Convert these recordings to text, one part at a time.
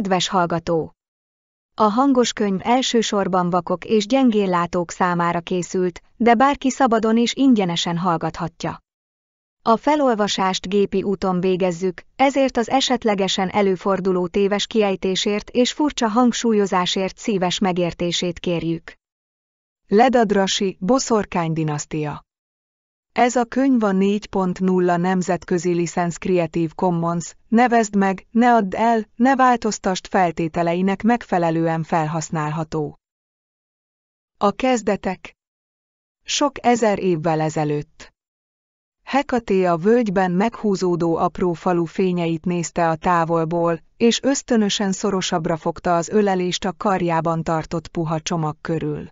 Kedves hallgató! A hangos könyv elsősorban vakok és gyengén látók számára készült, de bárki szabadon és ingyenesen hallgathatja. A felolvasást gépi úton végezzük, ezért az esetlegesen előforduló téves kiejtésért és furcsa hangsúlyozásért szíves megértését kérjük. Ledadrasi, boszorkány dinasztia ez a könyv a 4.0 nemzetközi licensz Creative Commons, nevezd meg, ne add el, ne változtast feltételeinek megfelelően felhasználható. A kezdetek Sok ezer évvel ezelőtt. Hekaté a völgyben meghúzódó apró falu fényeit nézte a távolból, és ösztönösen szorosabbra fogta az ölelést a karjában tartott puha csomag körül.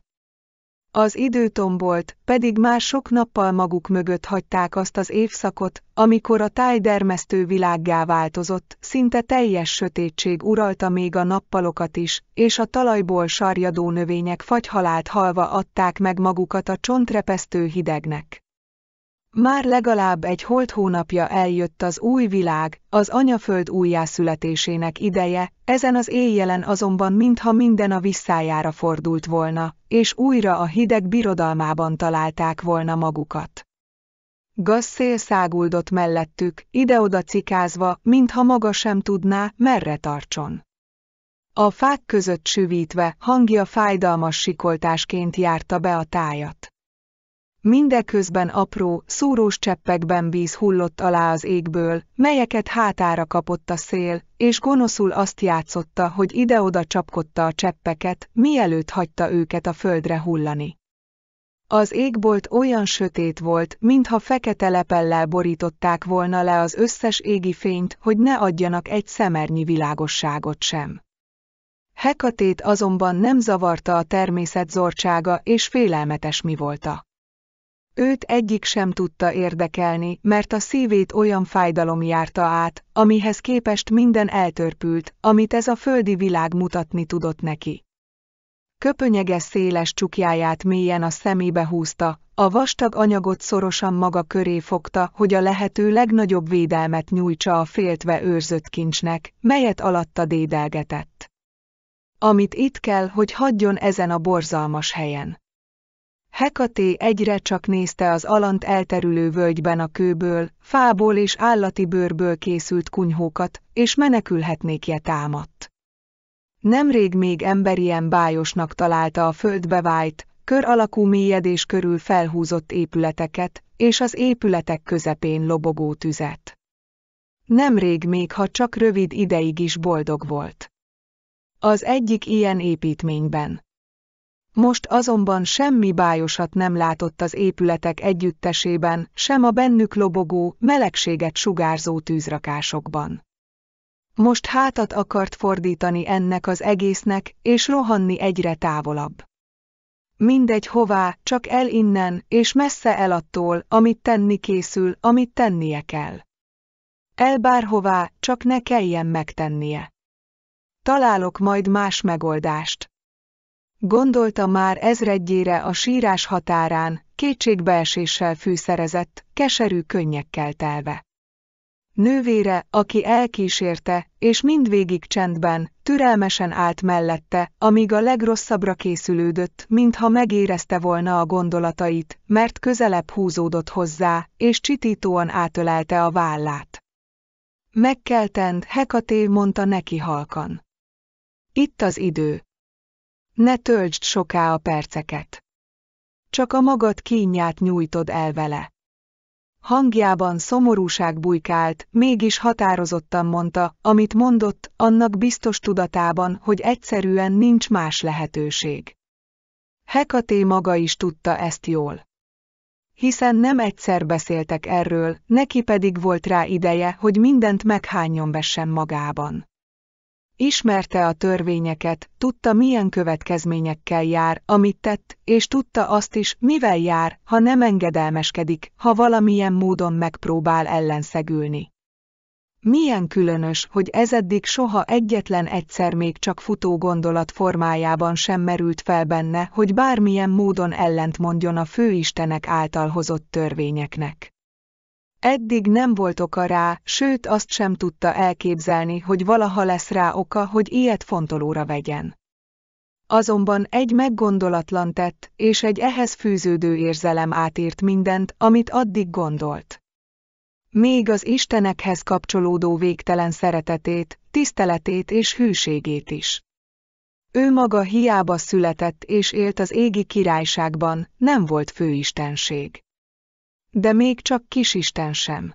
Az idő tombolt, pedig már sok nappal maguk mögött hagyták azt az évszakot, amikor a táj dermesztő világgá változott, szinte teljes sötétség uralta még a nappalokat is, és a talajból sarjadó növények fagyhalált halva adták meg magukat a csontrepesztő hidegnek. Már legalább egy holt hónapja eljött az új világ, az anyaföld újjászületésének ideje, ezen az éjjelen azonban mintha minden a visszájára fordult volna, és újra a hideg birodalmában találták volna magukat. Gasszél száguldott mellettük, ide-oda cikázva, mintha maga sem tudná, merre tartson. A fák között süvítve, hangja fájdalmas sikoltásként járta be a tájat mindeközben apró, szúrós cseppekben víz hullott alá az égből, melyeket hátára kapott a szél, és gonoszul azt játszotta, hogy ide-oda csapkodta a cseppeket, mielőtt hagyta őket a földre hullani. Az égbolt olyan sötét volt, mintha fekete lepellel borították volna le az összes égi fényt, hogy ne adjanak egy szemernyi világosságot sem. Hekatét azonban nem zavarta a természet zorcsága és félelmetes mi voltak. Őt egyik sem tudta érdekelni, mert a szívét olyan fájdalom járta át, amihez képest minden eltörpült, amit ez a földi világ mutatni tudott neki. Köpönyege széles csukjáját mélyen a szemébe húzta, a vastag anyagot szorosan maga köré fogta, hogy a lehető legnagyobb védelmet nyújtsa a féltve őrzött kincsnek, melyet alatta dédelgetett. Amit itt kell, hogy hagyjon ezen a borzalmas helyen. Hekaté egyre csak nézte az alant elterülő völgyben a kőből, fából és állati bőrből készült kunyhókat, és je támadt. Nemrég még emberien bájosnak találta a földbe vájt, kör alakú mélyedés körül felhúzott épületeket, és az épületek közepén lobogó tüzet. Nemrég még ha csak rövid ideig is boldog volt. Az egyik ilyen építményben. Most azonban semmi bájosat nem látott az épületek együttesében, sem a bennük lobogó, melegséget sugárzó tűzrakásokban. Most hátat akart fordítani ennek az egésznek, és rohanni egyre távolabb. Mindegy hová, csak el innen, és messze el attól, amit tenni készül, amit tennie kell. El bárhová, csak ne kelljen megtennie. Találok majd más megoldást, Gondolta már ezredjére a sírás határán, kétségbeeséssel fűszerezett, keserű könnyekkel telve. Nővére, aki elkísérte, és mindvégig csendben, türelmesen állt mellette, amíg a legrosszabbra készülődött, mintha megérezte volna a gondolatait, mert közelebb húzódott hozzá, és csitítóan átölelte a vállát. Megkeltend, Hekaté mondta neki halkan. Itt az idő. Ne töltsd soká a perceket. Csak a magad kínját nyújtod el vele. Hangjában szomorúság bujkált, mégis határozottan mondta, amit mondott, annak biztos tudatában, hogy egyszerűen nincs más lehetőség. Hekaté maga is tudta ezt jól. Hiszen nem egyszer beszéltek erről, neki pedig volt rá ideje, hogy mindent meghányjon vessen magában. Ismerte a törvényeket, tudta milyen következményekkel jár, amit tett, és tudta azt is, mivel jár, ha nem engedelmeskedik, ha valamilyen módon megpróbál ellenszegülni. Milyen különös, hogy ez eddig soha egyetlen egyszer még csak futó gondolat formájában sem merült fel benne, hogy bármilyen módon ellentmondjon a főistenek által hozott törvényeknek. Eddig nem volt oka rá, sőt azt sem tudta elképzelni, hogy valaha lesz rá oka, hogy ilyet fontolóra vegyen. Azonban egy meggondolatlan tett, és egy ehhez fűződő érzelem átért mindent, amit addig gondolt. Még az Istenekhez kapcsolódó végtelen szeretetét, tiszteletét és hűségét is. Ő maga hiába született és élt az égi királyságban, nem volt főistenség de még csak kisisten sem.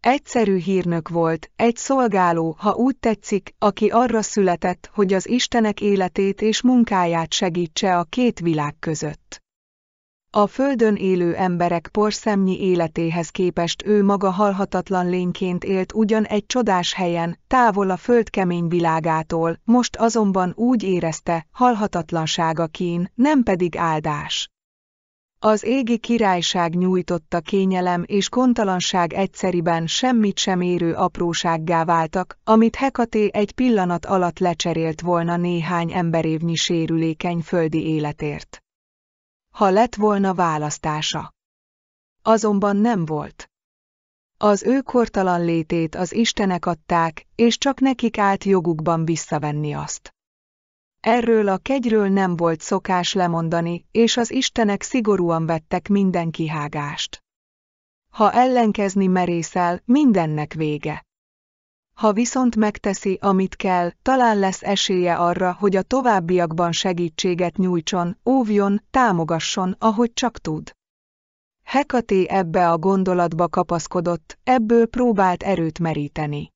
Egyszerű hírnök volt, egy szolgáló, ha úgy tetszik, aki arra született, hogy az Istenek életét és munkáját segítse a két világ között. A földön élő emberek porszemnyi életéhez képest ő maga halhatatlan lényként élt ugyan egy csodás helyen, távol a föld kemény világától, most azonban úgy érezte, halhatatlansága kín, nem pedig áldás. Az égi királyság nyújtotta kényelem és kontalanság egyszeriben semmit sem érő aprósággá váltak, amit Hekaté egy pillanat alatt lecserélt volna néhány emberévnyi sérülékeny földi életért. Ha lett volna választása. Azonban nem volt. Az ő kortalan létét az Istenek adták, és csak nekik állt jogukban visszavenni azt. Erről a kegyről nem volt szokás lemondani, és az istenek szigorúan vettek minden kihágást. Ha ellenkezni merészel, mindennek vége. Ha viszont megteszi, amit kell, talán lesz esélye arra, hogy a továbbiakban segítséget nyújtson, óvjon, támogasson, ahogy csak tud. Hekaté ebbe a gondolatba kapaszkodott, ebből próbált erőt meríteni.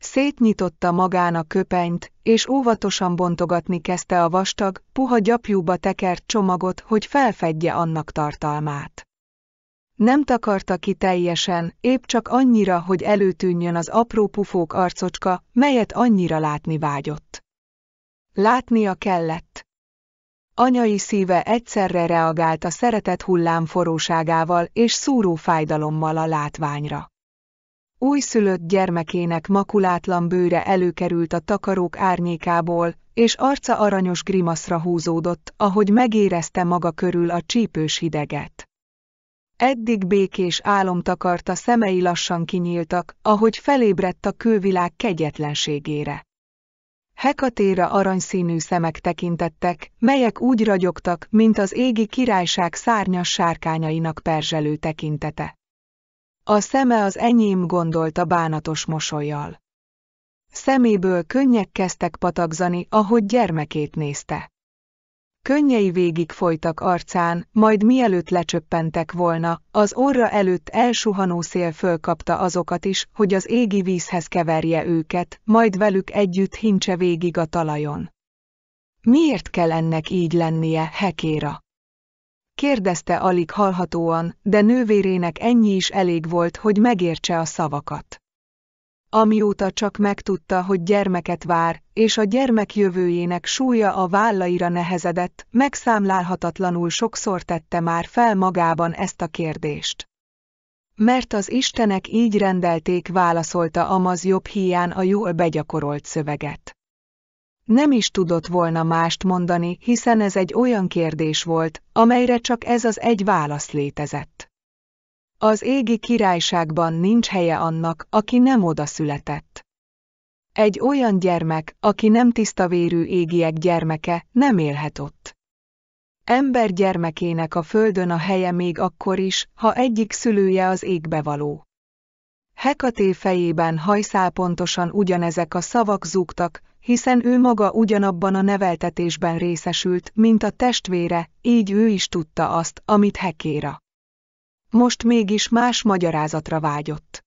Szétnyitotta magán a köpenyt, és óvatosan bontogatni kezdte a vastag, puha gyapjúba tekert csomagot, hogy felfedje annak tartalmát. Nem takarta ki teljesen, épp csak annyira, hogy előtűnjön az apró pufók arcocska, melyet annyira látni vágyott. Látnia kellett. Anyai szíve egyszerre reagált a szeretet hullámforóságával és szúró fájdalommal a látványra. Újszülött gyermekének makulátlan bőre előkerült a takarók árnyékából, és arca aranyos grimaszra húzódott, ahogy megérezte maga körül a csípős hideget. Eddig békés álom takarta szemei lassan kinyíltak, ahogy felébredt a külvilág kegyetlenségére. Hekatéra aranyszínű szemek tekintettek, melyek úgy ragyogtak, mint az égi királyság szárnyas sárkányainak perzselő tekintete. A szeme az enyém gondolta bánatos mosolyjal. Szeméből könnyek kezdtek patakzani, ahogy gyermekét nézte. Könnyei végig folytak arcán, majd mielőtt lecsöppentek volna, az orra előtt elsuhanó szél fölkapta azokat is, hogy az égi vízhez keverje őket, majd velük együtt hincse végig a talajon. Miért kell ennek így lennie, Hekéra? kérdezte alig hallhatóan, de nővérének ennyi is elég volt, hogy megértse a szavakat. Amióta csak megtudta, hogy gyermeket vár, és a gyermek jövőjének súlya a vállaira nehezedett, megszámlálhatatlanul sokszor tette már fel magában ezt a kérdést. Mert az Istenek így rendelték, válaszolta Amaz jobb hián a jól begyakorolt szöveget. Nem is tudott volna mást mondani, hiszen ez egy olyan kérdés volt, amelyre csak ez az egy válasz létezett. Az égi királyságban nincs helye annak, aki nem oda született. Egy olyan gyermek, aki nem tisztavérű égiek gyermeke, nem élhet ott. Ember gyermekének a földön a helye még akkor is, ha egyik szülője az égbe való. Hekaté fejében hajszál pontosan ugyanezek a szavak zúgtak, hiszen ő maga ugyanabban a neveltetésben részesült, mint a testvére, így ő is tudta azt, amit Hekéra. Most mégis más magyarázatra vágyott.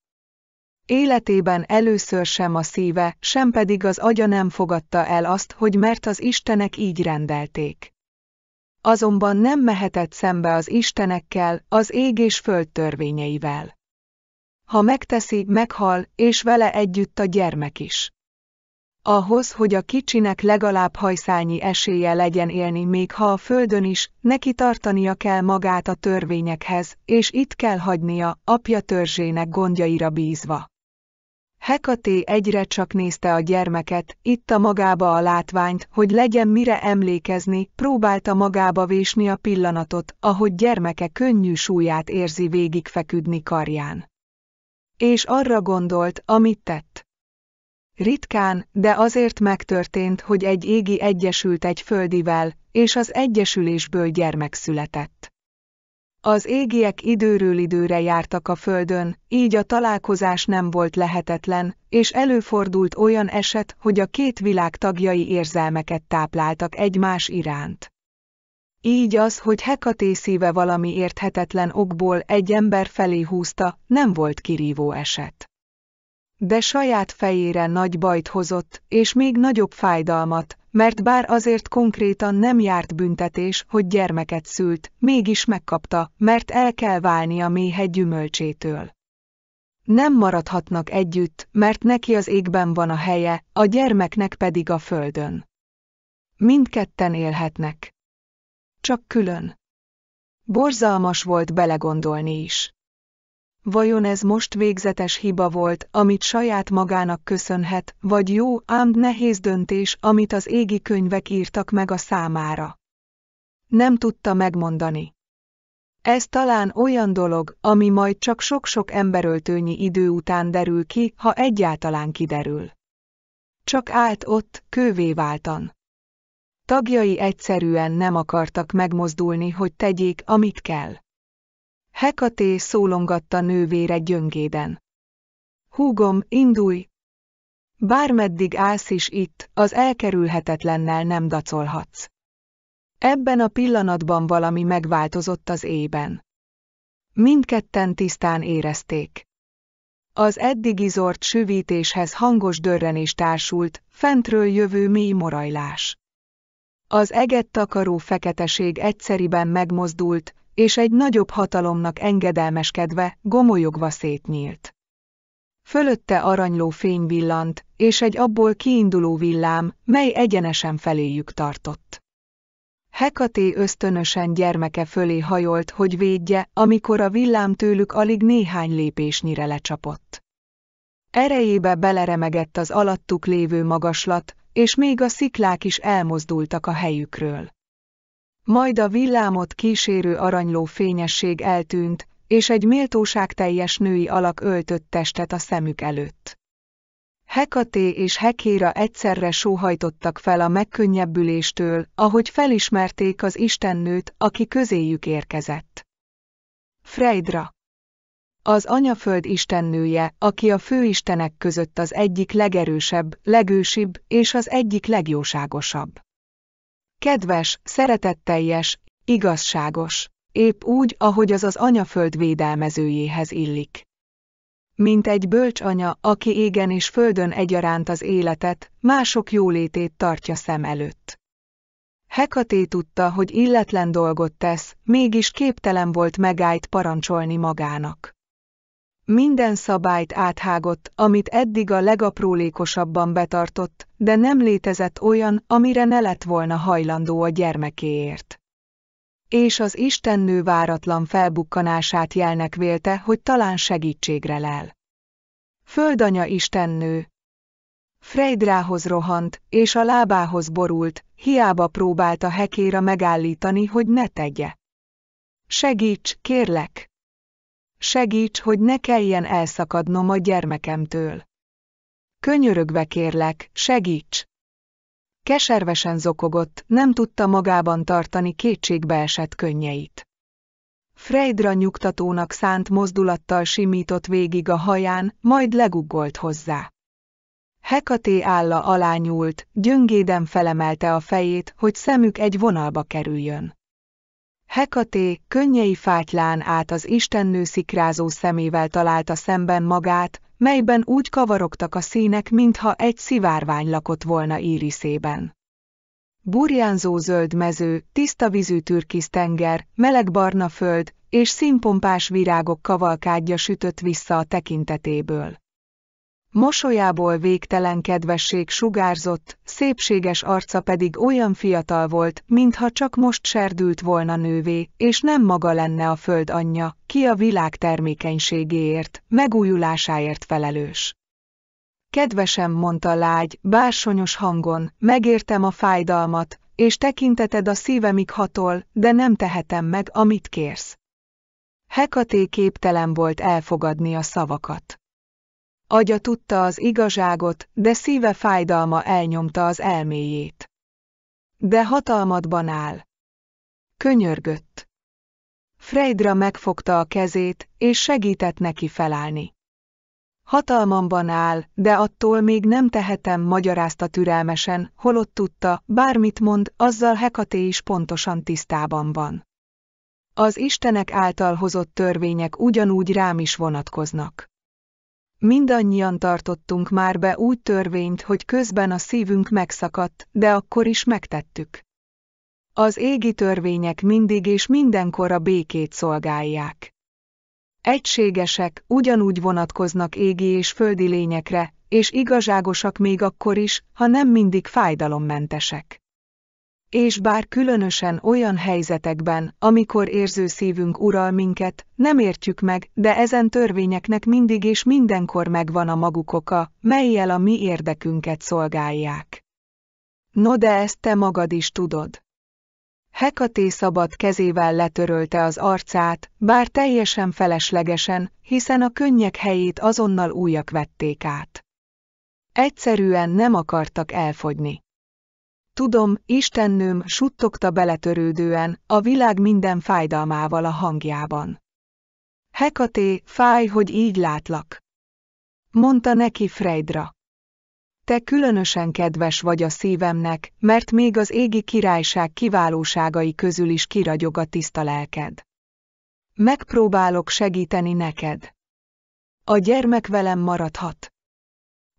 Életében először sem a szíve, sem pedig az agya nem fogadta el azt, hogy mert az Istenek így rendelték. Azonban nem mehetett szembe az Istenekkel, az ég és föld törvényeivel. Ha megteszi, meghal, és vele együtt a gyermek is. Ahhoz, hogy a kicsinek legalább hajszányi esélye legyen élni még ha a földön is, neki tartania kell magát a törvényekhez, és itt kell hagynia, apja törzsének gondjaira bízva. Hekaté egyre csak nézte a gyermeket, itta magába a látványt, hogy legyen mire emlékezni, próbálta magába vésni a pillanatot, ahogy gyermeke könnyű súlyát érzi végigfeküdni karján. És arra gondolt, amit tett. Ritkán, de azért megtörtént, hogy egy égi egyesült egy földivel, és az egyesülésből gyermek született. Az égiek időről időre jártak a földön, így a találkozás nem volt lehetetlen, és előfordult olyan eset, hogy a két világ tagjai érzelmeket tápláltak egymás iránt. Így az, hogy Hekaté szíve valami érthetetlen okból egy ember felé húzta, nem volt kirívó eset de saját fejére nagy bajt hozott, és még nagyobb fájdalmat, mert bár azért konkrétan nem járt büntetés, hogy gyermeket szült, mégis megkapta, mert el kell válni a méhe gyümölcsétől. Nem maradhatnak együtt, mert neki az égben van a helye, a gyermeknek pedig a földön. Mindketten élhetnek. Csak külön. Borzalmas volt belegondolni is. Vajon ez most végzetes hiba volt, amit saját magának köszönhet, vagy jó, ám nehéz döntés, amit az égi könyvek írtak meg a számára? Nem tudta megmondani. Ez talán olyan dolog, ami majd csak sok-sok emberöltőnyi idő után derül ki, ha egyáltalán kiderül. Csak állt ott, kővé váltan. Tagjai egyszerűen nem akartak megmozdulni, hogy tegyék, amit kell. Hekaté szólongatta nővére gyöngéden. Húgom, indulj! Bármeddig állsz is itt, az elkerülhetetlennel nem dacolhatsz. Ebben a pillanatban valami megváltozott az ében. Mindketten tisztán érezték. Az eddigi zord sűvítéshez hangos dörrenés társult, fentről jövő mély morajlás. Az eget takaró feketeség egyszeriben megmozdult, és egy nagyobb hatalomnak engedelmeskedve, gomolyogva szétnyílt. Fölötte aranyló fény villant, és egy abból kiinduló villám, mely egyenesen feléjük tartott. Hekaté ösztönösen gyermeke fölé hajolt, hogy védje, amikor a villám tőlük alig néhány lépésnyire lecsapott. Erejébe beleremegett az alattuk lévő magaslat, és még a sziklák is elmozdultak a helyükről. Majd a villámot kísérő aranyló fényesség eltűnt, és egy méltóságteljes női alak öltött testet a szemük előtt. Hekaté és Hekéra egyszerre sóhajtottak fel a megkönnyebbüléstől, ahogy felismerték az istennőt, aki közéjük érkezett. Freydra az anyaföld istennője, aki a főistenek között az egyik legerősebb, legősibb és az egyik legjóságosabb. Kedves, szeretetteljes, igazságos, épp úgy, ahogy az az anyaföld védelmezőjéhez illik. Mint egy bölcs anya, aki égen és földön egyaránt az életet, mások jólétét tartja szem előtt. Hekaté tudta, hogy illetlen dolgot tesz, mégis képtelen volt megállt parancsolni magának. Minden szabályt áthágott, amit eddig a legaprólékosabban betartott, de nem létezett olyan, amire ne lett volna hajlandó a gyermekéért. És az Istennő váratlan felbukkanását jelnek vélte, hogy talán segítségre lel. Földanya Istennő, Freydrához rohant, és a lábához borult, hiába próbálta hekéra megállítani, hogy ne tegye. Segíts, kérlek! Segíts, hogy ne kelljen elszakadnom a gyermekemtől. Könyörögve kérlek, segíts! Keservesen zokogott, nem tudta magában tartani kétségbeesett könnyeit. Freydra nyugtatónak szánt mozdulattal simított végig a haján, majd leguggolt hozzá. Hekaté álla alá nyúlt, gyöngéden felemelte a fejét, hogy szemük egy vonalba kerüljön. Hekaté könnyei fátylán át az istennő szikrázó szemével találta szemben magát, melyben úgy kavarogtak a színek, mintha egy szivárvány lakott volna íriszében. Burjánzó zöld mező, tiszta vízű türkisz tenger, melegbarna föld és színpompás virágok kavalkádja sütött vissza a tekintetéből. Mosolyából végtelen kedvesség sugárzott, szépséges arca pedig olyan fiatal volt, mintha csak most serdült volna nővé, és nem maga lenne a föld anyja, ki a világ termékenységéért, megújulásáért felelős. Kedvesem, mondta lágy, bársonyos hangon, megértem a fájdalmat, és tekinteted a szívemig hatol, de nem tehetem meg, amit kérsz. Hekaté képtelen volt elfogadni a szavakat. Agya tudta az igazságot, de szíve fájdalma elnyomta az elméjét. De hatalmadban áll. Könyörgött. Freydra megfogta a kezét, és segített neki felállni. Hatalmamban áll, de attól még nem tehetem, magyarázta türelmesen, holott tudta, bármit mond, azzal Hekaté is pontosan tisztában van. Az Istenek által hozott törvények ugyanúgy rám is vonatkoznak. Mindannyian tartottunk már be úgy törvényt, hogy közben a szívünk megszakadt, de akkor is megtettük. Az égi törvények mindig és mindenkor a békét szolgálják. Egységesek, ugyanúgy vonatkoznak égi és földi lényekre, és igazságosak még akkor is, ha nem mindig fájdalommentesek és bár különösen olyan helyzetekben, amikor érző szívünk ural minket, nem értjük meg, de ezen törvényeknek mindig és mindenkor megvan a maguk oka, melyel a mi érdekünket szolgálják. No de ezt te magad is tudod. Hekaté szabad kezével letörölte az arcát, bár teljesen feleslegesen, hiszen a könnyek helyét azonnal újak vették át. Egyszerűen nem akartak elfogyni. Tudom, Istennőm, suttogta beletörődően, a világ minden fájdalmával a hangjában. Hekaté, fáj, hogy így látlak. Mondta neki Freydra. Te különösen kedves vagy a szívemnek, mert még az égi királyság kiválóságai közül is kiragyog a tiszta lelked. Megpróbálok segíteni neked. A gyermek velem maradhat.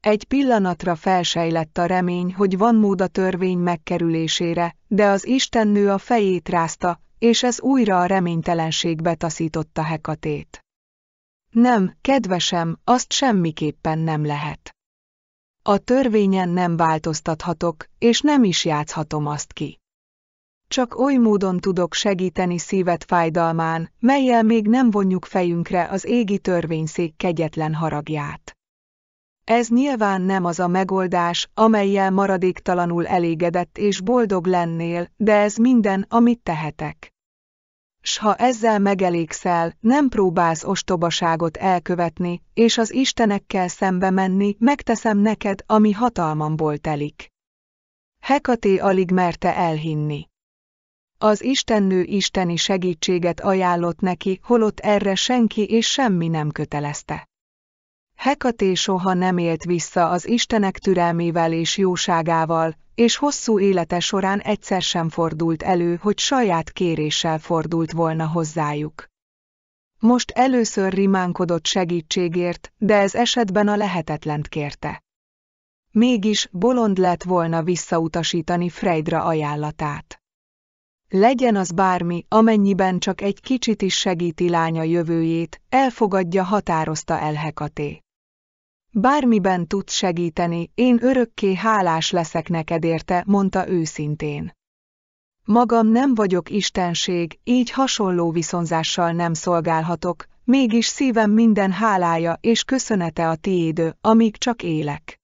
Egy pillanatra felsejlett a remény, hogy van mód a törvény megkerülésére, de az istennő a fejét rázta, és ez újra a reménytelenségbe taszította Hekatét. Nem, kedvesem, azt semmiképpen nem lehet. A törvényen nem változtathatok, és nem is játszhatom azt ki. Csak oly módon tudok segíteni szíved fájdalmán, melyel még nem vonjuk fejünkre az égi törvényszék kegyetlen haragját. Ez nyilván nem az a megoldás, amelyel maradéktalanul elégedett és boldog lennél, de ez minden, amit tehetek. S ha ezzel megelégszel, nem próbálsz ostobaságot elkövetni, és az istenekkel szembe menni, megteszem neked, ami hatalmamból telik. Hekaté alig merte elhinni. Az istennő isteni segítséget ajánlott neki, holott erre senki és semmi nem kötelezte. Hekaté soha nem élt vissza az Istenek türelmével és jóságával, és hosszú élete során egyszer sem fordult elő, hogy saját kéréssel fordult volna hozzájuk. Most először rimánkodott segítségért, de ez esetben a lehetetlent kérte. Mégis bolond lett volna visszautasítani Freydra ajánlatát. Legyen az bármi, amennyiben csak egy kicsit is segíti lánya jövőjét, elfogadja határozta el Bármiben tudsz segíteni, én örökké hálás leszek neked érte, mondta őszintén. Magam nem vagyok istenség, így hasonló viszonzással nem szolgálhatok, mégis szívem minden hálája és köszönete a tiédő, amíg csak élek.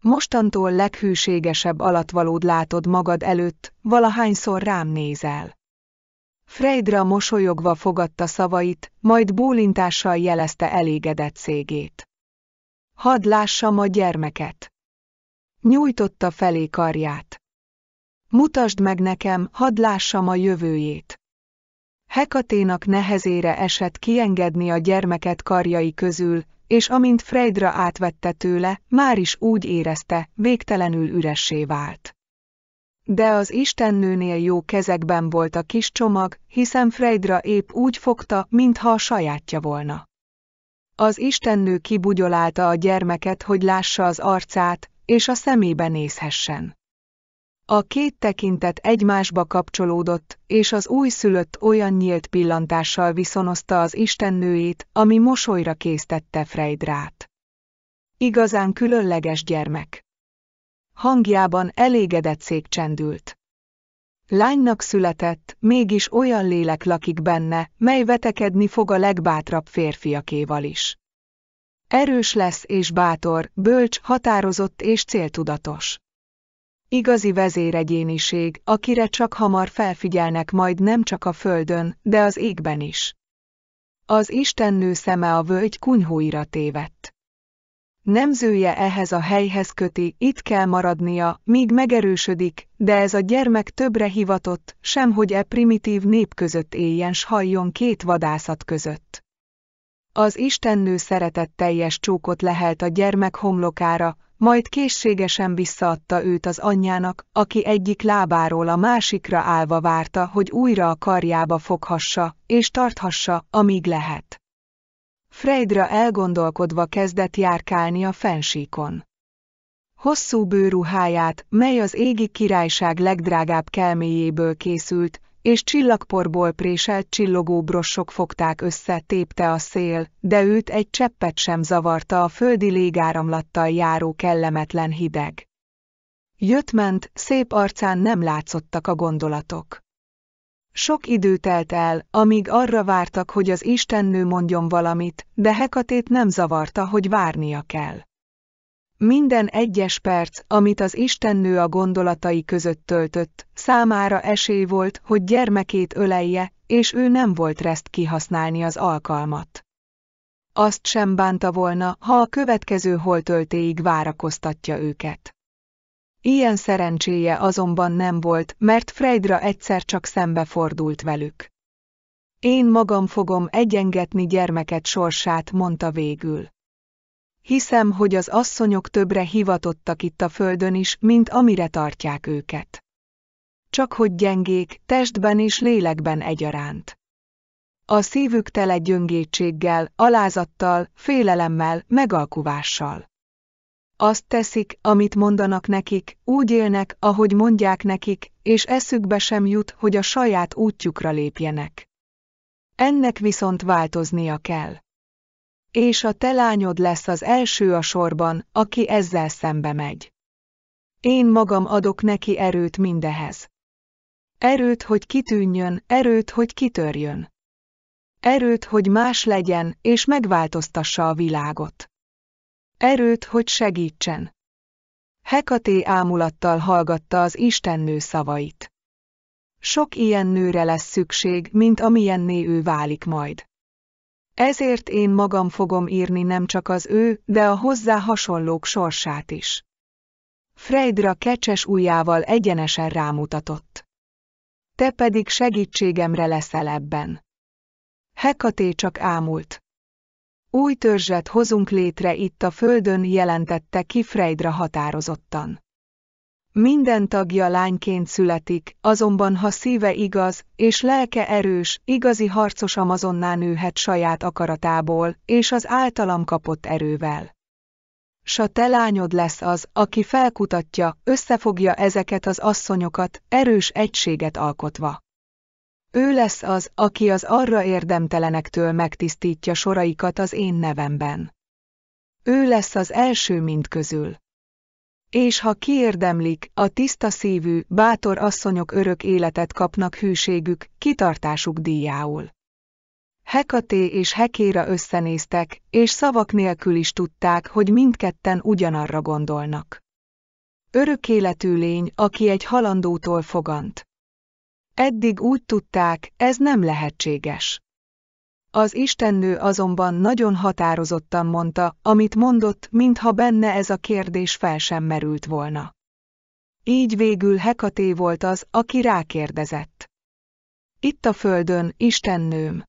Mostantól leghűségesebb alatvalód látod magad előtt, valahányszor rám nézel. Freydra mosolyogva fogadta szavait, majd bólintással jelezte elégedett szégét. Hadd lássam a gyermeket. Nyújtotta felé karját. Mutasd meg nekem, hadd lássam a jövőjét. Hekaténak nehezére esett kiengedni a gyermeket karjai közül, és amint Freydra átvette tőle, már is úgy érezte, végtelenül üressé vált. De az istennőnél jó kezekben volt a kis csomag, hiszen Freydra épp úgy fogta, mintha a sajátja volna. Az Istennő kibugyolálta a gyermeket, hogy lássa az arcát, és a szemébe nézhessen. A két tekintet egymásba kapcsolódott, és az újszülött olyan nyílt pillantással viszonozta az istennőjét, ami mosolyra késztette Freydrát. Igazán különleges gyermek. Hangjában elégedett szék csendült. Lánynak született, mégis olyan lélek lakik benne, mely vetekedni fog a legbátrabb férfiakéval is. Erős lesz és bátor, bölcs, határozott és céltudatos. Igazi vezéregyéniség, akire csak hamar felfigyelnek majd nem csak a földön, de az égben is. Az Istennő szeme a völgy kunyhóira tévedt nemzője ehhez a helyhez köti, itt kell maradnia, míg megerősödik, de ez a gyermek többre hivatott, hogy e primitív nép között éljen s halljon két vadászat között. Az istennő teljes csókot lehelt a gyermek homlokára, majd készségesen visszaadta őt az anyjának, aki egyik lábáról a másikra állva várta, hogy újra a karjába foghassa, és tarthassa, amíg lehet. Freydra elgondolkodva kezdett járkálni a fensíkon. Hosszú bőruháját, mely az égi királyság legdrágább kelméjéből készült, és csillagporból préselt csillogó brossok fogták össze, tépte a szél, de őt egy cseppet sem zavarta a földi légáramlattal járó kellemetlen hideg. Jött-ment, szép arcán nem látszottak a gondolatok. Sok idő telt el, amíg arra vártak, hogy az istennő mondjon valamit, de Hekatét nem zavarta, hogy várnia kell. Minden egyes perc, amit az istennő a gondolatai között töltött, számára esély volt, hogy gyermekét ölelje, és ő nem volt reszt kihasználni az alkalmat. Azt sem bánta volna, ha a következő holtöltéig várakoztatja őket. Ilyen szerencséje azonban nem volt, mert Freydra egyszer csak szembefordult velük. Én magam fogom egyengetni gyermeket sorsát, mondta végül. Hiszem, hogy az asszonyok többre hivatottak itt a földön is, mint amire tartják őket. Csak hogy gyengék, testben és lélekben egyaránt. A szívük tele gyöngétséggel, alázattal, félelemmel, megalkuvással azt teszik, amit mondanak nekik, úgy élnek, ahogy mondják nekik, és eszükbe sem jut, hogy a saját útjukra lépjenek. Ennek viszont változnia kell. És a te lányod lesz az első a sorban, aki ezzel szembe megy. Én magam adok neki erőt mindehez. Erőt, hogy kitűnjön, erőt, hogy kitörjön. Erőt, hogy más legyen, és megváltoztassa a világot erőt, hogy segítsen. Hekaté ámulattal hallgatta az istennő szavait. Sok ilyen nőre lesz szükség, mint amilyenné ő válik majd. Ezért én magam fogom írni nem csak az ő, de a hozzá hasonlók sorsát is. Freydra kecses ujjával egyenesen rámutatott. Te pedig segítségemre leszel ebben. Hekaté csak ámult. Új törzset hozunk létre itt a földön, jelentette ki Freydra határozottan. Minden tagja lányként születik, azonban ha szíve igaz, és lelke erős, igazi harcos Amazonná nőhet saját akaratából, és az általam kapott erővel. S a te lányod lesz az, aki felkutatja, összefogja ezeket az asszonyokat, erős egységet alkotva. Ő lesz az, aki az arra érdemtelenektől megtisztítja soraikat az én nevemben. Ő lesz az első mind közül. És ha kiérdemlik, a tiszta szívű, bátor asszonyok örök életet kapnak hűségük, kitartásuk díjául. Hekaté és Hekéra összenéztek, és szavak nélkül is tudták, hogy mindketten ugyanarra gondolnak. Örök életű lény, aki egy halandótól fogant. Eddig úgy tudták, ez nem lehetséges. Az istennő azonban nagyon határozottan mondta, amit mondott, mintha benne ez a kérdés fel sem merült volna. Így végül Hekaté volt az, aki rákérdezett. Itt a földön, istennőm.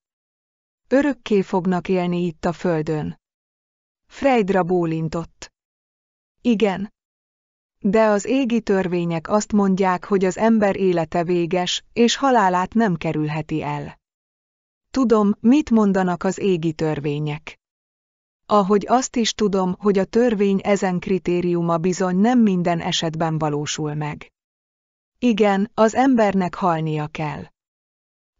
Örökké fognak élni itt a földön. Freydra bólintott. Igen. De az égi törvények azt mondják, hogy az ember élete véges, és halálát nem kerülheti el. Tudom, mit mondanak az égi törvények. Ahogy azt is tudom, hogy a törvény ezen kritériuma bizony nem minden esetben valósul meg. Igen, az embernek halnia kell.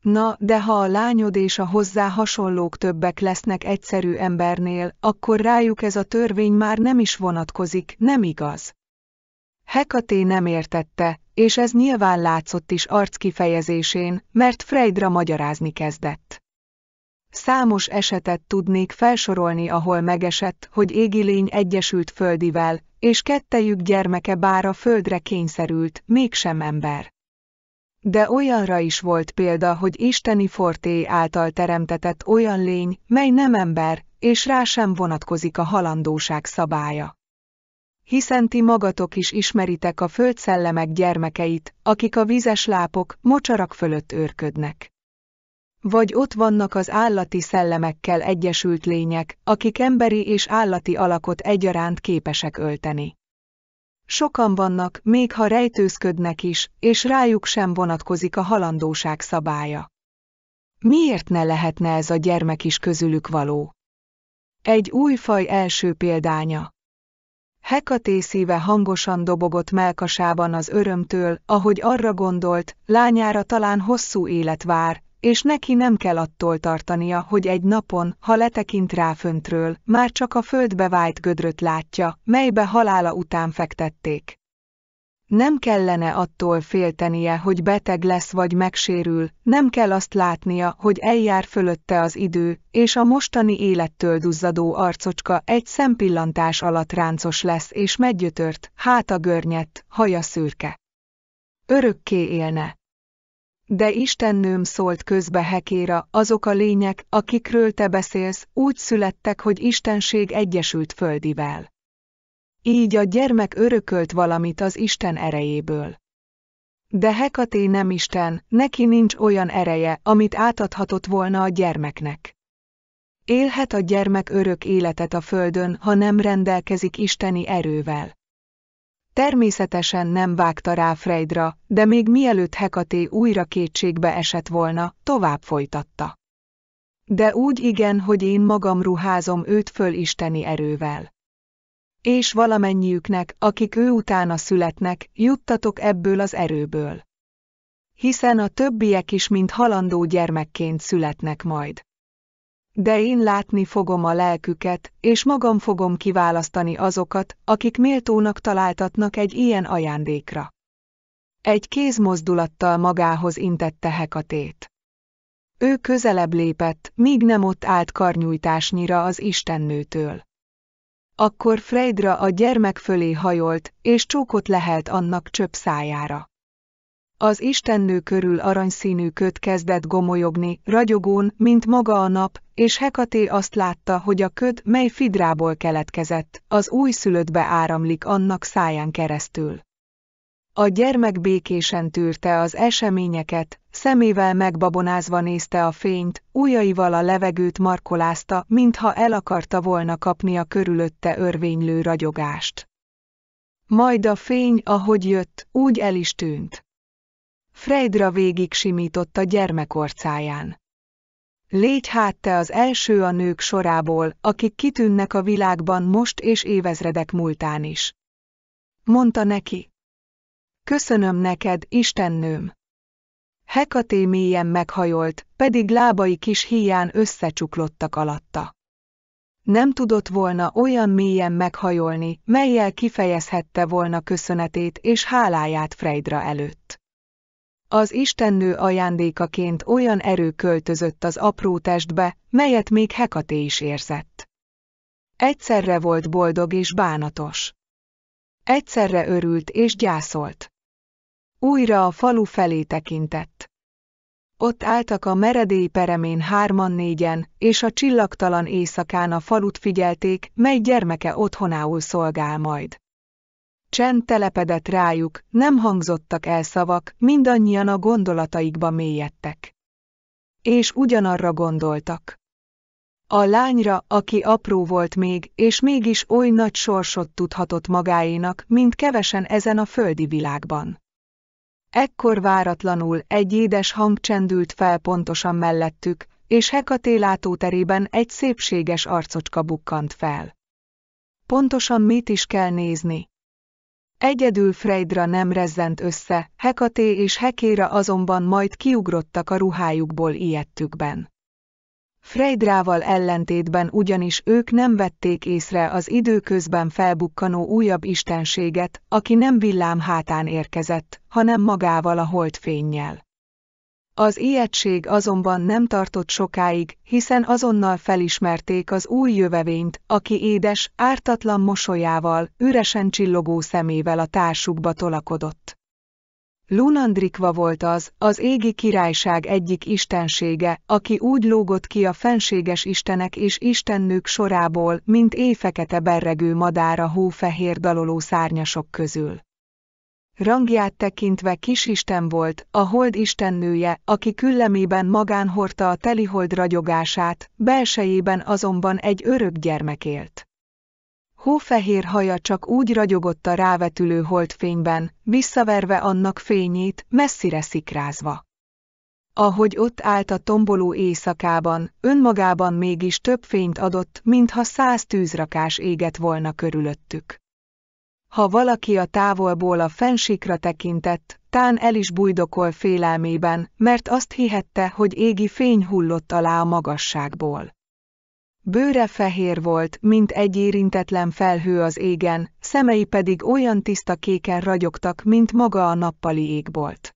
Na, de ha a lányod és a hozzá hasonlók többek lesznek egyszerű embernél, akkor rájuk ez a törvény már nem is vonatkozik, nem igaz? Hekaté nem értette, és ez nyilván látszott is kifejezésén, mert Freydra magyarázni kezdett. Számos esetet tudnék felsorolni, ahol megesett, hogy égi lény egyesült földivel, és kettejük gyermeke bár a földre kényszerült, mégsem ember. De olyanra is volt példa, hogy isteni forté által teremtetett olyan lény, mely nem ember, és rá sem vonatkozik a halandóság szabálya hiszen ti magatok is ismeritek a földszellemek gyermekeit, akik a vízes lápok, mocsarak fölött őrködnek. Vagy ott vannak az állati szellemekkel egyesült lények, akik emberi és állati alakot egyaránt képesek ölteni. Sokan vannak, még ha rejtőzködnek is, és rájuk sem vonatkozik a halandóság szabálya. Miért ne lehetne ez a gyermek is közülük való? Egy új faj első példánya. Hekaté szíve hangosan dobogott melkasában az örömtől, ahogy arra gondolt, lányára talán hosszú élet vár, és neki nem kell attól tartania, hogy egy napon, ha letekint rá föntről, már csak a földbe vájt gödröt látja, melybe halála után fektették. Nem kellene attól féltenie, hogy beteg lesz vagy megsérül, nem kell azt látnia, hogy eljár fölötte az idő, és a mostani élettől duzzadó arcocska egy szempillantás alatt ráncos lesz és meggyötört, háta görnyet, haja szürke. Örökké élne. De Istennőm szólt közbe Hekéra, azok a lények, akikről te beszélsz, úgy születtek, hogy Istenség egyesült földivel. Így a gyermek örökölt valamit az Isten erejéből. De Hekaté nem Isten, neki nincs olyan ereje, amit átadhatott volna a gyermeknek. Élhet a gyermek örök életet a földön, ha nem rendelkezik isteni erővel. Természetesen nem vágta rá Freydra, de még mielőtt Hekaté újra kétségbe esett volna, tovább folytatta. De úgy igen, hogy én magam ruházom őt föl isteni erővel és valamennyiüknek, akik ő utána születnek, juttatok ebből az erőből. Hiszen a többiek is mint halandó gyermekként születnek majd. De én látni fogom a lelküket, és magam fogom kiválasztani azokat, akik méltónak találtatnak egy ilyen ajándékra. Egy kézmozdulattal magához intette Hekatét. Ő közelebb lépett, míg nem ott állt karnyújtásnyira az Istennőtől. Akkor Freydra a gyermek fölé hajolt, és csókot lehelt annak csöpp szájára. Az istennő körül aranyszínű köt kezdett gomolyogni, ragyogón, mint maga a nap, és Hekaté azt látta, hogy a köd, mely fidrából keletkezett, az újszülöttbe áramlik annak száján keresztül. A gyermek békésen tűrte az eseményeket, szemével megbabonázva nézte a fényt, ujjaival a levegőt markolázta, mintha el akarta volna kapni a körülötte örvénylő ragyogást. Majd a fény, ahogy jött, úgy el is tűnt. Freydra végig simított a orcáján. Légy hát te az első a nők sorából, akik kitűnnek a világban most és évezredek múltán is. Mondta neki. Köszönöm neked, Istennőm! Hekaté mélyen meghajolt, pedig lábai kis híján összecsuklottak alatta. Nem tudott volna olyan mélyen meghajolni, melyel kifejezhette volna köszönetét és háláját Freydra előtt. Az istennő ajándékaként olyan erő költözött az apró testbe, melyet még Hekaté is érzett. Egyszerre volt boldog és bánatos. Egyszerre örült és gyászolt. Újra a falu felé tekintett. Ott álltak a meredély peremén hárman-négyen, és a csillagtalan éjszakán a falut figyelték, mely gyermeke otthonául szolgál majd. Csend telepedett rájuk, nem hangzottak el szavak, mindannyian a gondolataikba mélyedtek. És ugyanarra gondoltak. A lányra, aki apró volt még, és mégis oly nagy sorsot tudhatott magáénak, mint kevesen ezen a földi világban. Ekkor váratlanul egy édes hang csendült fel pontosan mellettük, és Hekaté látóterében egy szépséges arcocska bukkant fel. Pontosan mit is kell nézni? Egyedül Freydra nem rezzent össze, Hekaté és Hekéra azonban majd kiugrottak a ruhájukból ijedtükben. Freydrával ellentétben ugyanis ők nem vették észre az időközben felbukkanó újabb istenséget, aki nem villám hátán érkezett, hanem magával a holdfénnyel. Az ijegység azonban nem tartott sokáig, hiszen azonnal felismerték az új jövevényt, aki édes, ártatlan mosolyával, üresen csillogó szemével a társukba tolakodott. Lunandrikva volt az, az égi királyság egyik istensége, aki úgy lógott ki a fenséges istenek és istennők sorából, mint éfekete berregő a hófehér daloló szárnyasok közül. Rangját tekintve kisisten volt, a hold istennője, aki küllemében magán hordta a telihold ragyogását, belsejében azonban egy örök gyermek élt. Hófehér haja csak úgy ragyogott a rávetülő holdfényben, visszaverve annak fényét, messzire szikrázva. Ahogy ott állt a tomboló éjszakában, önmagában mégis több fényt adott, mintha száz tűzrakás égett volna körülöttük. Ha valaki a távolból a fensikra tekintett, tán el is bujdokol félelmében, mert azt hihette, hogy égi fény hullott alá a magasságból. Bőre fehér volt, mint egy érintetlen felhő az égen, szemei pedig olyan tiszta kéken ragyogtak, mint maga a nappali égbolt.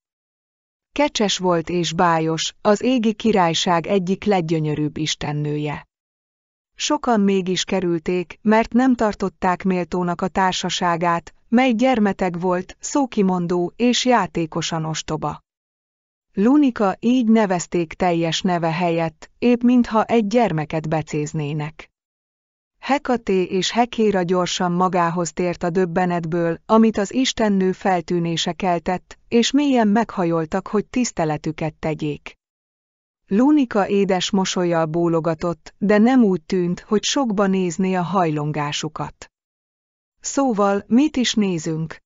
Kecses volt és bájos, az égi királyság egyik leggyönyörűbb istennője. Sokan mégis kerülték, mert nem tartották méltónak a társaságát, mely gyermeteg volt, szókimondó és játékosan ostoba. Lunika így nevezték teljes neve helyett, épp mintha egy gyermeket becéznének. Hekaté és Hekéra gyorsan magához tért a döbbenetből, amit az istennő feltűnése keltett, és mélyen meghajoltak, hogy tiszteletüket tegyék. Lunika édes mosolyjal bólogatott, de nem úgy tűnt, hogy sokba nézné a hajlongásukat. Szóval, mit is nézünk?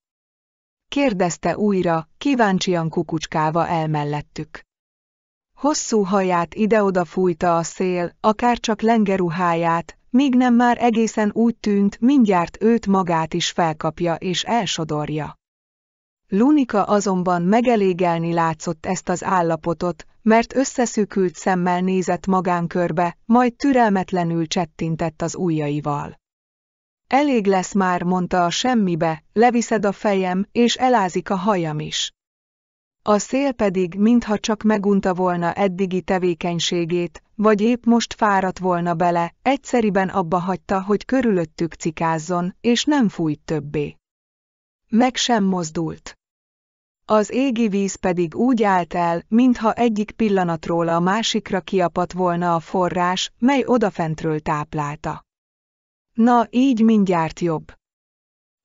kérdezte újra, kíváncsian kukucskálva elmellettük. Hosszú haját ide-oda fújta a szél, akár csak lengeruháját, míg nem már egészen úgy tűnt, mindjárt őt magát is felkapja és elsodorja. Lunika azonban megelégelni látszott ezt az állapotot, mert összeszűkült szemmel nézett magánkörbe, majd türelmetlenül csettintett az ujjaival. Elég lesz már, mondta a semmibe, leviszed a fejem, és elázik a hajam is. A szél pedig, mintha csak megunta volna eddigi tevékenységét, vagy épp most fáradt volna bele, egyszeriben abba hagyta, hogy körülöttük cikázzon, és nem fújt többé. Meg sem mozdult. Az égi víz pedig úgy állt el, mintha egyik pillanatról a másikra kiapadt volna a forrás, mely odafentről táplálta. Na, így mindjárt jobb.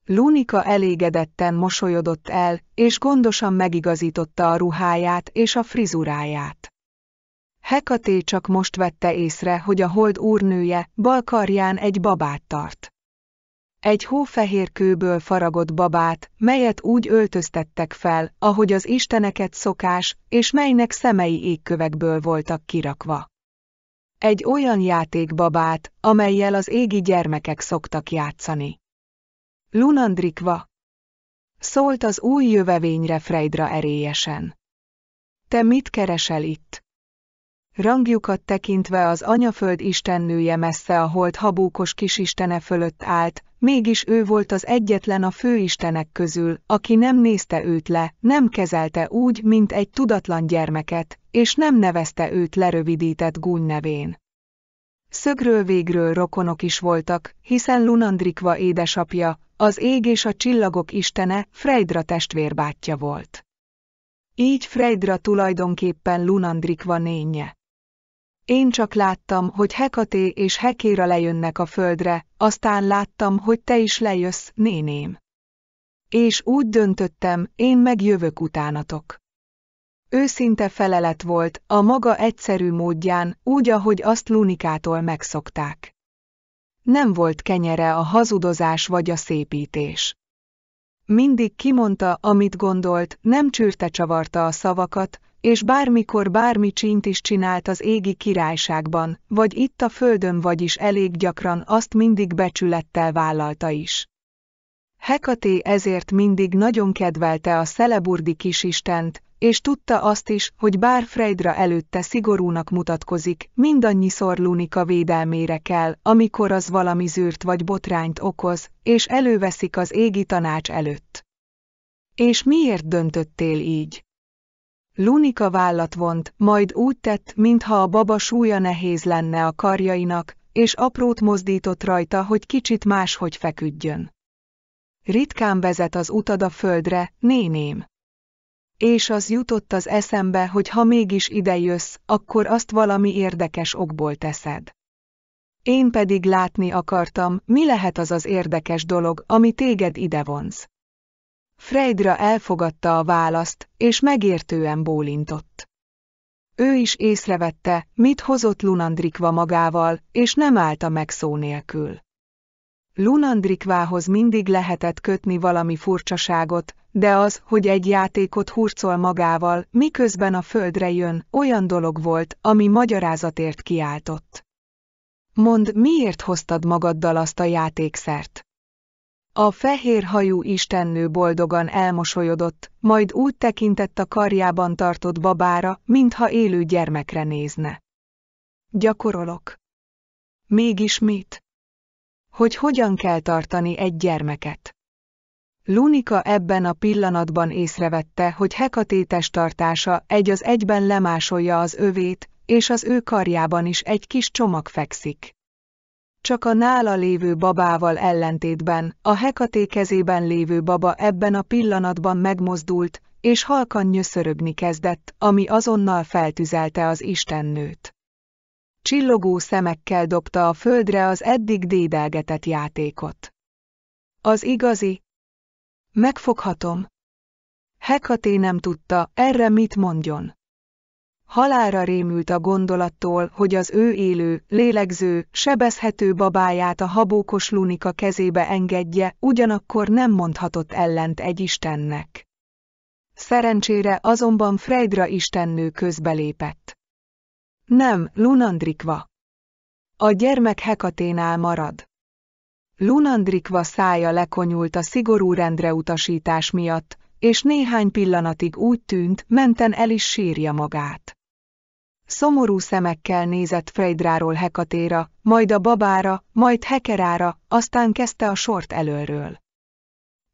Lunika elégedetten mosolyodott el, és gondosan megigazította a ruháját és a frizuráját. Hekaté csak most vette észre, hogy a hold úrnője bal karján egy babát tart. Egy hófehér kőből faragott babát, melyet úgy öltöztettek fel, ahogy az isteneket szokás, és melynek szemei égkövekből voltak kirakva. Egy olyan játékbabát, amelyel az égi gyermekek szoktak játszani. Lunandrikva. Szólt az új jövevényre Freydra erélyesen. Te mit keresel itt? Rangjukat tekintve az anyaföld istennője messze a hold habúkos kisistene fölött állt, mégis ő volt az egyetlen a főistenek közül, aki nem nézte őt le, nem kezelte úgy, mint egy tudatlan gyermeket, és nem nevezte őt lerövidített gúny nevén. Szögről végről rokonok is voltak, hiszen Lunandrikva édesapja, az ég és a csillagok istene, Freydra testvérbátyja volt. Így Freydra tulajdonképpen Lunandrikva nénye. Én csak láttam, hogy Hekaté és Hekéra lejönnek a földre, aztán láttam, hogy te is lejössz, néném. És úgy döntöttem, én megjövök utánatok. Őszinte felelet volt, a maga egyszerű módján, úgy, ahogy azt Lunikától megszokták. Nem volt kenyere a hazudozás vagy a szépítés. Mindig kimondta, amit gondolt, nem csűrte csavarta a szavakat, és bármikor bármi csint is csinált az égi királyságban, vagy itt a földön vagyis elég gyakran azt mindig becsülettel vállalta is. Hekaté ezért mindig nagyon kedvelte a szeleburdi kisistent, és tudta azt is, hogy bár Freydra előtte szigorúnak mutatkozik, mindannyiszor Lunika védelmére kell, amikor az valami zűrt vagy botrányt okoz, és előveszik az égi tanács előtt. És miért döntöttél így? Lunika vállat vont, majd úgy tett, mintha a baba súlya nehéz lenne a karjainak, és aprót mozdított rajta, hogy kicsit máshogy feküdjön. Ritkán vezet az utad a földre, néném. És az jutott az eszembe, hogy ha mégis idejössz, akkor azt valami érdekes okból teszed. Én pedig látni akartam, mi lehet az az érdekes dolog, ami téged ide vonz. Freydra elfogadta a választ, és megértően bólintott. Ő is észrevette, mit hozott Lunandrikva magával, és nem állta meg szó nélkül. Lunandrikvához mindig lehetett kötni valami furcsaságot, de az, hogy egy játékot hurcol magával, miközben a földre jön, olyan dolog volt, ami magyarázatért kiáltott. Mond, miért hoztad magaddal azt a játékszert? A fehér hajú istennő boldogan elmosolyodott, majd úgy tekintett a karjában tartott babára, mintha élő gyermekre nézne. Gyakorolok. Mégis mit? Hogy hogyan kell tartani egy gyermeket? Lunika ebben a pillanatban észrevette, hogy hekatétes tartása egy az egyben lemásolja az övét, és az ő karjában is egy kis csomag fekszik. Csak a nála lévő babával ellentétben, a hekaté kezében lévő baba ebben a pillanatban megmozdult, és halkan nyöszörögni kezdett, ami azonnal feltüzelte az istennőt. Csillogó szemekkel dobta a földre az eddig dédelgetett játékot. Az igazi? Megfoghatom. Hekaté nem tudta, erre mit mondjon. Halára rémült a gondolattól, hogy az ő élő, lélegző, sebezhető babáját a habókos lunika kezébe engedje, ugyanakkor nem mondhatott ellent egy istennek. Szerencsére azonban Freydra istennő közbelépett. Nem, Lunandrikva. A gyermek Hekaténál marad. Lunandrikva szája lekonyult a szigorú rendre utasítás miatt, és néhány pillanatig úgy tűnt, menten el is sírja magát. Szomorú szemekkel nézett Freydráról Hekatéra, majd a babára, majd Hekerára, aztán kezdte a sort előről.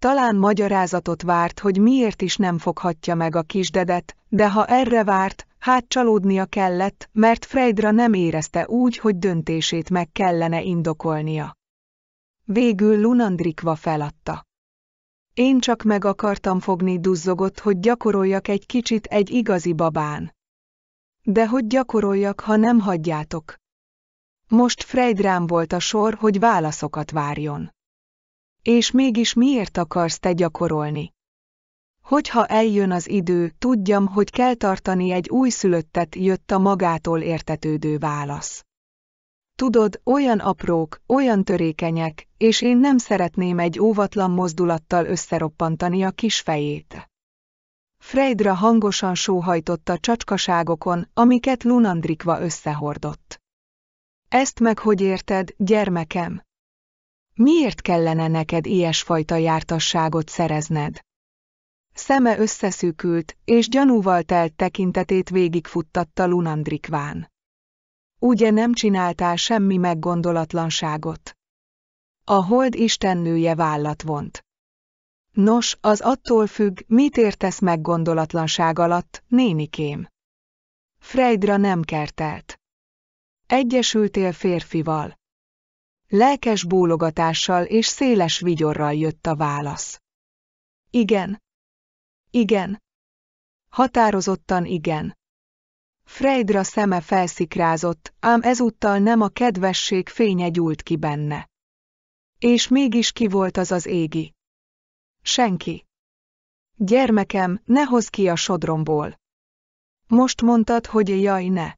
Talán magyarázatot várt, hogy miért is nem foghatja meg a kisdedet, de ha erre várt, hát csalódnia kellett, mert Freydra nem érezte úgy, hogy döntését meg kellene indokolnia. Végül Lunandrikva feladta. Én csak meg akartam fogni duzzogot, hogy gyakoroljak egy kicsit egy igazi babán. De hogy gyakoroljak, ha nem hagyjátok? Most Freyd rám volt a sor, hogy válaszokat várjon. És mégis miért akarsz te gyakorolni? Hogyha eljön az idő, tudjam, hogy kell tartani egy újszülöttet, jött a magától értetődő válasz. Tudod, olyan aprók, olyan törékenyek, és én nem szeretném egy óvatlan mozdulattal összeroppantani a kis fejét. Freydra hangosan a csacskaságokon, amiket Lunandrikva összehordott. Ezt meg hogy érted, gyermekem? Miért kellene neked ilyesfajta jártasságot szerezned? Szeme összeszűkült, és gyanúval telt tekintetét végigfuttatta Lunandrikván. Ugye nem csináltál semmi meggondolatlanságot? A hold istennője vállat vont. Nos, az attól függ, mit értesz meg gondolatlanság alatt, nénikém. Freydra nem kertelt. Egyesültél férfival. Lelkes bólogatással és széles vigyorral jött a válasz. Igen. Igen. Határozottan igen. Freydra szeme felszikrázott, ám ezúttal nem a kedvesség fénye gyúlt ki benne. És mégis ki volt az az égi, Senki. Gyermekem, ne hozz ki a sodromból. Most mondtad, hogy jaj ne.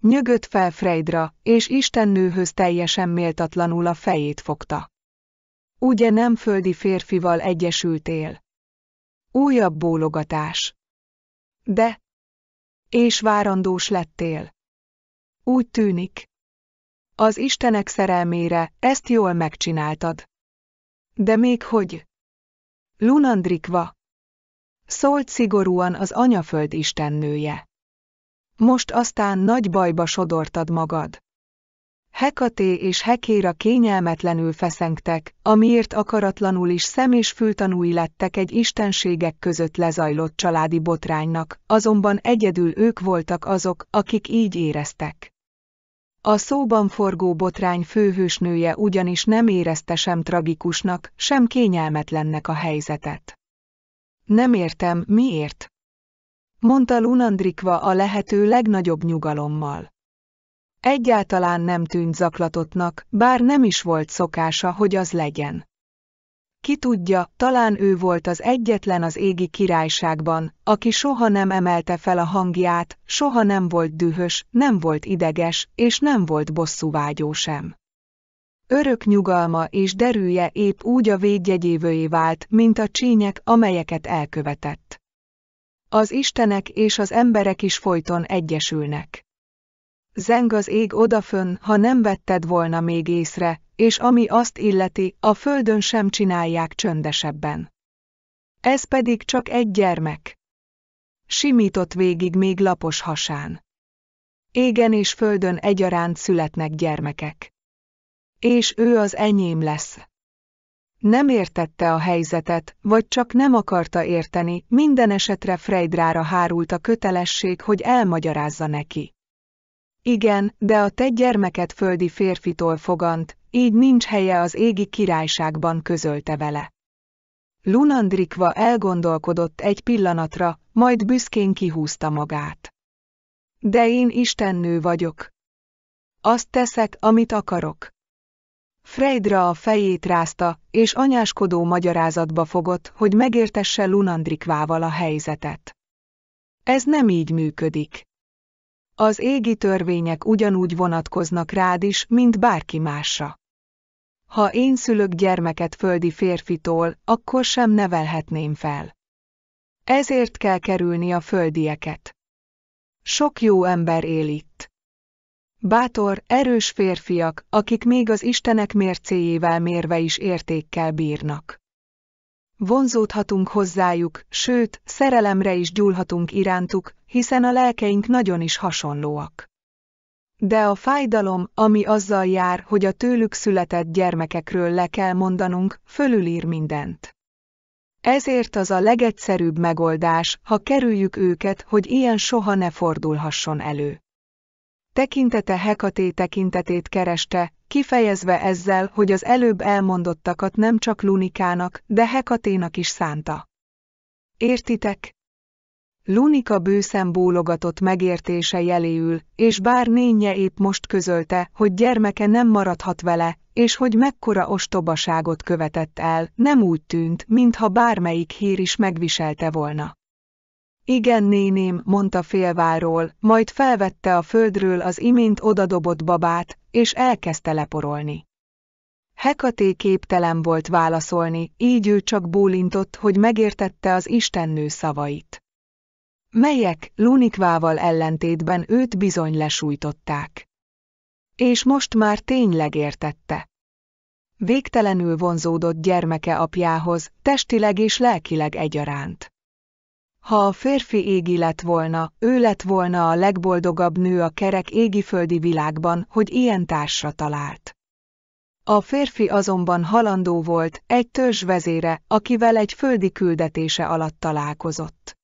Nyögött fel Freydra, és Istennőhöz teljesen méltatlanul a fejét fogta. Ugye nem földi férfival egyesültél? Újabb bólogatás. De. És várandós lettél. Úgy tűnik. Az Istenek szerelmére ezt jól megcsináltad. De még hogy? Lunandrikva. Szólt szigorúan az anyaföld istennője. Most aztán nagy bajba sodortad magad. Hekaté és Hekéra kényelmetlenül feszengtek, amiért akaratlanul is szem és fültanúi lettek egy istenségek között lezajlott családi botránynak, azonban egyedül ők voltak azok, akik így éreztek. A szóban forgó botrány főhősnője ugyanis nem érezte sem tragikusnak, sem kényelmetlennek a helyzetet. Nem értem, miért? mondta Lunandrikva a lehető legnagyobb nyugalommal. Egyáltalán nem tűnt zaklatottnak, bár nem is volt szokása, hogy az legyen. Ki tudja, talán ő volt az egyetlen az égi királyságban, aki soha nem emelte fel a hangját, soha nem volt dühös, nem volt ideges, és nem volt bosszúvágyó sem. Örök nyugalma és derűje épp úgy a védjegyévőé vált, mint a csínyek, amelyeket elkövetett. Az istenek és az emberek is folyton egyesülnek. Zeng az ég odafön, ha nem vetted volna még észre, és ami azt illeti, a földön sem csinálják csöndesebben. Ez pedig csak egy gyermek. Simított végig még lapos hasán. Égen és földön egyaránt születnek gyermekek. És ő az enyém lesz. Nem értette a helyzetet, vagy csak nem akarta érteni, minden esetre Freydrára hárult a kötelesség, hogy elmagyarázza neki. Igen, de a te gyermeket földi férfitól fogant, így nincs helye az égi királyságban közölte vele. Lunandrikva elgondolkodott egy pillanatra, majd büszkén kihúzta magát. De én istennő vagyok. Azt teszek, amit akarok. Freydra a fejét rázta, és anyáskodó magyarázatba fogott, hogy megértesse Lunandrikvával a helyzetet. Ez nem így működik. Az égi törvények ugyanúgy vonatkoznak rád is, mint bárki másra. Ha én szülök gyermeket földi férfitól, akkor sem nevelhetném fel. Ezért kell kerülni a földieket. Sok jó ember él itt. Bátor, erős férfiak, akik még az Istenek mércéjével mérve is értékkel bírnak. Vonzódhatunk hozzájuk, sőt, szerelemre is gyúlhatunk irántuk, hiszen a lelkeink nagyon is hasonlóak. De a fájdalom, ami azzal jár, hogy a tőlük született gyermekekről le kell mondanunk, fölülír mindent. Ezért az a legegyszerűbb megoldás, ha kerüljük őket, hogy ilyen soha ne fordulhasson elő tekintete Hekaté tekintetét kereste, kifejezve ezzel, hogy az előbb elmondottakat nem csak Lunikának, de Hekaténak is szánta. Értitek? Lunika bőszem bólogatott megértése jeléül, és bár nénye épp most közölte, hogy gyermeke nem maradhat vele, és hogy mekkora ostobaságot követett el, nem úgy tűnt, mintha bármelyik hír is megviselte volna. Igen néném, mondta félváról, majd felvette a földről az imént odadobott babát, és elkezdte leporolni. Hekaté képtelen volt válaszolni, így ő csak bólintott, hogy megértette az istennő szavait. Melyek, Lunikvával ellentétben őt bizony lesújtották. És most már tényleg értette. Végtelenül vonzódott gyermeke apjához, testileg és lelkileg egyaránt. Ha a férfi égi lett volna, ő lett volna a legboldogabb nő a kerek égiföldi világban, hogy ilyen társra talált. A férfi azonban halandó volt, egy törzs vezére, akivel egy földi küldetése alatt találkozott.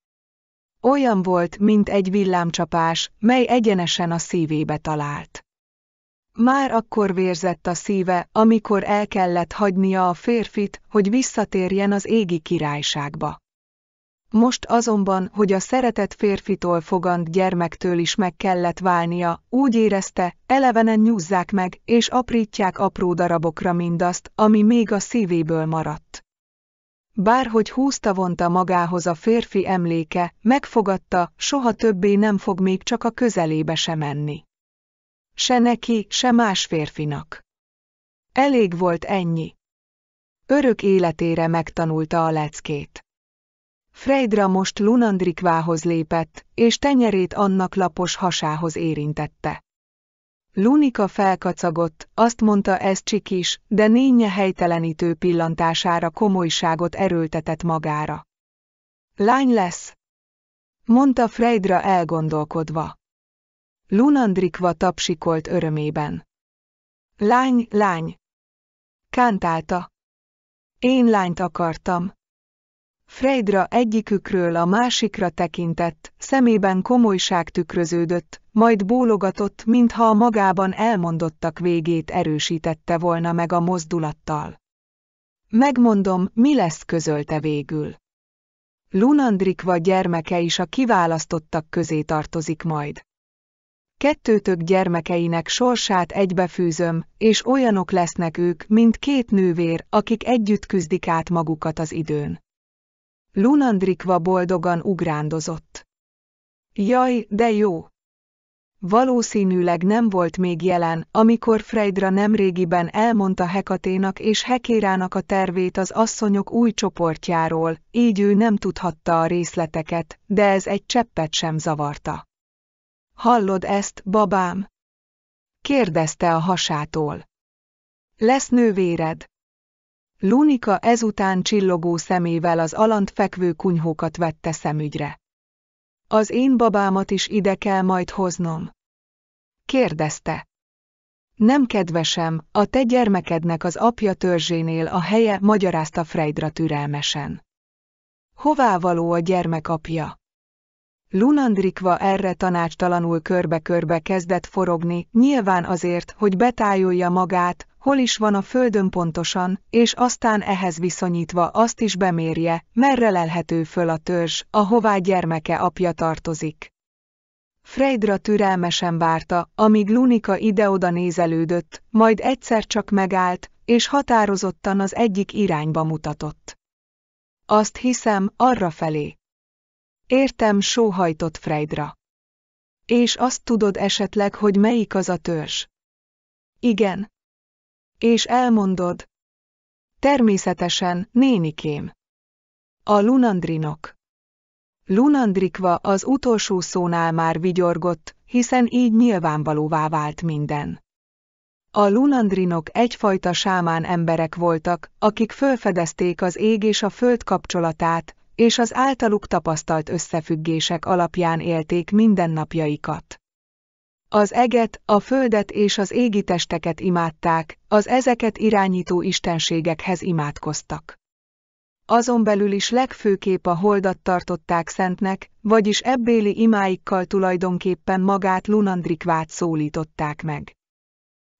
Olyan volt, mint egy villámcsapás, mely egyenesen a szívébe talált. Már akkor vérzett a szíve, amikor el kellett hagynia a férfit, hogy visszatérjen az égi királyságba. Most azonban, hogy a szeretett férfitól fogant gyermektől is meg kellett válnia, úgy érezte, elevenen nyúzzák meg, és aprítják apró darabokra mindazt, ami még a szívéből maradt. Bárhogy húzta vonta magához a férfi emléke, megfogadta, soha többé nem fog még csak a közelébe se menni. Se neki, se más férfinak. Elég volt ennyi. Örök életére megtanulta a leckét. Freydra most Lunandrikvához lépett, és tenyerét annak lapos hasához érintette. Lunika felkacagott, azt mondta ez csikis, de nénye helytelenítő pillantására komolyságot erőltetett magára. Lány lesz, mondta Freydra elgondolkodva. Lunandrikva tapsikolt örömében. Lány, lány! Kántálta. Én lányt akartam. Freydra egyikükről a másikra tekintett, szemében komolyság tükröződött, majd bólogatott, mintha a magában elmondottak végét erősítette volna meg a mozdulattal. Megmondom, mi lesz közölte végül. Lunandrikva gyermeke is a kiválasztottak közé tartozik majd. Kettőtök gyermekeinek sorsát egybefűzöm, és olyanok lesznek ők, mint két nővér, akik együtt küzdik át magukat az időn. Lunandrikva boldogan ugrándozott. Jaj, de jó! Valószínűleg nem volt még jelen, amikor Freydra nemrégiben elmondta Hekaténak és Hekérának a tervét az asszonyok új csoportjáról, így ő nem tudhatta a részleteket, de ez egy cseppet sem zavarta. Hallod ezt, babám? kérdezte a hasától. Lesz nővéred? Lunika ezután csillogó szemével az alant fekvő kunyhókat vette szemügyre. Az én babámat is ide kell majd hoznom. Kérdezte. Nem kedvesem, a te gyermekednek az apja törzsénél a helye, magyarázta Freydra türelmesen. Hová való a gyermek apja? Lunandrikva erre tanácstalanul körbe-körbe kezdett forogni, nyilván azért, hogy betájolja magát, hol is van a földön pontosan, és aztán ehhez viszonyítva azt is bemérje, merre lelhető föl a törzs, ahová gyermeke apja tartozik. Freydra türelmesen várta, amíg Lunika ide-oda nézelődött, majd egyszer csak megállt, és határozottan az egyik irányba mutatott. Azt hiszem, arra felé. Értem, sóhajtott Freydra. És azt tudod esetleg, hogy melyik az a törzs? Igen. És elmondod? Természetesen, nénikém. A lunandrinok. Lunandrikva az utolsó szónál már vigyorgott, hiszen így nyilvánvalóvá vált minden. A lunandrinok egyfajta sámán emberek voltak, akik felfedezték az ég és a föld kapcsolatát, és az általuk tapasztalt összefüggések alapján élték mindennapjaikat. Az eget, a földet és az égi testeket imádták, az ezeket irányító istenségekhez imádkoztak. Azon belül is legfőképp a holdat tartották szentnek, vagyis ebbéli imáikkal tulajdonképpen magát Lunandrikvát szólították meg.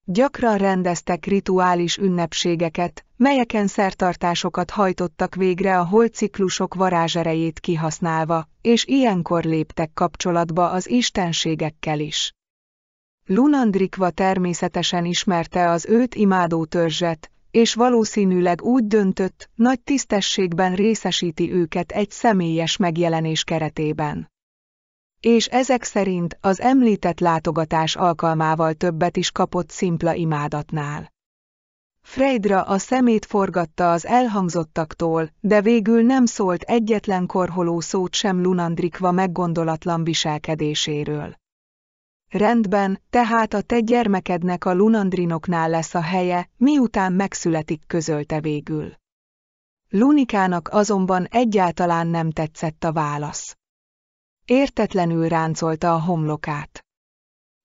Gyakran rendeztek rituális ünnepségeket, melyeken szertartásokat hajtottak végre a holciklusok varázserejét kihasználva, és ilyenkor léptek kapcsolatba az istenségekkel is. Lunandrikva természetesen ismerte az őt imádó törzset, és valószínűleg úgy döntött, nagy tisztességben részesíti őket egy személyes megjelenés keretében és ezek szerint az említett látogatás alkalmával többet is kapott szimpla imádatnál. Freydra a szemét forgatta az elhangzottaktól, de végül nem szólt egyetlen korholó szót sem Lunandrikva meggondolatlan viselkedéséről. Rendben, tehát a te gyermekednek a Lunandrinoknál lesz a helye, miután megszületik közölte végül. Lunikának azonban egyáltalán nem tetszett a válasz. Értetlenül ráncolta a homlokát.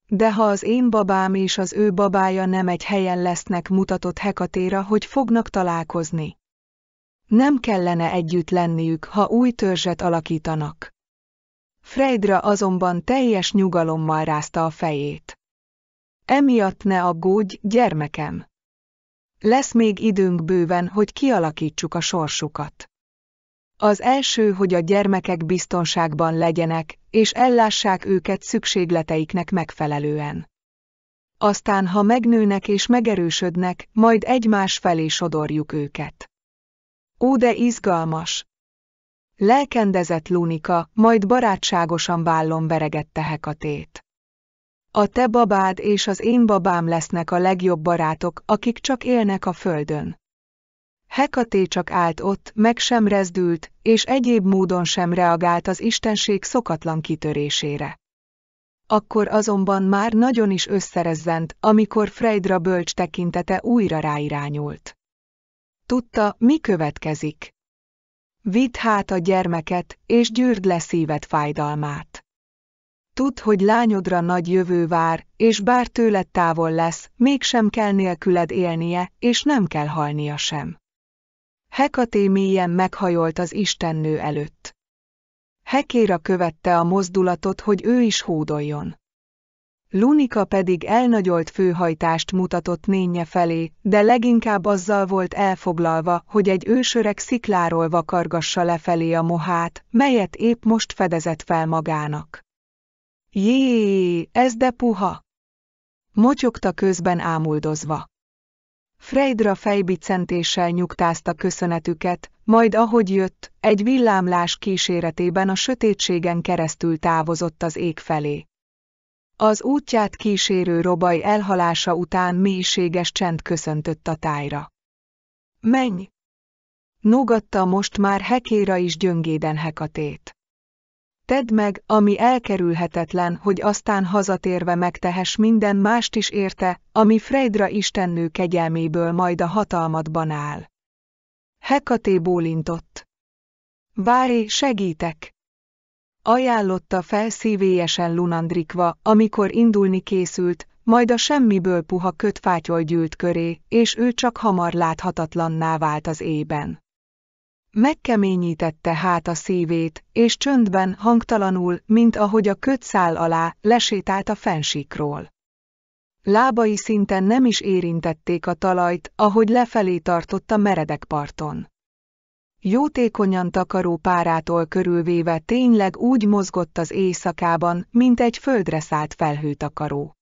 De ha az én babám és az ő babája nem egy helyen lesznek mutatott Hekatéra, hogy fognak találkozni. Nem kellene együtt lenniük, ha új törzset alakítanak. Freydra azonban teljes nyugalommal rázta a fejét. Emiatt ne aggódj, gyermekem! Lesz még időnk bőven, hogy kialakítsuk a sorsukat. Az első, hogy a gyermekek biztonságban legyenek, és ellássák őket szükségleteiknek megfelelően. Aztán, ha megnőnek és megerősödnek, majd egymás felé sodorjuk őket. Ó, de izgalmas! Lelkendezett Lunika, majd barátságosan vállon veregette Hekatét. A te babád és az én babám lesznek a legjobb barátok, akik csak élnek a földön. Hekaté csak állt ott, meg sem rezdült, és egyéb módon sem reagált az istenség szokatlan kitörésére. Akkor azonban már nagyon is összerezzent, amikor Freydra bölcs tekintete újra ráirányult. Tudta, mi következik. Vidd hát a gyermeket, és gyűrd le szíved fájdalmát. Tudd, hogy lányodra nagy jövő vár, és bár tőled távol lesz, mégsem kell nélküled élnie, és nem kell halnia sem. Hekaté mélyen meghajolt az istennő előtt. Hekéra követte a mozdulatot, hogy ő is hódoljon. Lunika pedig elnagyolt főhajtást mutatott nénye felé, de leginkább azzal volt elfoglalva, hogy egy ősöreg szikláról vakargassa lefelé a mohát, melyet épp most fedezett fel magának. Jé, ez de puha! Motyogta közben ámuldozva. Freydra fejbicentéssel nyugtázta köszönetüket, majd ahogy jött, egy villámlás kíséretében a sötétségen keresztül távozott az ég felé. Az útját kísérő robaj elhalása után mélységes csend köszöntött a tájra. Menj! Nogatta most már hekéra is gyöngéden hekatét. Tedd meg, ami elkerülhetetlen, hogy aztán hazatérve megtehes minden mást is érte, ami Freydra istennő kegyelméből majd a hatalmadban áll. Hekaté bólintott. Várj, segítek! Ajánlotta szívélyesen Lunandrikva, amikor indulni készült, majd a semmiből puha kötfátyol gyűlt köré, és ő csak hamar láthatatlanná vált az ében. Megkeményítette hát a szívét, és csöndben, hangtalanul, mint ahogy a kötszál alá, lesétált a fensíkról. Lábai szinten nem is érintették a talajt, ahogy lefelé tartott a meredek parton. Jótékonyan takaró párától körülvéve tényleg úgy mozgott az éjszakában, mint egy földre szállt felhőtakaró.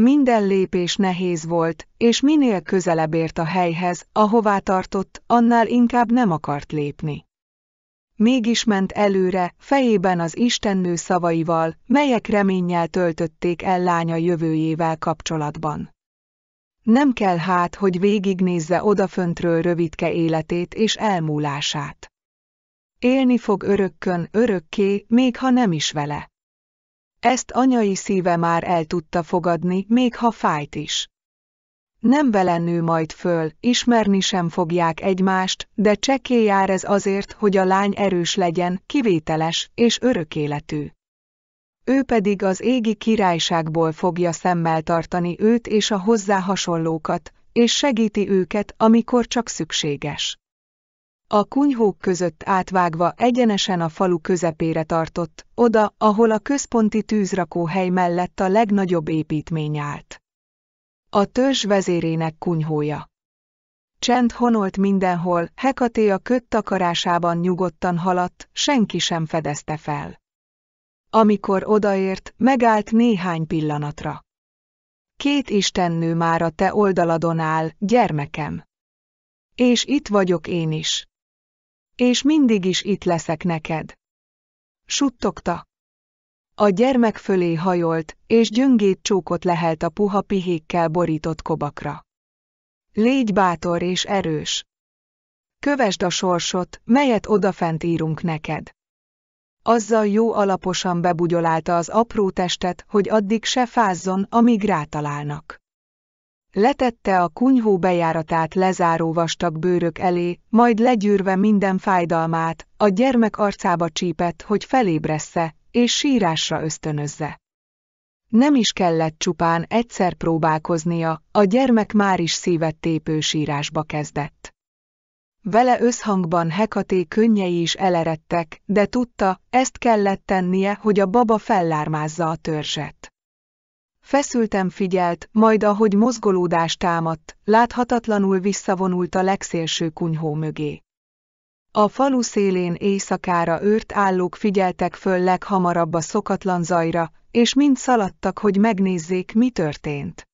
Minden lépés nehéz volt, és minél közelebb ért a helyhez, ahová tartott, annál inkább nem akart lépni. Mégis ment előre, fejében az istennő szavaival, melyek reménnyel töltötték el lánya jövőjével kapcsolatban. Nem kell hát, hogy végignézze odaföntről rövidke életét és elmúlását. Élni fog örökkön, örökké, még ha nem is vele. Ezt anyai szíve már el tudta fogadni, még ha fájt is. Nem vele nő majd föl, ismerni sem fogják egymást, de cseké jár ez azért, hogy a lány erős legyen, kivételes és örökéletű. Ő pedig az égi királyságból fogja szemmel tartani őt és a hozzá hasonlókat, és segíti őket, amikor csak szükséges. A kunyhók között átvágva egyenesen a falu közepére tartott, oda, ahol a központi tűzrakóhely mellett a legnagyobb építmény állt. A törzs vezérének kunyhója. Csend honolt mindenhol, Hekaté a köt takarásában nyugodtan haladt, senki sem fedezte fel. Amikor odaért, megállt néhány pillanatra. Két istennő már a te oldaladon áll, gyermekem. És itt vagyok én is. És mindig is itt leszek neked. Suttogta. A gyermek fölé hajolt, és gyöngét csókot lehelt a puha pihékkel borított kobakra. Légy bátor és erős. Kövesd a sorsot, melyet odafent írunk neked. Azzal jó alaposan bebugyolálta az apró testet, hogy addig se fázzon, amíg rátalálnak. Letette a kunyhó bejáratát lezáró vastag bőrök elé, majd legyűrve minden fájdalmát, a gyermek arcába csípett, hogy felébressze, és sírásra ösztönözze. Nem is kellett csupán egyszer próbálkoznia, a gyermek már is szívet tépő sírásba kezdett. Vele összhangban Hekaté könnyei is eleredtek, de tudta, ezt kellett tennie, hogy a baba fellármázza a törzset. Feszültem figyelt, majd ahogy mozgolódás támadt, láthatatlanul visszavonult a legszélső kunyhó mögé. A falu szélén éjszakára őrt állók figyeltek föl leghamarabb a szokatlan zajra, és mind szaladtak, hogy megnézzék, mi történt.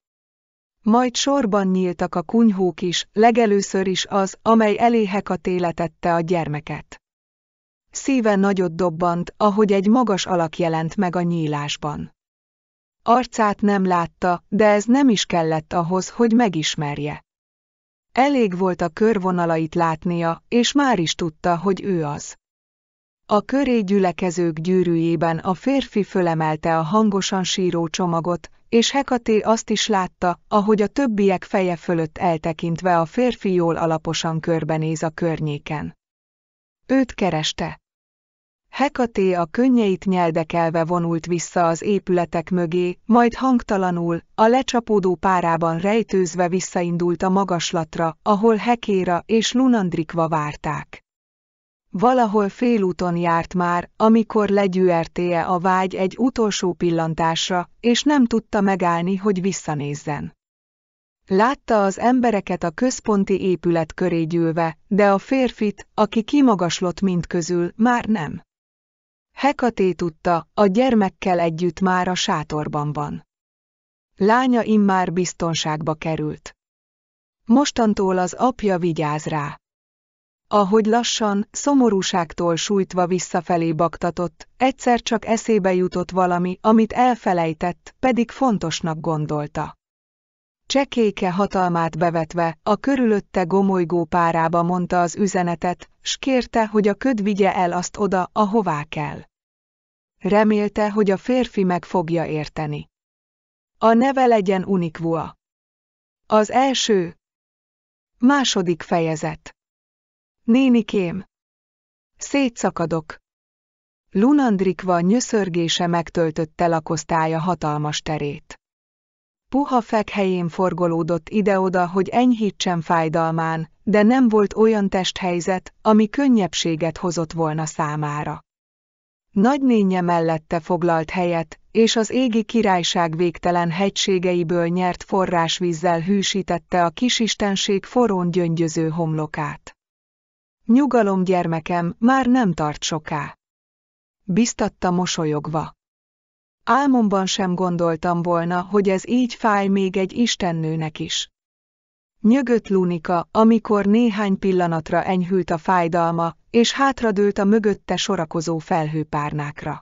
Majd sorban nyíltak a kunyhók is, legelőször is az, amely eléhek téletette a gyermeket. Szíve nagyot dobbant, ahogy egy magas alak jelent meg a nyílásban. Arcát nem látta, de ez nem is kellett ahhoz, hogy megismerje. Elég volt a körvonalait látnia, és már is tudta, hogy ő az. A köré gyülekezők gyűrűjében a férfi fölemelte a hangosan síró csomagot, és Hekaté azt is látta, ahogy a többiek feje fölött eltekintve a férfi jól alaposan körbenéz a környéken. Őt kereste. Hekaté a könnyeit nyeldekelve vonult vissza az épületek mögé, majd hangtalanul, a lecsapódó párában rejtőzve visszaindult a magaslatra, ahol Hekéra és Lunandrikva várták. Valahol félúton járt már, amikor legyűrtéje a vágy egy utolsó pillantásra, és nem tudta megállni, hogy visszanézzen. Látta az embereket a központi épület köré gyűlve, de a férfit, aki kimagaslott mindközül, már nem. Hekaté tudta, a gyermekkel együtt már a sátorban van. Lánya immár biztonságba került. Mostantól az apja vigyáz rá. Ahogy lassan, szomorúságtól sújtva visszafelé baktatott, egyszer csak eszébe jutott valami, amit elfelejtett, pedig fontosnak gondolta. Csekéke hatalmát bevetve, a körülötte gomolygó párába mondta az üzenetet, s kérte, hogy a köd vigye el azt oda, ahová kell. Remélte, hogy a férfi meg fogja érteni. A neve legyen unikvua. Az első. Második fejezet. Nénikém. Szétszakadok. Lunandrikva nyöszörgése megtöltötte lakosztálya hatalmas terét. Puha fekhelyén forgolódott ide-oda, hogy enyhítsen fájdalmán, de nem volt olyan testhelyzet, ami könnyebbséget hozott volna számára. Nagynénye mellette foglalt helyet, és az égi királyság végtelen hegységeiből nyert forrásvízzel hűsítette a kisistenség forrón gyöngyöző homlokát. Nyugalom gyermekem, már nem tart soká. Biztatta mosolyogva. Álmomban sem gondoltam volna, hogy ez így fáj még egy istennőnek is. Nyögött Lunika, amikor néhány pillanatra enyhült a fájdalma, és hátradőlt a mögötte sorakozó felhőpárnákra.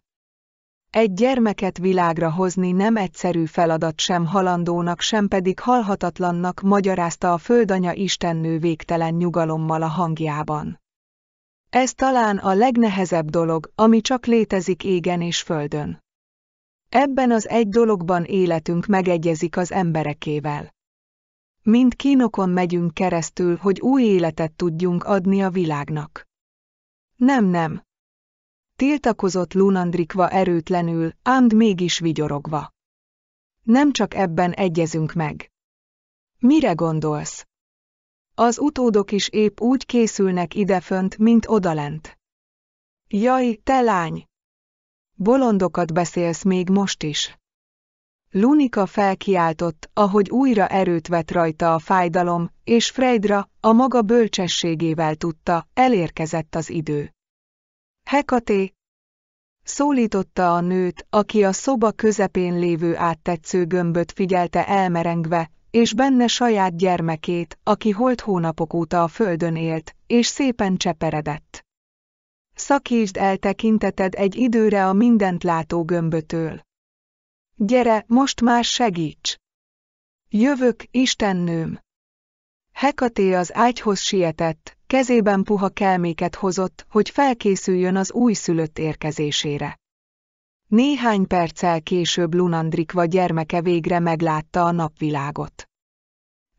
Egy gyermeket világra hozni nem egyszerű feladat sem halandónak, sem pedig halhatatlannak magyarázta a földanya istennő végtelen nyugalommal a hangjában. Ez talán a legnehezebb dolog, ami csak létezik égen és földön. Ebben az egy dologban életünk megegyezik az emberekével. Mind kínokon megyünk keresztül, hogy új életet tudjunk adni a világnak. Nem, nem. Tiltakozott Lunandrikva erőtlenül, ám mégis vigyorogva. Nem csak ebben egyezünk meg. Mire gondolsz? Az utódok is épp úgy készülnek idefönt, mint odalent. Jaj, te lány! bolondokat beszélsz még most is. Lunika felkiáltott, ahogy újra erőt vett rajta a fájdalom, és Freydra, a maga bölcsességével tudta, elérkezett az idő. Hekaté! Szólította a nőt, aki a szoba közepén lévő áttetsző gömböt figyelte elmerengve, és benne saját gyermekét, aki holt hónapok óta a földön élt, és szépen cseperedett. Szakítsd el tekinteted egy időre a mindent látó gömbötől. Gyere, most már segíts! Jövök, Istennőm! Hekaté az ágyhoz sietett, kezében puha kelméket hozott, hogy felkészüljön az újszülött érkezésére. Néhány perccel később Lunandrikva gyermeke végre meglátta a napvilágot.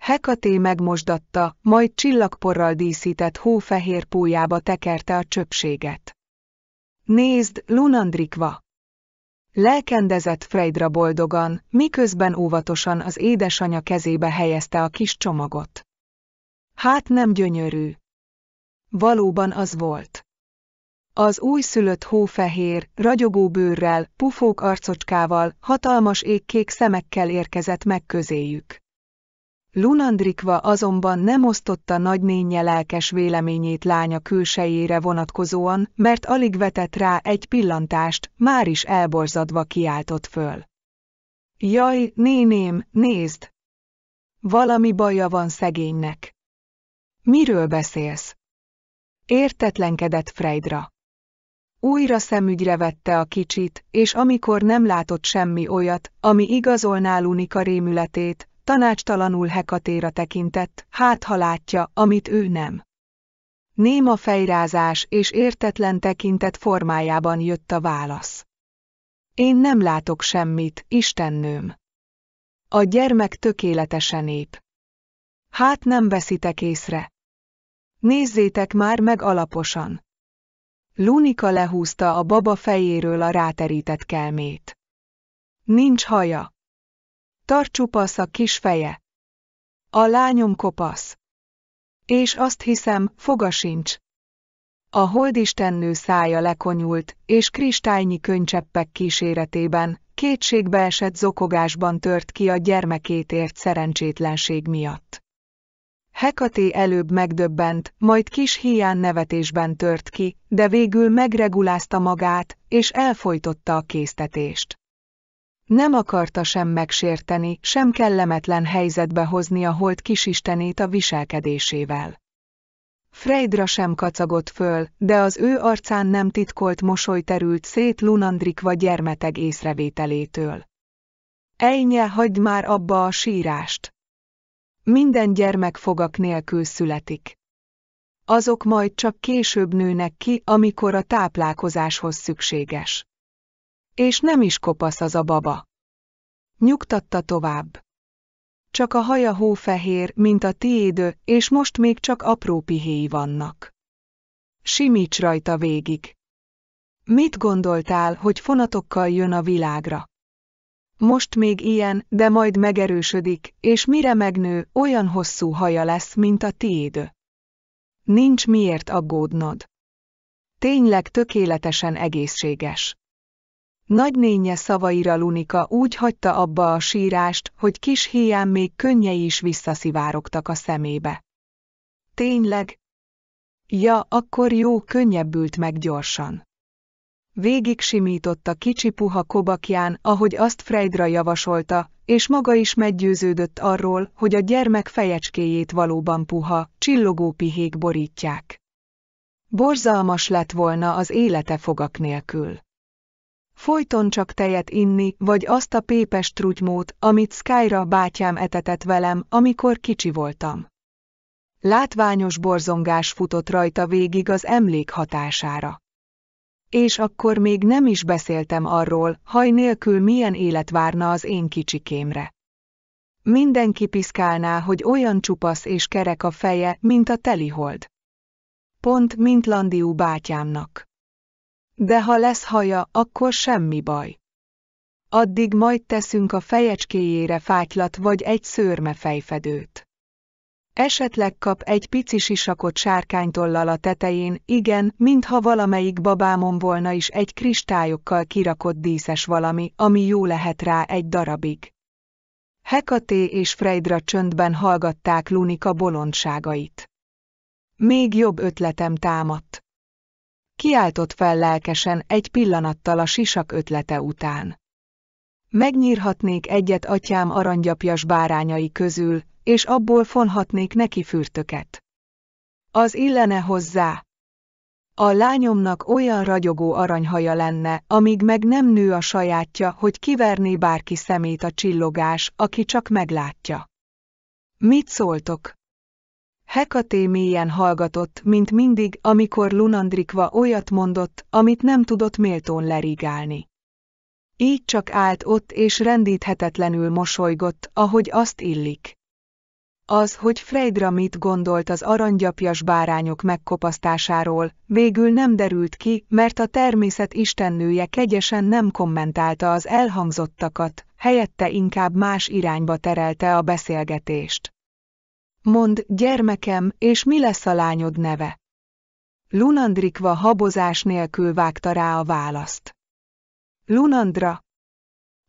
Hekaté megmosdatta, majd csillagporral díszített hófehér pólyába tekerte a csöpséget. Nézd, Lunandrikva! Lelkendezett Freydra boldogan, miközben óvatosan az édesanyja kezébe helyezte a kis csomagot. Hát nem gyönyörű. Valóban az volt. Az újszülött hófehér, ragyogó bőrrel, pufók arcocskával, hatalmas égkék szemekkel érkezett meg közéjük. Lunandrikva azonban nem osztotta nagynénje lelkes véleményét lánya külsejére vonatkozóan, mert alig vetett rá egy pillantást, már is elborzadva kiáltott föl. Jaj, néném, nézd! Valami baja van szegénynek. Miről beszélsz? Értetlenkedett Freydra. Újra szemügyre vette a kicsit, és amikor nem látott semmi olyat, ami igazolná Lunika rémületét, tanácstalanul Hekatéra tekintett, hát ha látja, amit ő nem. Néma fejrázás és értetlen tekintet formájában jött a válasz. Én nem látok semmit, Istennőm. A gyermek tökéletesen ép. Hát nem veszitek észre. Nézzétek már meg alaposan. Lunika lehúzta a baba fejéről a ráterített kelmét. Nincs haja. Tartsupasz a kis feje. A lányom kopasz. És azt hiszem, foga sincs. A holdistennő szája lekonyult, és kristálynyi könycseppek kíséretében, kétségbeesett zokogásban tört ki a gyermekét ért szerencsétlenség miatt. Hekaté előbb megdöbbent, majd kis hián nevetésben tört ki, de végül megregulázta magát, és elfojtotta a késztetést. Nem akarta sem megsérteni, sem kellemetlen helyzetbe hozni a holt kisistenét a viselkedésével. Freydra sem kacagott föl, de az ő arcán nem titkolt mosoly terült szét Lunandrikva gyermeteg észrevételétől. Ejnye, hagyd már abba a sírást! Minden gyermek fogak nélkül születik. Azok majd csak később nőnek ki, amikor a táplálkozáshoz szükséges. És nem is kopasz az a baba. Nyugtatta tovább. Csak a haja hófehér, mint a tiédő, és most még csak apró pihéi vannak. Simíts rajta végig. Mit gondoltál, hogy fonatokkal jön a világra? Most még ilyen, de majd megerősödik, és mire megnő, olyan hosszú haja lesz, mint a tiéd. Nincs miért aggódnod. Tényleg tökéletesen egészséges. Nagynénye szavaira Lunika úgy hagyta abba a sírást, hogy kis híján még könnyei is visszaszivárogtak a szemébe. Tényleg? Ja, akkor jó könnyebbült meg gyorsan. Végig simította kicsi puha kobakján, ahogy azt Freydra javasolta, és maga is meggyőződött arról, hogy a gyermek fejecskéjét valóban puha, csillogó pihék borítják. Borzalmas lett volna az élete fogak nélkül. Folyton csak tejet inni, vagy azt a pépes trutymót, amit Skyra bátyám etetett velem, amikor kicsi voltam. Látványos borzongás futott rajta végig az emlék hatására. És akkor még nem is beszéltem arról, haj nélkül milyen élet várna az én kicsikémre. Mindenki piszkálná, hogy olyan csupasz és kerek a feje, mint a telihold. Pont, mint Landiú bátyámnak. De ha lesz haja, akkor semmi baj. Addig majd teszünk a fejecskéjére fátylat vagy egy szőrme fejfedőt. Esetleg kap egy pici sisakot sárkánytollal a tetején, igen, mintha valamelyik babámon volna is egy kristályokkal kirakott díszes valami, ami jó lehet rá egy darabig. Hekaté és Freydra csöndben hallgatták Lunika bolondságait. Még jobb ötletem támadt. Kiáltott fel lelkesen egy pillanattal a sisak ötlete után. Megnyírhatnék egyet atyám aranygyapjas bárányai közül, és abból fonhatnék neki fürtöket. Az illene hozzá. A lányomnak olyan ragyogó aranyhaja lenne, amíg meg nem nő a sajátja, hogy kiverné bárki szemét a csillogás, aki csak meglátja. Mit szóltok? Hekaté mélyen hallgatott, mint mindig, amikor Lunandrikva olyat mondott, amit nem tudott méltón lerigálni. Így csak állt ott és rendíthetetlenül mosolygott, ahogy azt illik. Az, hogy Freydra mit gondolt az aranygyapjas bárányok megkopasztásáról, végül nem derült ki, mert a természet istennője kegyesen nem kommentálta az elhangzottakat, helyette inkább más irányba terelte a beszélgetést. Mond, gyermekem, és mi lesz a lányod neve? Lunandrikva habozás nélkül vágta rá a választ. Lunandra.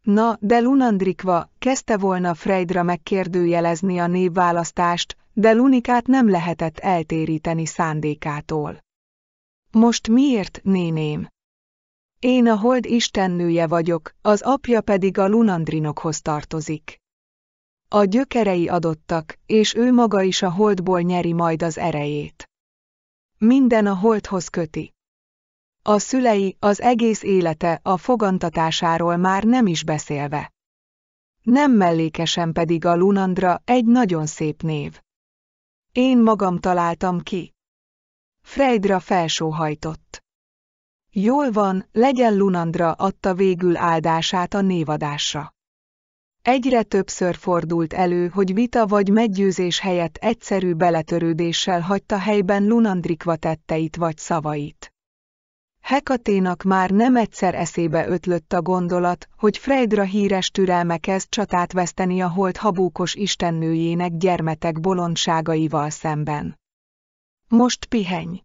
Na, de Lunandrikva kezdte volna Freydra megkérdőjelezni a névválasztást, de Lunikát nem lehetett eltéríteni szándékától. Most miért, néném? Én a hold istennője vagyok, az apja pedig a Lunandrinokhoz tartozik. A gyökerei adottak, és ő maga is a holdból nyeri majd az erejét. Minden a holdhoz köti. A szülei, az egész élete a fogantatásáról már nem is beszélve. Nem mellékesen pedig a Lunandra egy nagyon szép név. Én magam találtam ki. Freydra felsóhajtott. Jól van, legyen Lunandra adta végül áldását a névadásra. Egyre többször fordult elő, hogy vita vagy meggyőzés helyett egyszerű beletörődéssel hagyta helyben Lunandrikva tetteit vagy szavait. Hekaténak már nem egyszer eszébe ötlött a gondolat, hogy Freydra híres türelme kezd csatát veszteni a holt habúkos istennőjének gyermetek bolondságaival szemben. Most pihenj.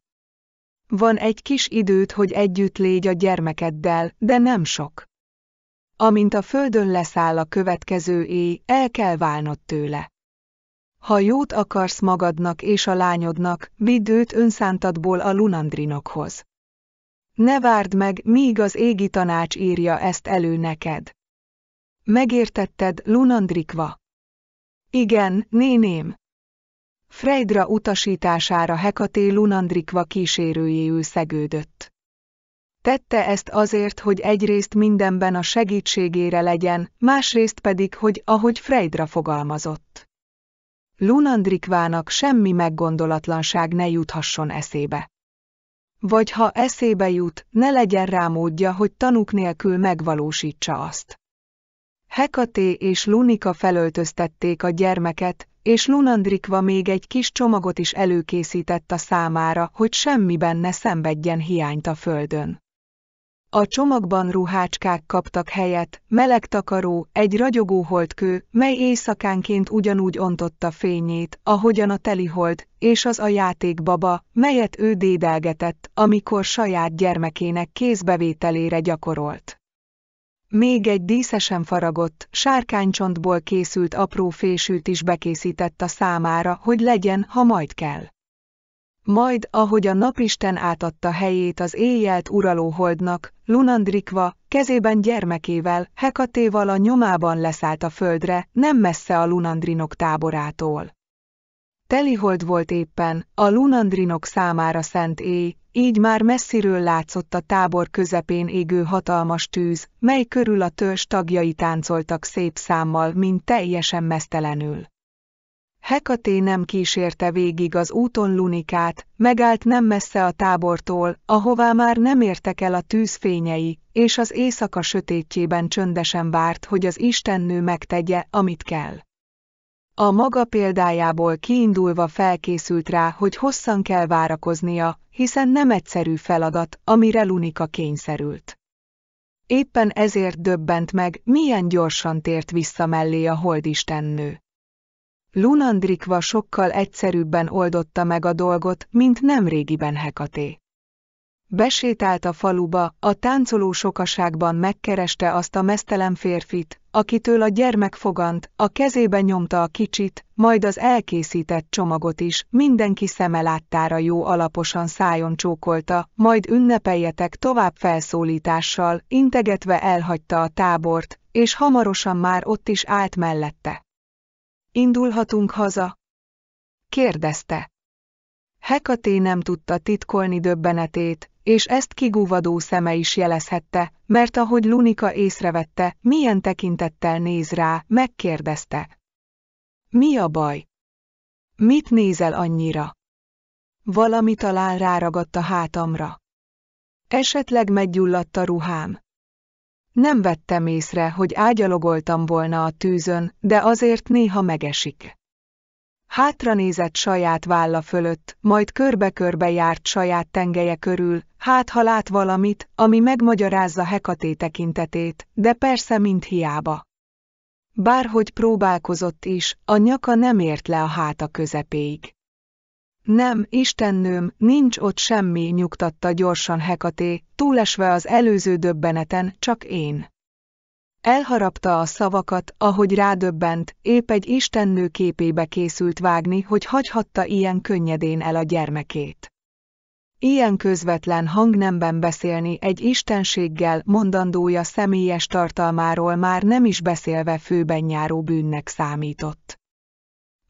Van egy kis időt, hogy együtt légy a gyermekeddel, de nem sok. Amint a földön leszáll a következő éj, el kell válnod tőle. Ha jót akarsz magadnak és a lányodnak, vidd őt önszántatból a lunandrinokhoz. Ne várd meg, míg az égi tanács írja ezt elő neked. Megértetted, Lunandrikva? Igen, néném. Freydra utasítására Hekaté Lunandrikva kísérőjéül szegődött. Tette ezt azért, hogy egyrészt mindenben a segítségére legyen, másrészt pedig, hogy ahogy Freydra fogalmazott. Lunandrikvának semmi meggondolatlanság ne juthasson eszébe. Vagy ha eszébe jut, ne legyen rá módja, hogy tanuk nélkül megvalósítsa azt. Hekaté és Lunika felöltöztették a gyermeket, és Lunandrikva még egy kis csomagot is előkészített a számára, hogy semmiben ne szenvedjen hiányt a földön. A csomagban ruhácskák kaptak helyet, meleg takaró, egy ragyogó holdkő, mely éjszakánként ugyanúgy ontotta fényét, ahogyan a telihold, és az a játékbaba, melyet ő dédelgetett, amikor saját gyermekének kézbevételére gyakorolt. Még egy díszesen faragott, sárkánycsontból készült apró fésült is bekészített a számára, hogy legyen, ha majd kell. Majd, ahogy a napisten átadta helyét az éjjelt uraló holdnak, Lunandrikva, kezében gyermekével, Hekatéval a nyomában leszállt a földre, nem messze a Lunandrinok táborától. Telihold volt éppen, a Lunandrinok számára szent éj, így már messziről látszott a tábor közepén égő hatalmas tűz, mely körül a törzs tagjai táncoltak szép számmal, mint teljesen mesztelenül. Hekaté nem kísérte végig az úton Lunikát, megállt nem messze a tábortól, ahová már nem értek el a tűzfényei, és az éjszaka sötétjében csöndesen várt, hogy az istennő megtegye, amit kell. A maga példájából kiindulva felkészült rá, hogy hosszan kell várakoznia, hiszen nem egyszerű feladat, amire Lunika kényszerült. Éppen ezért döbbent meg, milyen gyorsan tért vissza mellé a holdistennő. Lunandrikva sokkal egyszerűbben oldotta meg a dolgot, mint nemrégiben Hekaté. Besétált a faluba, a táncoló sokaságban megkereste azt a mesztelen férfit, akitől a gyermek fogant, a kezébe nyomta a kicsit, majd az elkészített csomagot is, mindenki szeme láttára jó alaposan szájon csókolta, majd ünnepeljetek tovább felszólítással, integetve elhagyta a tábort, és hamarosan már ott is állt mellette. Indulhatunk haza? kérdezte. Hekaté nem tudta titkolni döbbenetét, és ezt kigúvadó szeme is jelezhette, mert ahogy Lunika észrevette, milyen tekintettel néz rá, megkérdezte. Mi a baj? Mit nézel annyira? Valami talán ráragadt a hátamra. Esetleg meggyulladt a ruhám. Nem vettem észre, hogy ágyalogoltam volna a tűzön, de azért néha megesik. Hátranézett saját válla fölött, majd körbe-körbe járt saját tengeje körül, hát ha lát valamit, ami megmagyarázza Hekaté tekintetét, de persze mint hiába. Bárhogy próbálkozott is, a nyaka nem ért le a háta közepéig. Nem, istennőm, nincs ott semmi, nyugtatta gyorsan Hekaté, túlesve az előző döbbeneten, csak én. Elharapta a szavakat, ahogy rádöbbent, épp egy istennő képébe készült vágni, hogy hagyhatta ilyen könnyedén el a gyermekét. Ilyen közvetlen hangnemben beszélni egy istenséggel mondandója személyes tartalmáról már nem is beszélve főben járó bűnnek számított.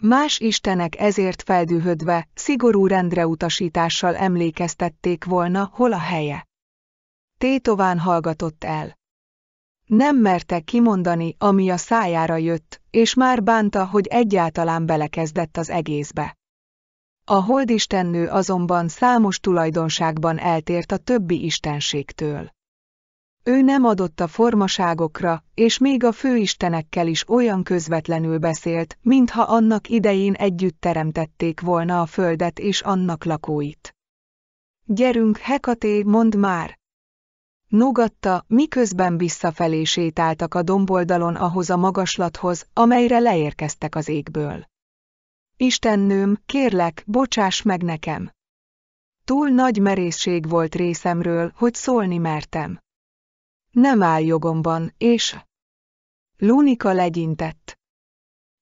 Más istenek ezért feldühödve, szigorú rendre utasítással emlékeztették volna, hol a helye. Tétován hallgatott el. Nem merte kimondani, ami a szájára jött, és már bánta, hogy egyáltalán belekezdett az egészbe. A holdistennő azonban számos tulajdonságban eltért a többi istenségtől. Ő nem adott a formaságokra, és még a főistenekkel is olyan közvetlenül beszélt, mintha annak idején együtt teremtették volna a földet és annak lakóit. Gyerünk, Hekaté, mondd már! Nogatta, miközben visszafelé sétáltak a domboldalon ahhoz a magaslathoz, amelyre leérkeztek az égből. Istennőm, kérlek, bocsáss meg nekem! Túl nagy merészség volt részemről, hogy szólni mertem. Nem áll jogomban, és... Lunika legyintett.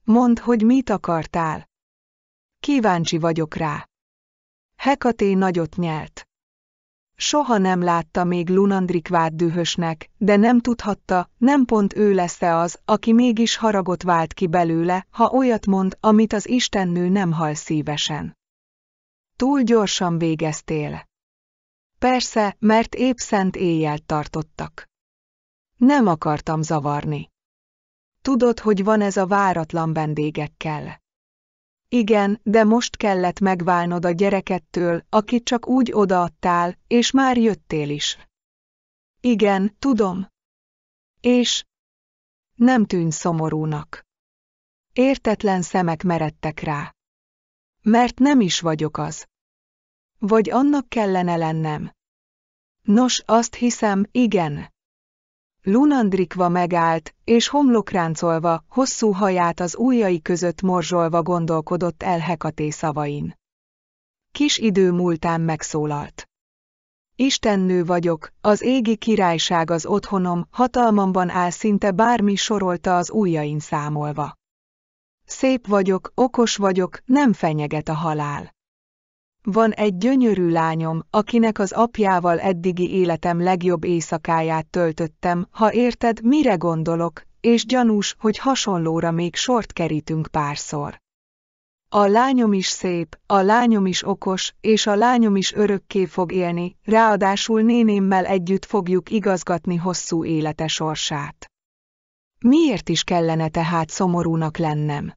Mondd, hogy mit akartál. Kíváncsi vagyok rá. Hekaté nagyot nyelt. Soha nem látta még Lunandrikvát dühösnek, de nem tudhatta, nem pont ő lesz-e az, aki mégis haragot vált ki belőle, ha olyat mond, amit az istennő nem hal szívesen. Túl gyorsan végeztél. Persze, mert épp szent éjjel tartottak. Nem akartam zavarni. Tudod, hogy van ez a váratlan vendégekkel. Igen, de most kellett megválnod a gyerekettől, akit csak úgy odaadtál, és már jöttél is. Igen, tudom. És? Nem tűnt szomorúnak. Értetlen szemek meredtek rá. Mert nem is vagyok az. Vagy annak kellene lennem. Nos, azt hiszem, igen. Lunandrikva megállt, és homlokráncolva, hosszú haját az ujjai között morzsolva gondolkodott el Hekaté szavain. Kis idő múltán megszólalt. Istennő vagyok, az égi királyság az otthonom, hatalmamban áll szinte bármi sorolta az ujjain számolva. Szép vagyok, okos vagyok, nem fenyeget a halál. Van egy gyönyörű lányom, akinek az apjával eddigi életem legjobb éjszakáját töltöttem, ha érted, mire gondolok, és gyanús, hogy hasonlóra még sort kerítünk párszor. A lányom is szép, a lányom is okos, és a lányom is örökké fog élni, ráadásul nénémmel együtt fogjuk igazgatni hosszú élete sorsát. Miért is kellene tehát szomorúnak lennem?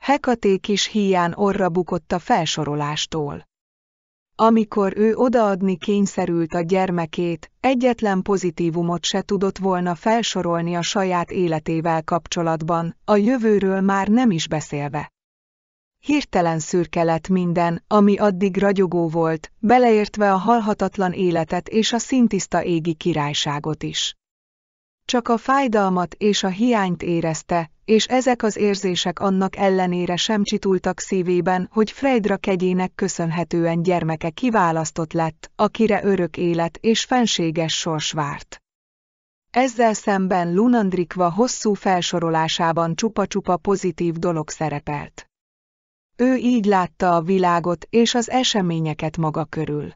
Hekaté kis hián orra bukott a felsorolástól. Amikor ő odaadni kényszerült a gyermekét, egyetlen pozitívumot se tudott volna felsorolni a saját életével kapcsolatban, a jövőről már nem is beszélve. Hirtelen szürke lett minden, ami addig ragyogó volt, beleértve a halhatatlan életet és a szintiszta égi királyságot is. Csak a fájdalmat és a hiányt érezte, és ezek az érzések annak ellenére sem csitultak szívében, hogy Freydra kegyének köszönhetően gyermeke kiválasztott lett, akire örök élet és fenséges sors várt. Ezzel szemben Lunandrikva hosszú felsorolásában csupa-csupa pozitív dolog szerepelt. Ő így látta a világot és az eseményeket maga körül.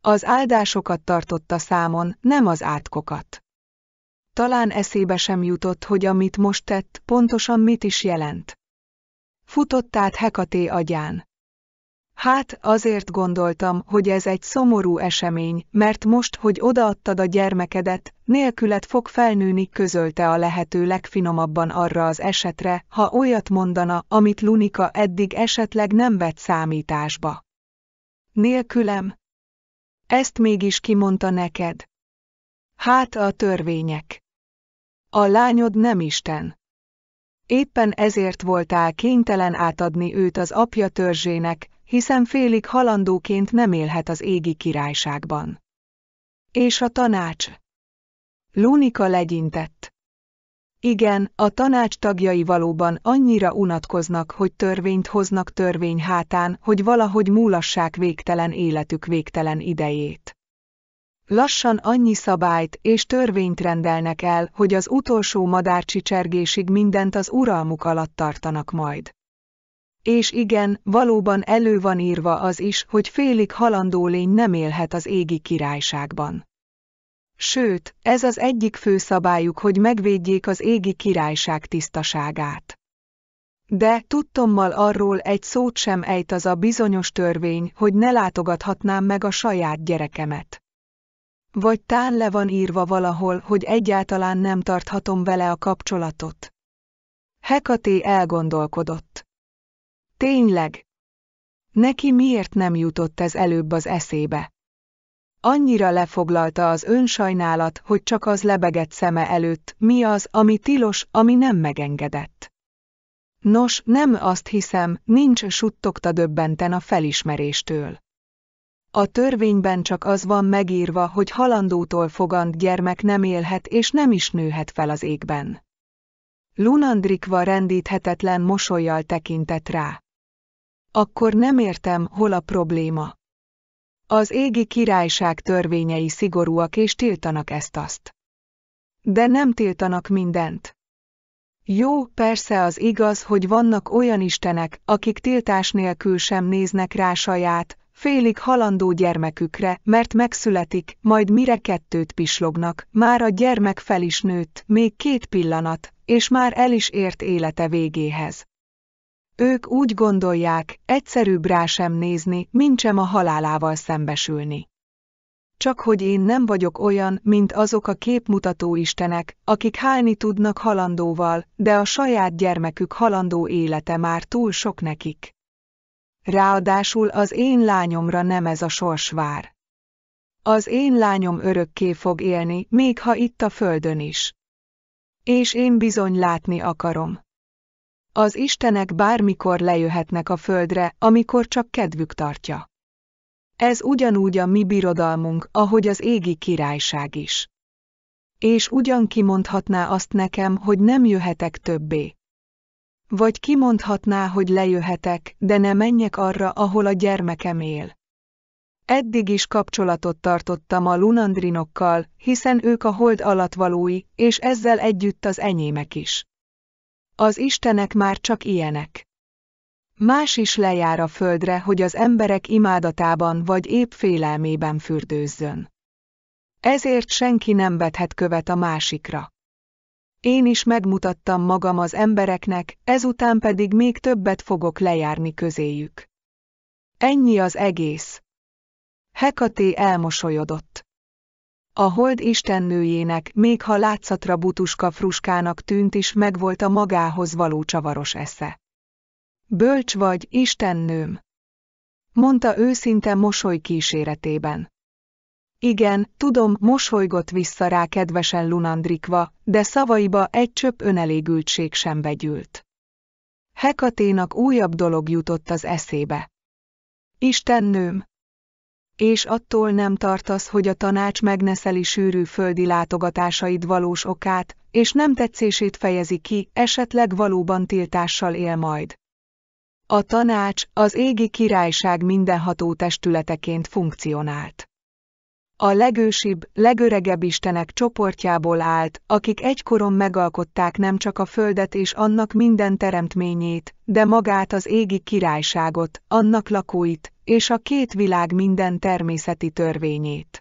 Az áldásokat tartotta számon, nem az átkokat talán eszébe sem jutott, hogy amit most tett, pontosan mit is jelent. Futott át Hekaté agyán. Hát, azért gondoltam, hogy ez egy szomorú esemény, mert most, hogy odaadtad a gyermekedet, nélkület fog felnőni, közölte a lehető legfinomabban arra az esetre, ha olyat mondana, amit Lunika eddig esetleg nem vett számításba. Nélkülem? Ezt mégis kimondta neked. Hát a törvények. A lányod nem Isten. Éppen ezért voltál kénytelen átadni őt az apja törzsének, hiszen félig halandóként nem élhet az égi királyságban. És a tanács? Lunika legyintett. Igen, a tanács tagjai valóban annyira unatkoznak, hogy törvényt hoznak törvény hátán, hogy valahogy múlassák végtelen életük végtelen idejét. Lassan annyi szabályt és törvényt rendelnek el, hogy az utolsó madárcsicsergésig mindent az uralmuk alatt tartanak majd. És igen, valóban elő van írva az is, hogy félig halandó lény nem élhet az égi királyságban. Sőt, ez az egyik fő szabályuk, hogy megvédjék az égi királyság tisztaságát. De tudtommal arról egy szót sem ejt az a bizonyos törvény, hogy ne látogathatnám meg a saját gyerekemet. Vagy tán le van írva valahol, hogy egyáltalán nem tarthatom vele a kapcsolatot. Hekaté elgondolkodott. Tényleg? Neki miért nem jutott ez előbb az eszébe? Annyira lefoglalta az önsajnálat, hogy csak az lebegett szeme előtt, mi az, ami tilos, ami nem megengedett. Nos, nem azt hiszem, nincs suttogta döbbenten a felismeréstől. A törvényben csak az van megírva, hogy halandótól fogant gyermek nem élhet és nem is nőhet fel az égben. Lunandrikva rendíthetetlen mosolyjal tekintett rá. Akkor nem értem, hol a probléma. Az égi királyság törvényei szigorúak és tiltanak ezt-azt. De nem tiltanak mindent. Jó, persze az igaz, hogy vannak olyan istenek, akik tiltás nélkül sem néznek rá saját, félig halandó gyermekükre, mert megszületik, majd mire kettőt pislognak, már a gyermek fel is nőtt, még két pillanat, és már el is ért élete végéhez. Ők úgy gondolják, egyszerűbb rá sem nézni, mint sem a halálával szembesülni. Csak hogy én nem vagyok olyan, mint azok a képmutató istenek, akik hálni tudnak halandóval, de a saját gyermekük halandó élete már túl sok nekik. Ráadásul az én lányomra nem ez a sors vár. Az én lányom örökké fog élni, még ha itt a földön is. És én bizony látni akarom. Az istenek bármikor lejöhetnek a földre, amikor csak kedvük tartja. Ez ugyanúgy a mi birodalmunk, ahogy az égi királyság is. És ugyan kimondhatná azt nekem, hogy nem jöhetek többé. Vagy kimondhatná, hogy lejöhetek, de ne menjek arra, ahol a gyermekem él. Eddig is kapcsolatot tartottam a lunandrinokkal, hiszen ők a hold alatvalói, és ezzel együtt az enyémek is. Az istenek már csak ilyenek. Más is lejár a földre, hogy az emberek imádatában vagy épp félelmében fürdőzzön. Ezért senki nem vethet követ a másikra én is megmutattam magam az embereknek, ezután pedig még többet fogok lejárni közéjük. Ennyi az egész. Hekaté elmosolyodott. A hold istennőjének, még ha látszatra butuska fruskának tűnt is megvolt a magához való csavaros esze. Bölcs vagy, istennőm! mondta őszinte mosoly kíséretében. Igen, tudom, mosolygott vissza rá kedvesen Lunandrikva, de szavaiba egy csöpp önelégültség sem begyűlt. Hekaténak újabb dolog jutott az eszébe. nőm! És attól nem tartasz, hogy a tanács megneszeli sűrű földi látogatásaid valós okát, és nem tetszését fejezi ki, esetleg valóban tiltással él majd. A tanács az égi királyság mindenható testületeként funkcionált a legősibb, legöregebb istenek csoportjából állt, akik egykoron megalkották nem csak a földet és annak minden teremtményét, de magát az égi királyságot, annak lakóit, és a két világ minden természeti törvényét.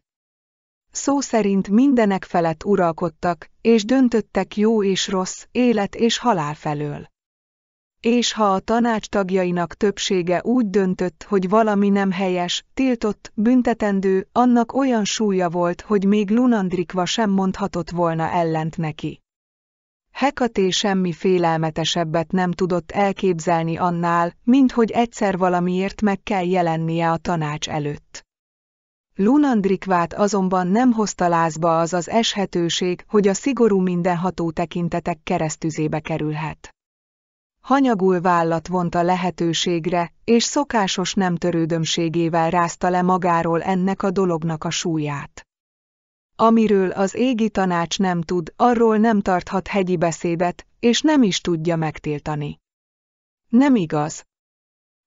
Szó szerint mindenek felett uralkodtak, és döntöttek jó és rossz, élet és halál felől és ha a tanács tagjainak többsége úgy döntött, hogy valami nem helyes, tiltott, büntetendő, annak olyan súlya volt, hogy még Lunandrikva sem mondhatott volna ellent neki. Hekaté semmi félelmetesebbet nem tudott elképzelni annál, mint hogy egyszer valamiért meg kell jelennie a tanács előtt. Lunandrikvát azonban nem hozta lázba az az eshetőség, hogy a szigorú mindenható tekintetek keresztüzébe kerülhet hanyagul vállat vont a lehetőségre, és szokásos nem törődömségével rázta le magáról ennek a dolognak a súlyát. Amiről az égi tanács nem tud, arról nem tarthat hegyi beszédet, és nem is tudja megtiltani. Nem igaz.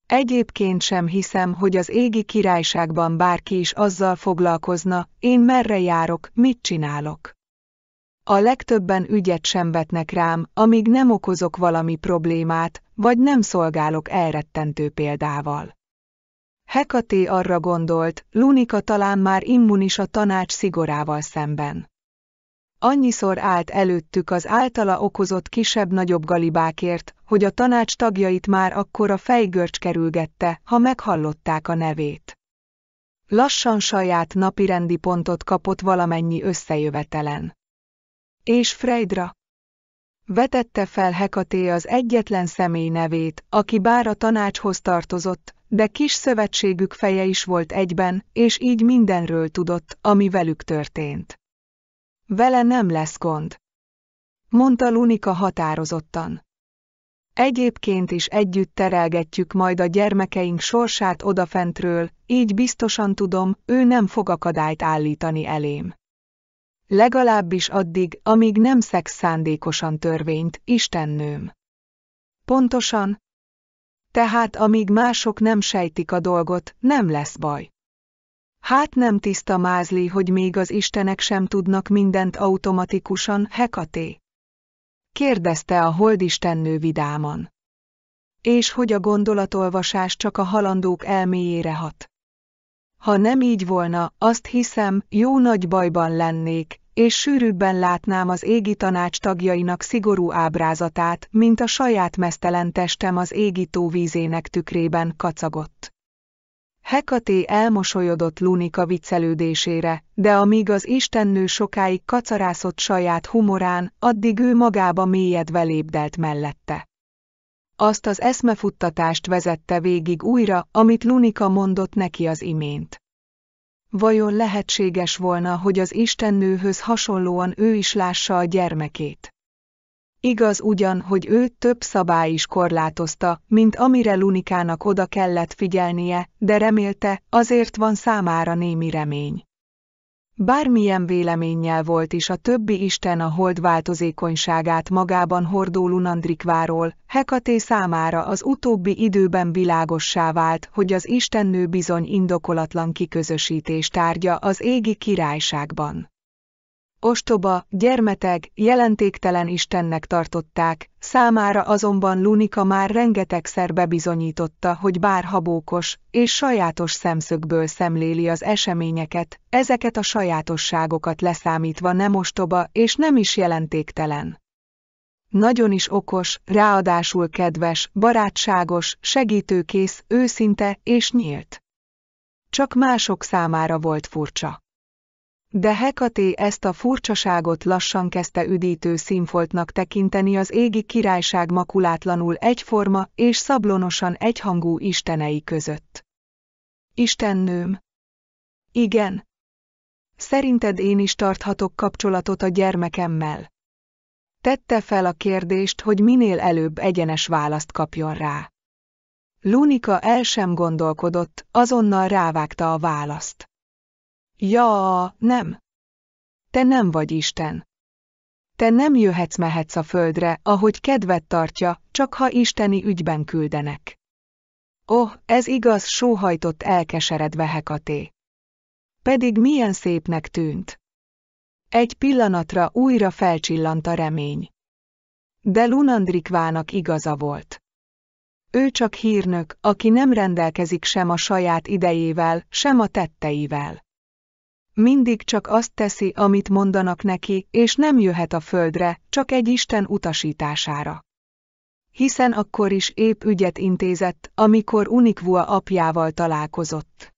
Egyébként sem hiszem, hogy az égi királyságban bárki is azzal foglalkozna, én merre járok, mit csinálok. A legtöbben ügyet sem vetnek rám, amíg nem okozok valami problémát, vagy nem szolgálok elrettentő példával. Hekaté arra gondolt, Lunika talán már immunis a tanács szigorával szemben. Annyiszor állt előttük az általa okozott kisebb-nagyobb galibákért, hogy a tanács tagjait már akkor a fejgörcs kerülgette, ha meghallották a nevét. Lassan saját napirendi pontot kapott valamennyi összejövetelen és Freydra. Vetette fel Hekaté az egyetlen személy nevét, aki bár a tanácshoz tartozott, de kis szövetségük feje is volt egyben, és így mindenről tudott, ami velük történt. Vele nem lesz gond. Mondta Lunika határozottan. Egyébként is együtt terelgetjük majd a gyermekeink sorsát odafentről, így biztosan tudom, ő nem fog akadályt állítani elém. Legalábbis addig, amíg nem szex szándékosan törvényt, Istennőm. Pontosan? Tehát amíg mások nem sejtik a dolgot, nem lesz baj. Hát nem tiszta mázli, hogy még az istenek sem tudnak mindent automatikusan, Hekaté? Kérdezte a holdistennő vidáman. És hogy a gondolatolvasás csak a halandók elméjére hat. Ha nem így volna, azt hiszem, jó nagy bajban lennék, és sűrűbben látnám az égi tanács tagjainak szigorú ábrázatát, mint a saját mesztelen testem az égító vízének tükrében kacagott. Hekaté elmosolyodott Lunika viccelődésére, de amíg az istennő sokáig kacarászott saját humorán, addig ő magába mélyedve lépdelt mellette azt az eszmefuttatást vezette végig újra, amit Lunika mondott neki az imént. Vajon lehetséges volna, hogy az Istennőhöz hasonlóan ő is lássa a gyermekét? Igaz ugyan, hogy őt több szabály is korlátozta, mint amire Lunikának oda kellett figyelnie, de remélte, azért van számára némi remény. Bármilyen véleménnyel volt is a többi isten a hold változékonyságát magában hordó Lunandrikváról, Hekaté számára az utóbbi időben világossá vált, hogy az istennő bizony indokolatlan kiközösítés tárgya az égi királyságban. Ostoba, gyermeteg, jelentéktelen Istennek tartották, számára azonban Lunika már rengetegszer bebizonyította, hogy bár habókos és sajátos szemszögből szemléli az eseményeket, ezeket a sajátosságokat leszámítva nem ostoba és nem is jelentéktelen. Nagyon is okos, ráadásul kedves, barátságos, segítőkész, őszinte és nyílt. Csak mások számára volt furcsa. De Hekaté ezt a furcsaságot lassan kezdte üdítő színfoltnak tekinteni az égi királyság makulátlanul egyforma és szablonosan egyhangú istenei között. Istennőm! Igen. Szerinted én is tarthatok kapcsolatot a gyermekemmel? Tette fel a kérdést, hogy minél előbb egyenes választ kapjon rá. Lunika el sem gondolkodott, azonnal rávágta a választ. Ja, nem. Te nem vagy Isten. Te nem jöhetsz-mehetsz a földre, ahogy kedvet tartja, csak ha isteni ügyben küldenek. Oh, ez igaz, sóhajtott elkeseredve Hekaté. Pedig milyen szépnek tűnt. Egy pillanatra újra felcsillant a remény. De Lunandrikvának igaza volt. Ő csak hírnök, aki nem rendelkezik sem a saját idejével, sem a tetteivel mindig csak azt teszi, amit mondanak neki, és nem jöhet a földre, csak egy Isten utasítására. Hiszen akkor is épp ügyet intézett, amikor Unikvua apjával találkozott.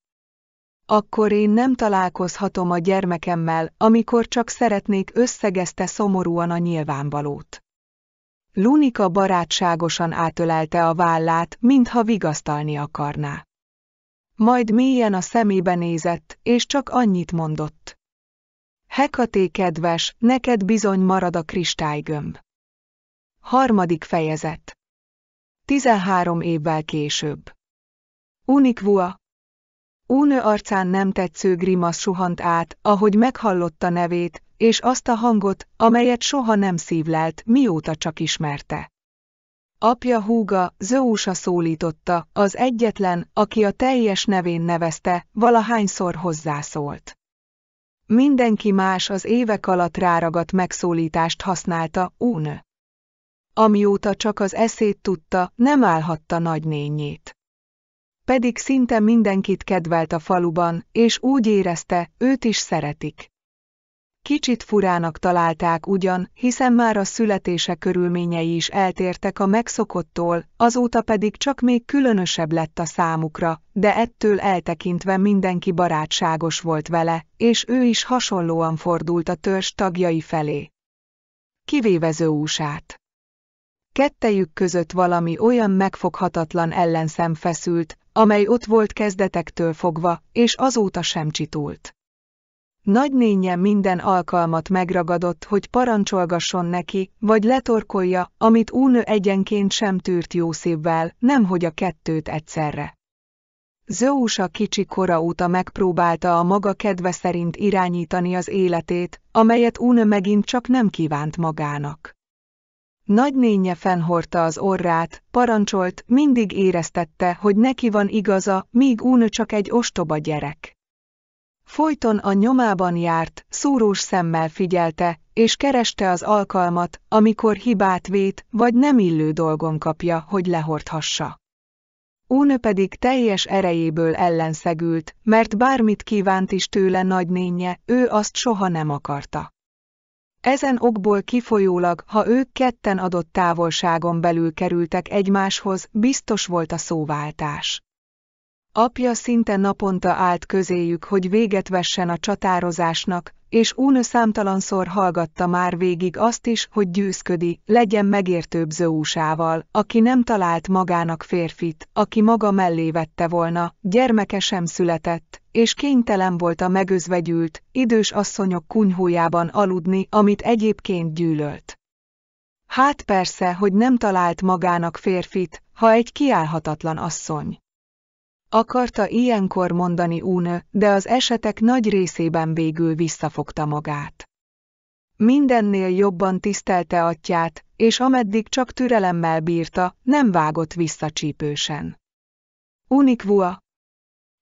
Akkor én nem találkozhatom a gyermekemmel, amikor csak szeretnék összegezte szomorúan a nyilvánvalót. Lunika barátságosan átölelte a vállát, mintha vigasztalni akarná. Majd mélyen a szemébe nézett, és csak annyit mondott. Hekaté kedves, neked bizony marad a kristálygömb. Harmadik fejezet. 13 évvel később. Unikvua. Únő arcán nem tetsző grimasz suhant át, ahogy meghallotta nevét, és azt a hangot, amelyet soha nem szívlelt, mióta csak ismerte. Apja húga, Zeusa szólította, az egyetlen, aki a teljes nevén nevezte, valahányszor hozzászólt. Mindenki más az évek alatt ráragadt megszólítást használta, ún. Amióta csak az eszét tudta, nem állhatta nagynényét. Pedig szinte mindenkit kedvelt a faluban, és úgy érezte, őt is szeretik. Kicsit furának találták ugyan, hiszen már a születése körülményei is eltértek a megszokottól, azóta pedig csak még különösebb lett a számukra, de ettől eltekintve mindenki barátságos volt vele, és ő is hasonlóan fordult a törzs tagjai felé. Kivévező úsát. Kettejük között valami olyan megfoghatatlan ellenszem feszült, amely ott volt kezdetektől fogva, és azóta sem csitult. Nagynénye minden alkalmat megragadott, hogy parancsolgasson neki, vagy letorkolja, amit Únő egyenként sem tűrt jó szívvel, nemhogy a kettőt egyszerre. Zeus a kicsi kora óta megpróbálta a maga kedve szerint irányítani az életét, amelyet Únő megint csak nem kívánt magának. Nagynénye fennhorta az orrát, parancsolt, mindig éreztette, hogy neki van igaza, míg Únő csak egy ostoba gyerek. Folyton a nyomában járt, szúrós szemmel figyelte, és kereste az alkalmat, amikor hibát vét, vagy nem illő dolgon kapja, hogy lehordhassa. Ónö pedig teljes erejéből ellenszegült, mert bármit kívánt is tőle nagynénje, ő azt soha nem akarta. Ezen okból kifolyólag, ha ők ketten adott távolságon belül kerültek egymáshoz, biztos volt a szóváltás. Apja szinte naponta állt közéjük, hogy véget vessen a csatározásnak, és Únő számtalanszor hallgatta már végig azt is, hogy győzködi, legyen megértőbb Zöúsával, aki nem talált magának férfit, aki maga mellé vette volna, gyermeke sem született, és kénytelen volt a megözvegyült, idős asszonyok kunyhójában aludni, amit egyébként gyűlölt. Hát persze, hogy nem talált magának férfit, ha egy kiállhatatlan asszony. Akarta ilyenkor mondani Une, de az esetek nagy részében végül visszafogta magát. Mindennél jobban tisztelte atyát, és ameddig csak türelemmel bírta, nem vágott vissza csípősen. Unikvua!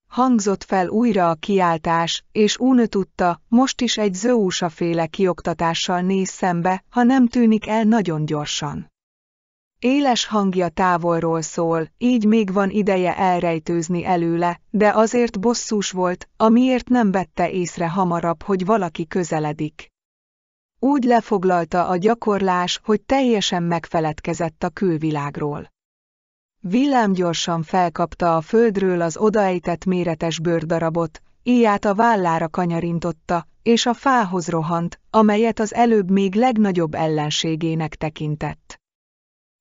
Hangzott fel újra a kiáltás, és Une tudta, most is egy zöúsa féle kioktatással néz szembe, ha nem tűnik el nagyon gyorsan. Éles hangja távolról szól, így még van ideje elrejtőzni előle, de azért bosszús volt, amiért nem vette észre hamarabb, hogy valaki közeledik. Úgy lefoglalta a gyakorlás, hogy teljesen megfeledkezett a külvilágról. Villám gyorsan felkapta a földről az odaejtett méretes bőrdarabot, íját a vállára kanyarintotta, és a fához rohant, amelyet az előbb még legnagyobb ellenségének tekintett.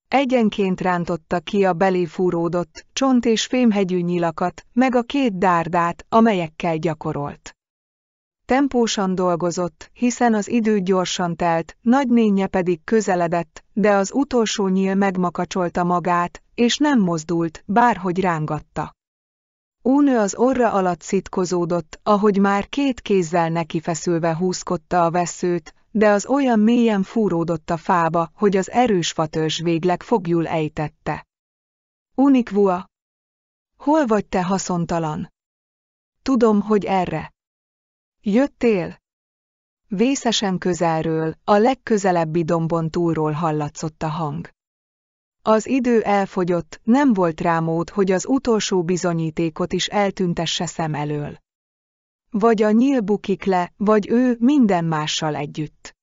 Egyenként rántotta ki a belé fúródott, csont és fémhegyű nyilakat, meg a két dárdát, amelyekkel gyakorolt. Tempósan dolgozott, hiszen az idő gyorsan telt, nagynénye pedig közeledett, de az utolsó nyíl megmakacsolta magát, és nem mozdult, bárhogy rángatta. Únő az orra alatt szitkozódott, ahogy már két kézzel nekifeszülve húzkodta a veszőt, de az olyan mélyen fúródott a fába, hogy az erős fatörzs végleg fogjul ejtette. Unikvua! Hol vagy te haszontalan? Tudom, hogy erre. Jöttél? Vészesen közelről, a legközelebbi dombon túlról hallatszott a hang. Az idő elfogyott, nem volt rá mód, hogy az utolsó bizonyítékot is eltüntesse szem elől. Vagy a nyíl bukik le, vagy ő minden mással együtt.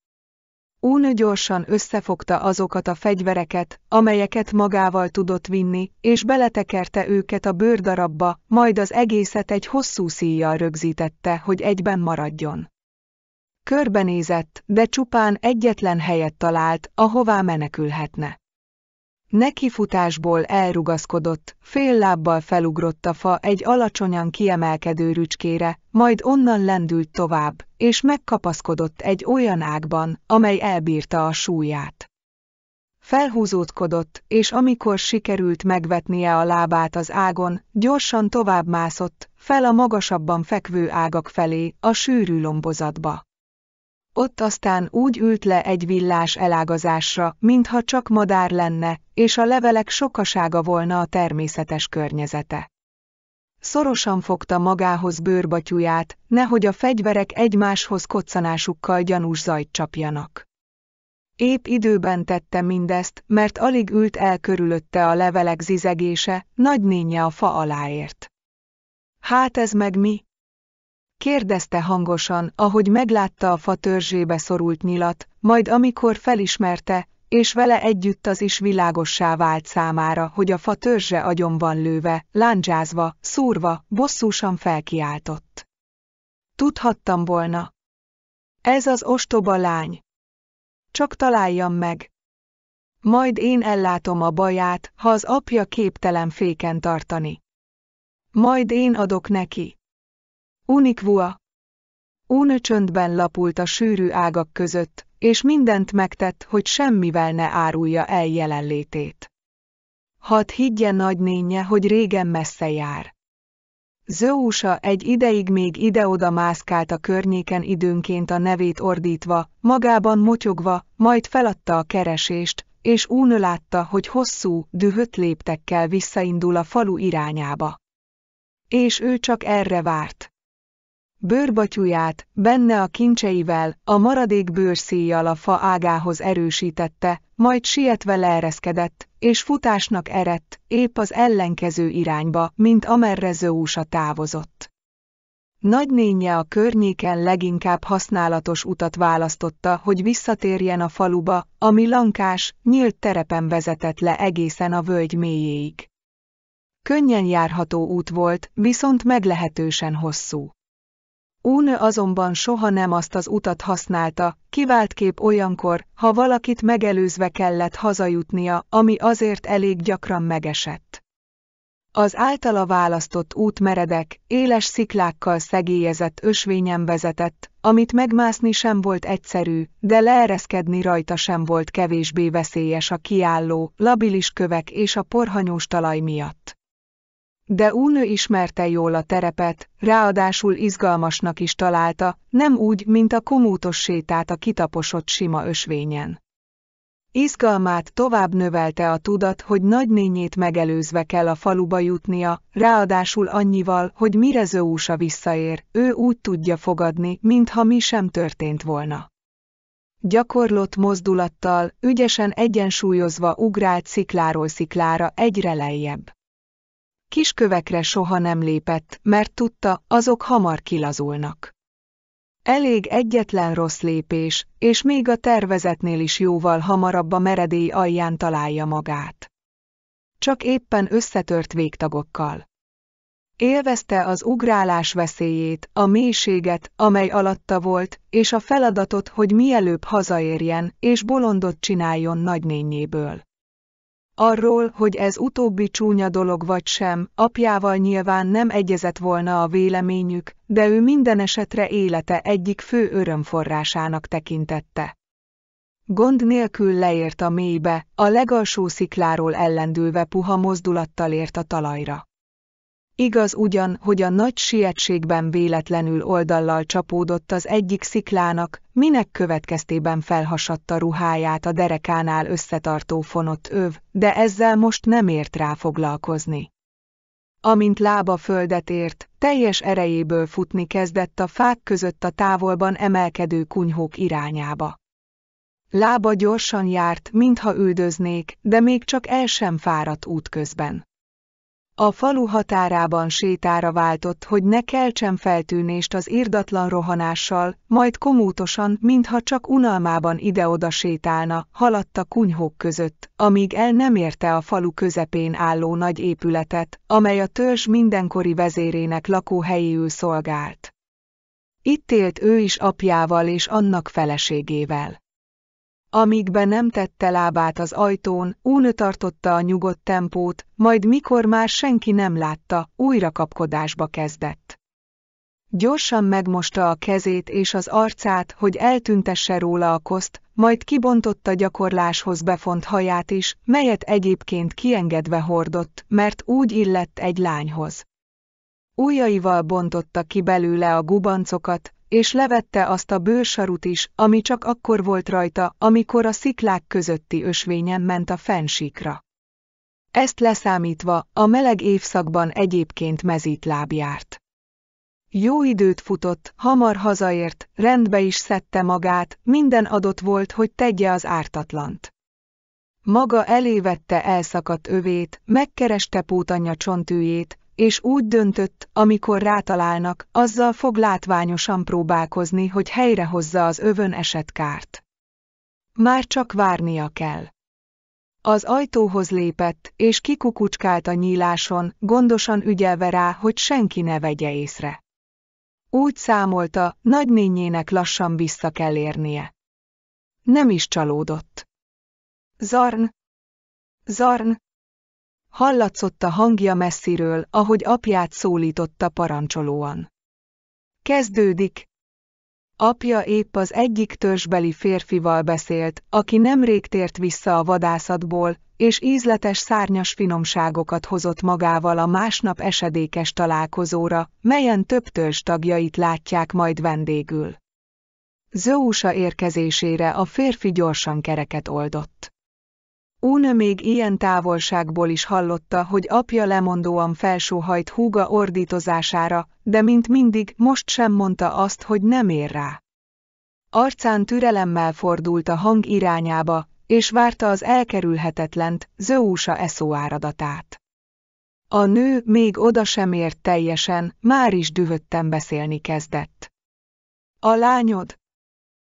Ún gyorsan összefogta azokat a fegyvereket, amelyeket magával tudott vinni, és beletekerte őket a bőrdarabba, majd az egészet egy hosszú szíjjal rögzítette, hogy egyben maradjon. Körbenézett, de csupán egyetlen helyet talált, ahová menekülhetne. Nekifutásból elrugaszkodott, fél lábbal felugrott a fa egy alacsonyan kiemelkedő rücskére, majd onnan lendült tovább, és megkapaszkodott egy olyan ágban, amely elbírta a súlyát. Felhúzódkodott, és amikor sikerült megvetnie a lábát az ágon, gyorsan továbbmászott, fel a magasabban fekvő ágak felé, a sűrű lombozatba. Ott aztán úgy ült le egy villás elágazásra, mintha csak madár lenne, és a levelek sokasága volna a természetes környezete. Szorosan fogta magához bőrbatyuját, nehogy a fegyverek egymáshoz koccanásukkal gyanús zajt csapjanak. Épp időben tette mindezt, mert alig ült el körülötte a levelek zizegése, nagynénye a fa aláért. Hát ez meg mi? kérdezte hangosan, ahogy meglátta a fa törzsébe szorult nyilat, majd amikor felismerte, és vele együtt az is világossá vált számára, hogy a fa törzse agyon van lőve, láncsázva, szúrva, bosszúsan felkiáltott. Tudhattam volna. Ez az ostoba lány. Csak találjam meg. Majd én ellátom a baját, ha az apja képtelen féken tartani. Majd én adok neki. Unikvua. Ónő csöndben lapult a sűrű ágak között, és mindent megtett, hogy semmivel ne árulja el jelenlétét. Hadd higgyen nagynénye, hogy régen messze jár. Zöúsa egy ideig még ide-oda mászkált a környéken időnként a nevét ordítva, magában motyogva, majd feladta a keresést, és Únő látta, hogy hosszú, dühött léptekkel visszaindul a falu irányába. És ő csak erre várt bőrbatyuját, benne a kincseivel, a maradék bőrszíjjal a fa ágához erősítette, majd sietve leereszkedett, és futásnak erett, épp az ellenkező irányba, mint amerre Zeusa távozott. Nagynénje a környéken leginkább használatos utat választotta, hogy visszatérjen a faluba, ami lankás, nyílt terepen vezetett le egészen a völgy mélyéig. Könnyen járható út volt, viszont meglehetősen hosszú. Únő azonban soha nem azt az utat használta, kép olyankor, ha valakit megelőzve kellett hazajutnia, ami azért elég gyakran megesett. Az általa választott út meredek, éles sziklákkal szegélyezett ösvényen vezetett, amit megmászni sem volt egyszerű, de leereszkedni rajta sem volt kevésbé veszélyes a kiálló, labilis kövek és a porhanyós talaj miatt. De Únő ismerte jól a terepet, ráadásul izgalmasnak is találta, nem úgy, mint a komútos sétát a kitaposott sima ösvényen. Izgalmát tovább növelte a tudat, hogy nagynényét megelőzve kell a faluba jutnia, ráadásul annyival, hogy mire Zöúsa visszaér, ő úgy tudja fogadni, mintha mi sem történt volna. Gyakorlott mozdulattal, ügyesen egyensúlyozva ugrált szikláról sziklára egyre lejjebb. Kiskövekre soha nem lépett, mert tudta, azok hamar kilazulnak. Elég egyetlen rossz lépés, és még a tervezetnél is jóval hamarabb a meredély alján találja magát. Csak éppen összetört végtagokkal. Élvezte az ugrálás veszélyét, a mélységet, amely alatta volt, és a feladatot, hogy mielőbb hazaérjen, és bolondot csináljon nagynényéből. Arról, hogy ez utóbbi csúnya dolog vagy sem, apjával nyilván nem egyezett volna a véleményük, de ő minden esetre élete egyik fő örömforrásának tekintette. Gond nélkül leért a mélybe, a legalsó szikláról ellendülve puha mozdulattal ért a talajra. Igaz ugyan, hogy a nagy sietségben véletlenül oldallal csapódott az egyik sziklának, minek következtében felhasadta ruháját a derekánál összetartó fonott öv, de ezzel most nem ért rá foglalkozni. Amint lába földet ért, teljes erejéből futni kezdett a fák között a távolban emelkedő kunyhók irányába. Lába gyorsan járt, mintha üldöznék, de még csak el sem fáradt útközben. A falu határában sétára váltott, hogy ne keltsen feltűnést az irdatlan rohanással, majd komótosan, mintha csak unalmában ide-oda sétálna, haladta kunyhók között, amíg el nem érte a falu közepén álló nagy épületet, amely a törzs mindenkori vezérének lakóhelyéül szolgált. Itt élt ő is apjával és annak feleségével. Amíg be nem tette lábát az ajtón, únő tartotta a nyugodt tempót, majd mikor már senki nem látta, újra kapkodásba kezdett. Gyorsan megmosta a kezét és az arcát, hogy eltüntesse róla a koszt, majd kibontotta gyakorláshoz befont haját is, melyet egyébként kiengedve hordott, mert úgy illett egy lányhoz. Újaival bontotta ki belőle a gubancokat, és levette azt a bősarut is, ami csak akkor volt rajta, amikor a sziklák közötti ösvényen ment a fensíkra. Ezt leszámítva, a meleg évszakban egyébként láb járt. Jó időt futott, hamar hazaért, rendbe is szedte magát, minden adott volt, hogy tegye az ártatlant. Maga elévette elszakadt övét, megkereste pótanya csontűjét, és úgy döntött, amikor rátalálnak, azzal fog látványosan próbálkozni, hogy helyrehozza az övön esett kárt. Már csak várnia kell. Az ajtóhoz lépett, és kikukucskált a nyíláson, gondosan ügyelve rá, hogy senki ne vegye észre. Úgy számolta, nagynényének lassan vissza kell érnie. Nem is csalódott. Zarn! Zarn! Hallatszott a hangja messziről, ahogy apját szólította parancsolóan. Kezdődik! Apja épp az egyik törzsbeli férfival beszélt, aki nemrég tért vissza a vadászatból, és ízletes szárnyas finomságokat hozott magával a másnap esedékes találkozóra, melyen több törzs tagjait látják majd vendégül. Zöúsa érkezésére a férfi gyorsan kereket oldott. Úne még ilyen távolságból is hallotta, hogy apja lemondóan felsóhajt húga ordítozására, de mint mindig most sem mondta azt, hogy nem ér rá. Arcán türelemmel fordult a hang irányába, és várta az elkerülhetetlent, zöúsa eszó áradatát. A nő még oda sem ért teljesen, már is dühötten beszélni kezdett. A lányod?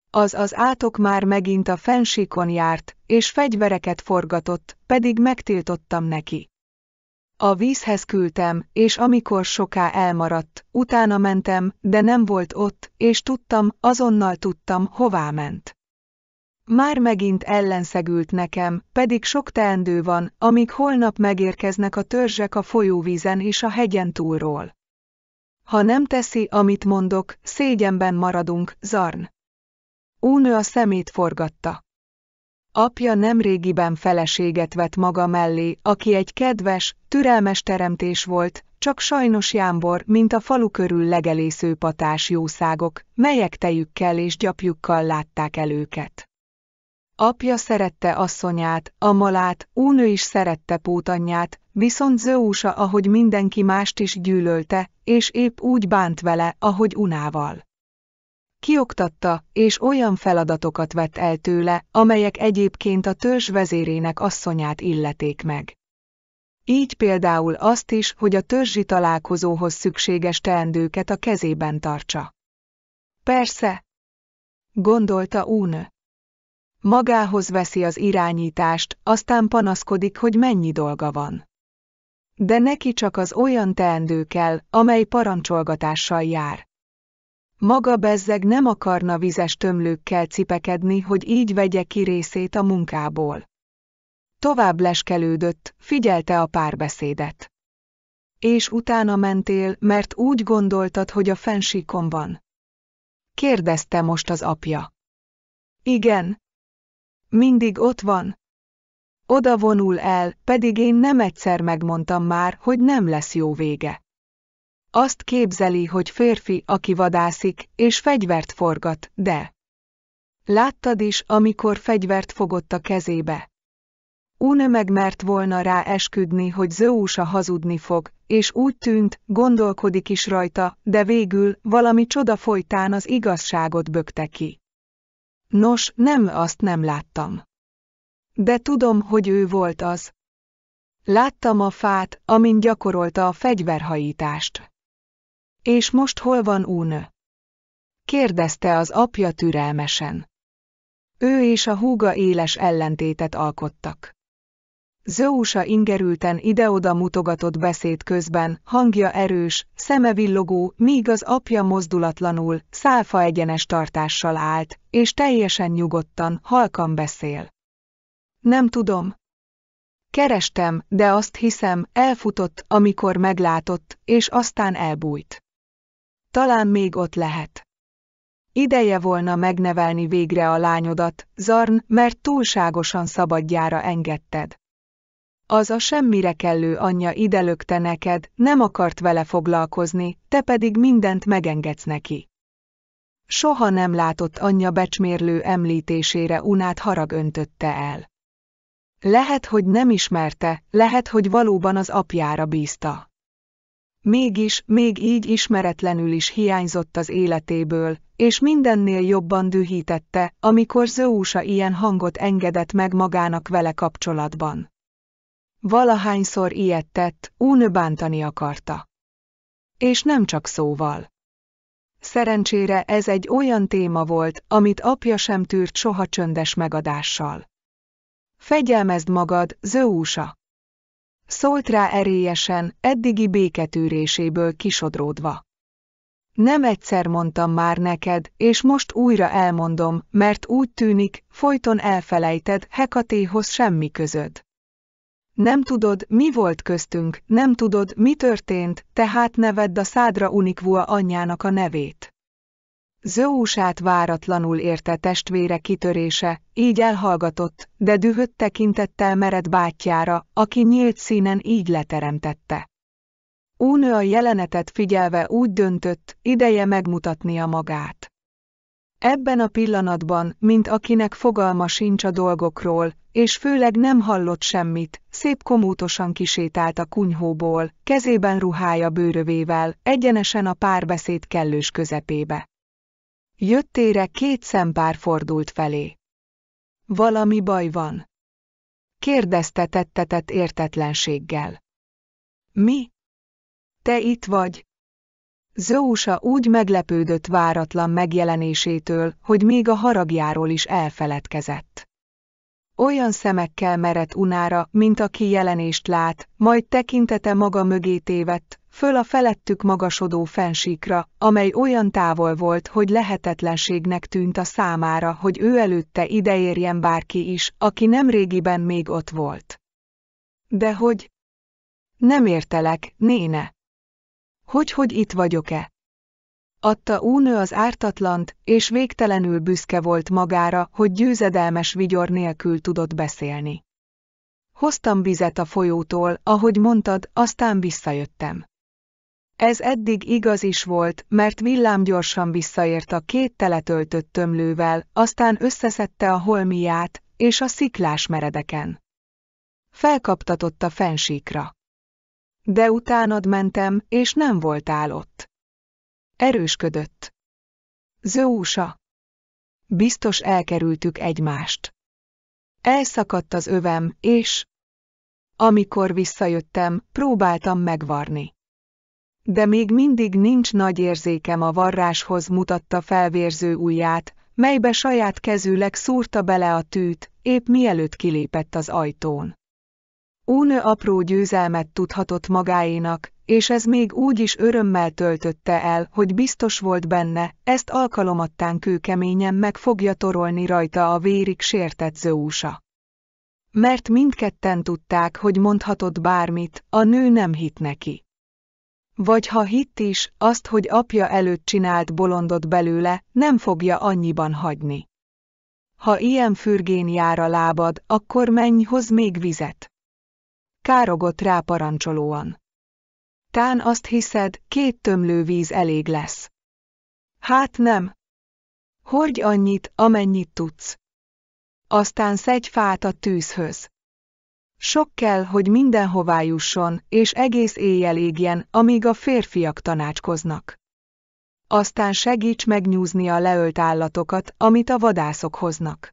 Az az átok már megint a fensíkon járt, és fegyvereket forgatott, pedig megtiltottam neki. A vízhez küldtem, és amikor soká elmaradt, utána mentem, de nem volt ott, és tudtam, azonnal tudtam, hová ment. Már megint ellenszegült nekem, pedig sok teendő van, amíg holnap megérkeznek a törzsek a folyóvízen és a hegyen túlról. Ha nem teszi, amit mondok, szégyenben maradunk, Zarn. Únő a szemét forgatta apja nemrégiben feleséget vett maga mellé, aki egy kedves, türelmes teremtés volt, csak sajnos jámbor, mint a falu körül legelésző patás jószágok, melyek tejükkel és gyapjukkal látták el őket. Apja szerette asszonyát, a malát, únő is szerette pótanyját, viszont Zeusa ahogy mindenki mást is gyűlölte, és épp úgy bánt vele, ahogy unával kioktatta, és olyan feladatokat vett el tőle, amelyek egyébként a törzs vezérének asszonyát illeték meg. Így például azt is, hogy a törzsi találkozóhoz szükséges teendőket a kezében tartsa. Persze, gondolta Ún. Magához veszi az irányítást, aztán panaszkodik, hogy mennyi dolga van. De neki csak az olyan teendő kell, amely parancsolgatással jár. Maga bezzeg nem akarna vizes tömlőkkel cipekedni, hogy így vegye ki részét a munkából. Tovább leskelődött, figyelte a párbeszédet. És utána mentél, mert úgy gondoltad, hogy a fensíkon van. Kérdezte most az apja. Igen. Mindig ott van. Oda vonul el, pedig én nem egyszer megmondtam már, hogy nem lesz jó vége. Azt képzeli, hogy férfi, aki vadászik, és fegyvert forgat, de... Láttad is, amikor fegyvert fogott a kezébe. Une megmert volna rá esküdni, hogy Zeusa hazudni fog, és úgy tűnt, gondolkodik is rajta, de végül valami csoda folytán az igazságot bökte ki. Nos, nem azt nem láttam. De tudom, hogy ő volt az. Láttam a fát, amin gyakorolta a fegyverhajítást. És most hol van Ún? Kérdezte az apja türelmesen. Ő és a húga éles ellentétet alkottak. Zeusa ingerülten ide-oda mutogatott beszéd közben, hangja erős, szeme villogó, míg az apja mozdulatlanul, szálfa egyenes tartással állt, és teljesen nyugodtan, halkan beszél. Nem tudom. Kerestem, de azt hiszem, elfutott, amikor meglátott, és aztán elbújt. Talán még ott lehet. Ideje volna megnevelni végre a lányodat, Zarn, mert túlságosan szabadjára engedted. Az a semmire kellő anyja idelökte neked, nem akart vele foglalkozni, te pedig mindent megengedsz neki. Soha nem látott anyja becsmérlő említésére unát harag öntötte el. Lehet, hogy nem ismerte, lehet, hogy valóban az apjára bízta. Mégis, még így ismeretlenül is hiányzott az életéből, és mindennél jobban dühítette, amikor Zeusa ilyen hangot engedett meg magának vele kapcsolatban. Valahányszor ilyet tett, Únő bántani akarta. És nem csak szóval. Szerencsére ez egy olyan téma volt, amit apja sem tűrt soha csöndes megadással. Fegyelmezd magad, Zeusa! Szólt rá erélyesen, eddigi béketűréséből kisodródva. Nem egyszer mondtam már neked, és most újra elmondom, mert úgy tűnik, folyton elfelejted Hekatéhoz semmi közöd. Nem tudod, mi volt köztünk, nem tudod, mi történt, tehát nevedd a szádra unikvua anyjának a nevét. Zöúsát váratlanul érte testvére kitörése, így elhallgatott, de dühött tekintettel mered bátyjára, aki nyílt színen így leteremtette. Únő a jelenetet figyelve úgy döntött, ideje megmutatnia magát. Ebben a pillanatban, mint akinek fogalma sincs a dolgokról, és főleg nem hallott semmit, szép komótosan kisétált a kunyhóból, kezében ruhája bőrövével, egyenesen a párbeszéd kellős közepébe. Jöttére két szempár fordult felé. Valami baj van? Kérdezte tettetett értetlenséggel. Mi? Te itt vagy? Zóusa úgy meglepődött váratlan megjelenésétől, hogy még a haragjáról is elfeledkezett. Olyan szemekkel merett unára, mint aki jelenést lát, majd tekintete maga mögé tévedt, föl a felettük magasodó fensíkra, amely olyan távol volt, hogy lehetetlenségnek tűnt a számára, hogy ő előtte ideérjen bárki is, aki nem régiben még ott volt. De hogy? Nem értelek, néne. Hogy, hogy itt vagyok-e? Adta únő az ártatlant, és végtelenül büszke volt magára, hogy győzedelmes vigyor nélkül tudott beszélni. Hoztam vizet a folyótól, ahogy mondtad, aztán visszajöttem. Ez eddig igaz is volt, mert villám gyorsan visszaért a két teletöltött tömlővel, aztán összeszedte a holmiát és a sziklás meredeken. Felkaptatott a fensíkra. De utánad mentem, és nem volt ott. Erősködött. Zőúsa. Biztos elkerültük egymást. Elszakadt az övem, és... Amikor visszajöttem, próbáltam megvarni. De még mindig nincs nagy érzékem a varráshoz mutatta felvérző ujját, melybe saját kezűleg szúrta bele a tűt, épp mielőtt kilépett az ajtón. Únő apró győzelmet tudhatott magáénak, és ez még úgy is örömmel töltötte el, hogy biztos volt benne, ezt alkalomattán kőkeményen meg fogja torolni rajta a vérig sértett zöúsa. Mert mindketten tudták, hogy mondhatott bármit, a nő nem hit neki. Vagy ha hitt is, azt, hogy apja előtt csinált bolondot belőle, nem fogja annyiban hagyni. Ha ilyen fürgén jár a lábad, akkor menj, hoz még vizet. Károgott rá parancsolóan. Tán azt hiszed, két tömlő víz elég lesz. Hát nem. Hordj annyit, amennyit tudsz. Aztán szedj fát a tűzhöz. Sok kell, hogy mindenhová jusson, és egész éjjel égjen, amíg a férfiak tanácskoznak. Aztán segíts megnyúzni a leölt állatokat, amit a vadászok hoznak.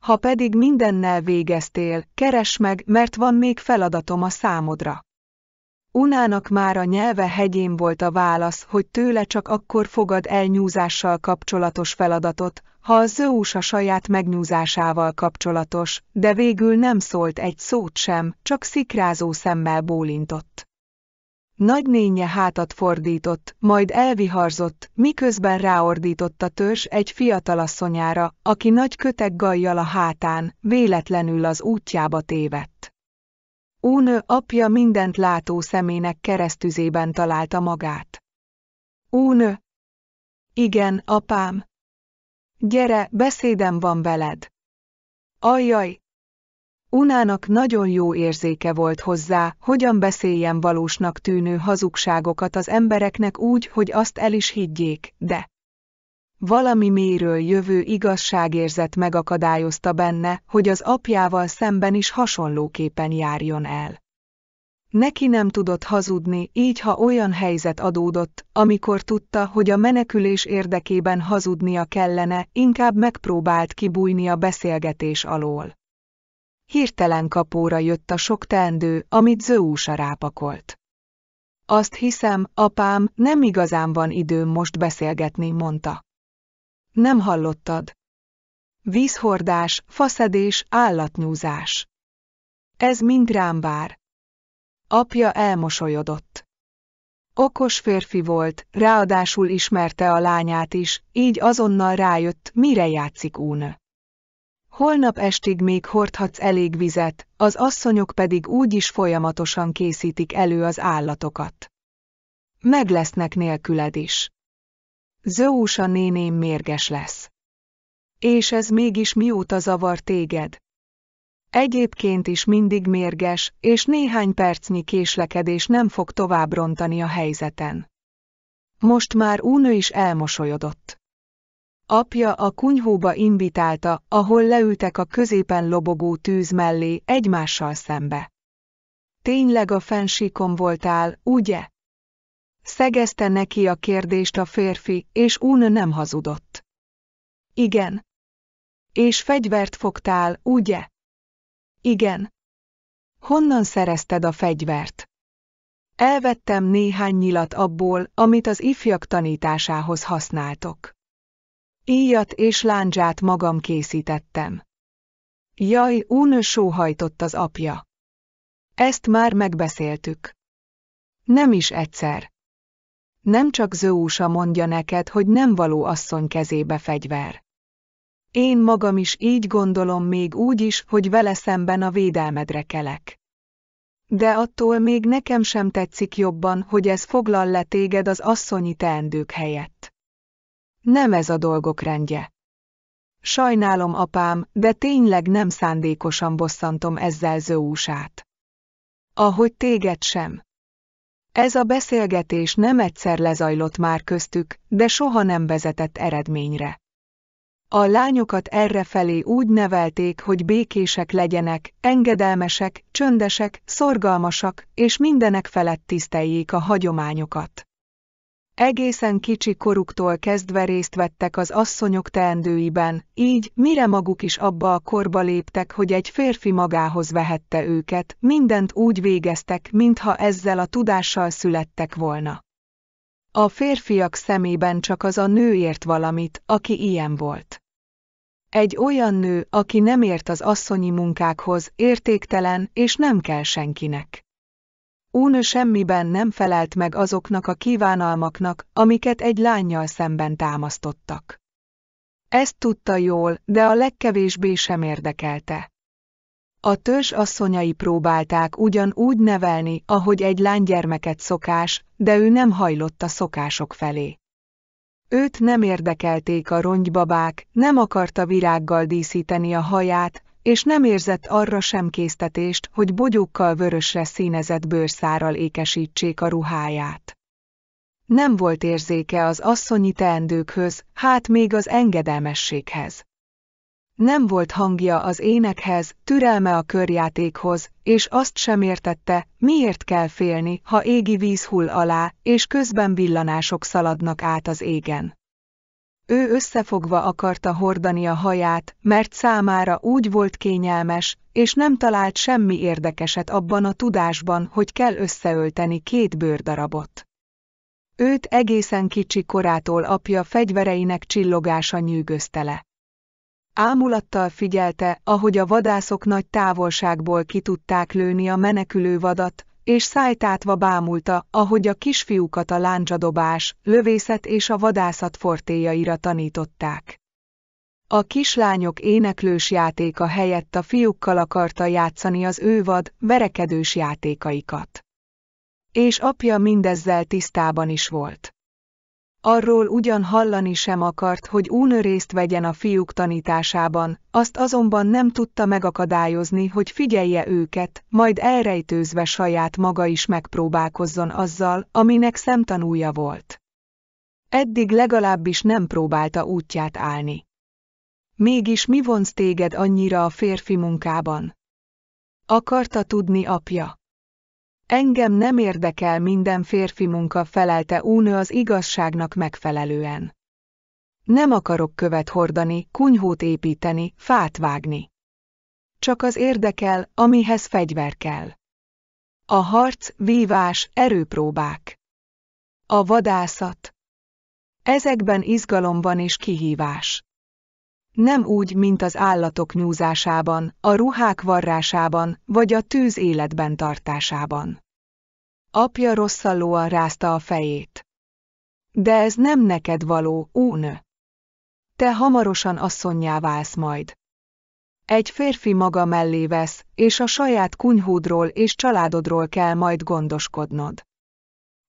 Ha pedig mindennel végeztél, keresd meg, mert van még feladatom a számodra. Unának már a nyelve hegyén volt a válasz, hogy tőle csak akkor fogad el nyúzással kapcsolatos feladatot, ha a Zeus a saját megnyúzásával kapcsolatos, de végül nem szólt egy szót sem, csak szikrázó szemmel bólintott. Nagynénye hátat fordított, majd elviharzott, miközben ráordított a törzs egy fiatalasszonyára, aki nagy köteg gajjal a hátán, véletlenül az útjába tévedt. Únő apja mindent látó szemének keresztüzében találta magát. Únő! Igen, apám! Gyere, beszédem van veled. Ajjaj! Unának nagyon jó érzéke volt hozzá, hogyan beszéljen valósnak tűnő hazugságokat az embereknek úgy, hogy azt el is higgyék, de valami méről jövő igazságérzet megakadályozta benne, hogy az apjával szemben is hasonlóképpen járjon el. Neki nem tudott hazudni, így ha olyan helyzet adódott, amikor tudta, hogy a menekülés érdekében hazudnia kellene, inkább megpróbált kibújni a beszélgetés alól. Hirtelen kapóra jött a sok teendő, amit Zöúsa rápakolt. Azt hiszem, apám, nem igazán van időm most beszélgetni, mondta. Nem hallottad. Vízhordás, faszedés, állatnyúzás. Ez mind rám vár. Apja elmosolyodott. Okos férfi volt, ráadásul ismerte a lányát is, így azonnal rájött, mire játszik Ún. Holnap estig még hordhatsz elég vizet, az asszonyok pedig úgy is folyamatosan készítik elő az állatokat. Meg lesznek nélküled is. Zeusa néném mérges lesz. És ez mégis mióta zavar téged? Egyébként is mindig mérges, és néhány percnyi késlekedés nem fog tovább rontani a helyzeten. Most már Únő is elmosolyodott. Apja a kunyhóba invitálta, ahol leültek a középen lobogó tűz mellé egymással szembe. Tényleg a fensíkon voltál, ugye? Szegezte neki a kérdést a férfi, és Ún nem hazudott. Igen. És fegyvert fogtál, ugye? Igen. Honnan szerezted a fegyvert? Elvettem néhány nyilat abból, amit az ifjak tanításához használtok. Íjat és láncsát magam készítettem. Jaj, únő sóhajtott az apja. Ezt már megbeszéltük. Nem is egyszer. Nem csak Zöúsa mondja neked, hogy nem való asszony kezébe fegyver. Én magam is így gondolom még úgy is, hogy vele szemben a védelmedre kelek. De attól még nekem sem tetszik jobban, hogy ez foglal le téged az asszonyi teendők helyett. Nem ez a dolgok rendje. Sajnálom apám, de tényleg nem szándékosan bosszantom ezzel zöúsát. Ahogy téged sem. Ez a beszélgetés nem egyszer lezajlott már köztük, de soha nem vezetett eredményre. A lányokat errefelé úgy nevelték, hogy békések legyenek, engedelmesek, csöndesek, szorgalmasak, és mindenek felett tiszteljék a hagyományokat. Egészen kicsi koruktól kezdve részt vettek az asszonyok teendőiben, így mire maguk is abba a korba léptek, hogy egy férfi magához vehette őket, mindent úgy végeztek, mintha ezzel a tudással születtek volna. A férfiak szemében csak az a nő ért valamit, aki ilyen volt. Egy olyan nő, aki nem ért az asszonyi munkákhoz, értéktelen, és nem kell senkinek. Únő semmiben nem felelt meg azoknak a kívánalmaknak, amiket egy lányjal szemben támasztottak. Ezt tudta jól, de a legkevésbé sem érdekelte. A törzs asszonyai próbálták ugyan úgy nevelni, ahogy egy lánygyermeket szokás, de ő nem hajlott a szokások felé. Őt nem érdekelték a rongybabák, nem akarta virággal díszíteni a haját, és nem érzett arra sem késztetést, hogy bogyókkal vörösre színezett bőrszárral ékesítsék a ruháját. Nem volt érzéke az asszonyi teendőkhöz, hát még az engedelmességhez. Nem volt hangja az énekhez, türelme a körjátékhoz, és azt sem értette, miért kell félni, ha égi víz hull alá, és közben villanások szaladnak át az égen. Ő összefogva akarta hordani a haját, mert számára úgy volt kényelmes, és nem talált semmi érdekeset abban a tudásban, hogy kell összeölteni két bőrdarabot. Őt egészen kicsi korától apja fegyvereinek csillogása nyűgözte le. Ámulattal figyelte, ahogy a vadászok nagy távolságból ki tudták lőni a menekülő vadat, és szájtátva bámulta, ahogy a kisfiúkat a láncsadobás, lövészet és a vadászat fortéjaira tanították. A kislányok éneklős játéka helyett a fiúkkal akarta játszani az ő vad, verekedős játékaikat. És apja mindezzel tisztában is volt. Arról ugyan hallani sem akart, hogy Únő részt vegyen a fiúk tanításában, azt azonban nem tudta megakadályozni, hogy figyelje őket, majd elrejtőzve saját maga is megpróbálkozzon azzal, aminek szemtanúja volt. Eddig legalábbis nem próbálta útját állni. Mégis mi vonz téged annyira a férfi munkában? Akarta tudni apja. Engem nem érdekel minden férfi munka felelte Únő az igazságnak megfelelően. Nem akarok követ hordani, kunyhót építeni, fát vágni. Csak az érdekel, amihez fegyver kell. A harc, vívás, erőpróbák. A vadászat. Ezekben izgalom van és kihívás. Nem úgy, mint az állatok nyúzásában, a ruhák varrásában, vagy a tűz életben tartásában. Apja rosszallóan rázta a fejét. De ez nem neked való, únő. Te hamarosan asszonyjá válsz majd. Egy férfi maga mellé vesz, és a saját kunyhódról és családodról kell majd gondoskodnod.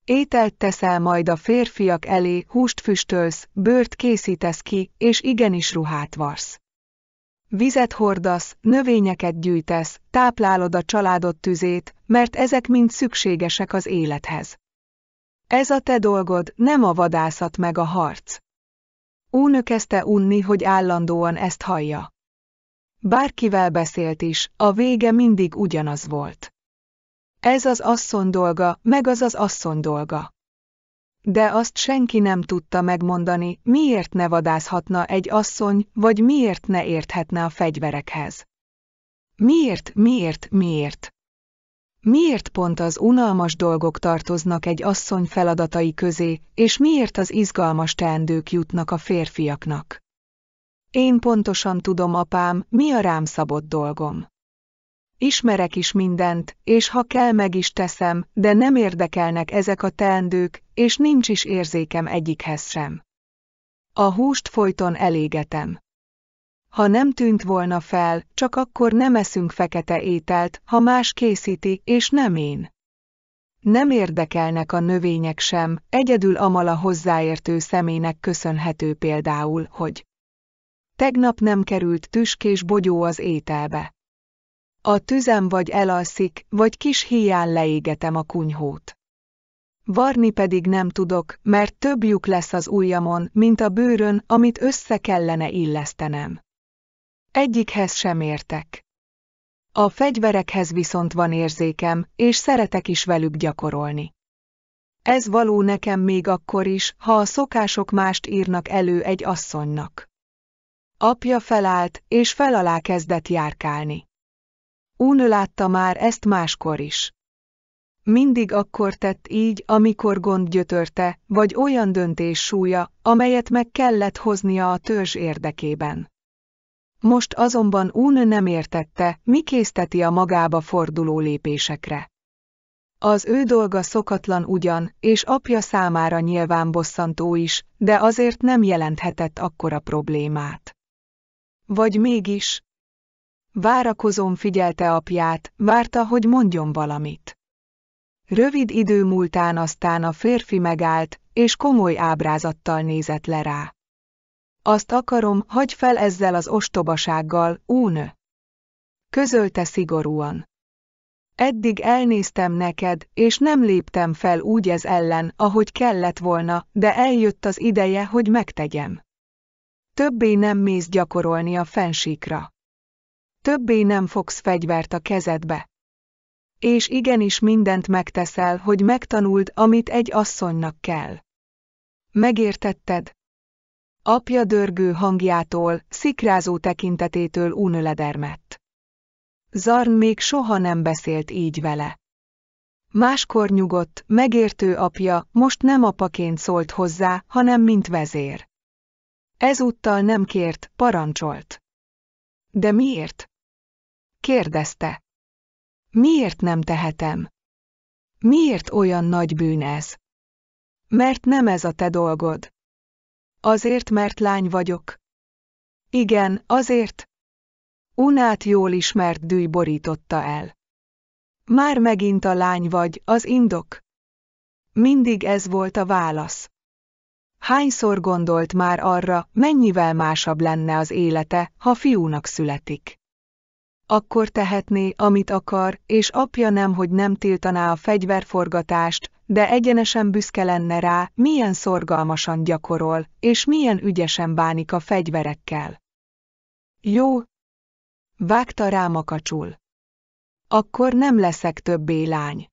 Ételt teszel majd a férfiak elé, húst füstölsz, bőrt készítesz ki, és igenis ruhát varsz. Vizet hordasz, növényeket gyűjtesz, táplálod a családod tüzét, mert ezek mind szükségesek az élethez. Ez a te dolgod, nem a vadászat meg a harc. Únő kezdte unni, hogy állandóan ezt hallja. Bárkivel beszélt is, a vége mindig ugyanaz volt. Ez az asszon dolga, meg az az asszon dolga. De azt senki nem tudta megmondani, miért ne vadászhatna egy asszony, vagy miért ne érthetne a fegyverekhez. Miért, miért, miért? Miért pont az unalmas dolgok tartoznak egy asszony feladatai közé, és miért az izgalmas teendők jutnak a férfiaknak? Én pontosan tudom, apám, mi a rám szabott dolgom ismerek is mindent, és ha kell meg is teszem, de nem érdekelnek ezek a teendők, és nincs is érzékem egyikhez sem. A húst folyton elégetem. Ha nem tűnt volna fel, csak akkor nem eszünk fekete ételt, ha más készíti, és nem én. Nem érdekelnek a növények sem, egyedül Amala hozzáértő szemének köszönhető például, hogy tegnap nem került tüskés bogyó az ételbe. A tüzem vagy elalszik, vagy kis híján leégetem a kunyhót. Varni pedig nem tudok, mert több lyuk lesz az ujjamon, mint a bőrön, amit össze kellene illesztenem. Egyikhez sem értek. A fegyverekhez viszont van érzékem, és szeretek is velük gyakorolni. Ez való nekem még akkor is, ha a szokások mást írnak elő egy asszonynak. Apja felállt, és felalá kezdett járkálni. Ún látta már ezt máskor is. Mindig akkor tett így, amikor gond gyötörte, vagy olyan döntés súlya, amelyet meg kellett hoznia a törzs érdekében. Most azonban Ún nem értette, mi készteti a magába forduló lépésekre. Az ő dolga szokatlan ugyan, és apja számára nyilván bosszantó is, de azért nem jelenthetett akkora problémát. Vagy mégis, Várakozón figyelte apját, várta, hogy mondjon valamit. Rövid idő múltán aztán a férfi megállt, és komoly ábrázattal nézett le rá. Azt akarom, hagy fel ezzel az ostobasággal, únő. Közölte szigorúan. Eddig elnéztem neked, és nem léptem fel úgy ez ellen, ahogy kellett volna, de eljött az ideje, hogy megtegyem. Többé nem mész gyakorolni a fensíkra többé nem fogsz fegyvert a kezedbe. És igenis mindent megteszel, hogy megtanuld, amit egy asszonynak kell. Megértetted? Apja dörgő hangjától, szikrázó tekintetétől unöledermett. Zarn még soha nem beszélt így vele. Máskor nyugodt, megértő apja most nem apaként szólt hozzá, hanem mint vezér. Ezúttal nem kért, parancsolt. De miért? kérdezte. Miért nem tehetem? Miért olyan nagy bűn ez? Mert nem ez a te dolgod. Azért, mert lány vagyok. Igen, azért. Unát jól ismert dűj borította el. Már megint a lány vagy, az indok. Mindig ez volt a válasz. Hányszor gondolt már arra, mennyivel másabb lenne az élete, ha fiúnak születik? akkor tehetné, amit akar, és apja nem, hogy nem tiltaná a fegyverforgatást, de egyenesen büszke lenne rá, milyen szorgalmasan gyakorol, és milyen ügyesen bánik a fegyverekkel. Jó. Vágta rá makacsul. Akkor nem leszek többé lány.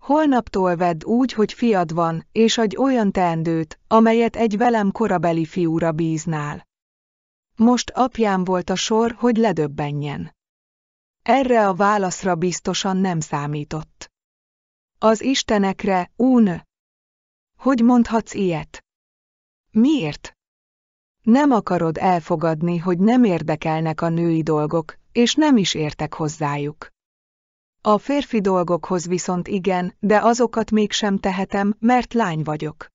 Holnaptól vedd úgy, hogy fiad van, és adj olyan teendőt, amelyet egy velem korabeli fiúra bíznál. Most apján volt a sor, hogy ledöbbenjen. Erre a válaszra biztosan nem számított. Az istenekre, ún! Hogy mondhatsz ilyet? Miért? Nem akarod elfogadni, hogy nem érdekelnek a női dolgok, és nem is értek hozzájuk. A férfi dolgokhoz viszont igen, de azokat mégsem tehetem, mert lány vagyok.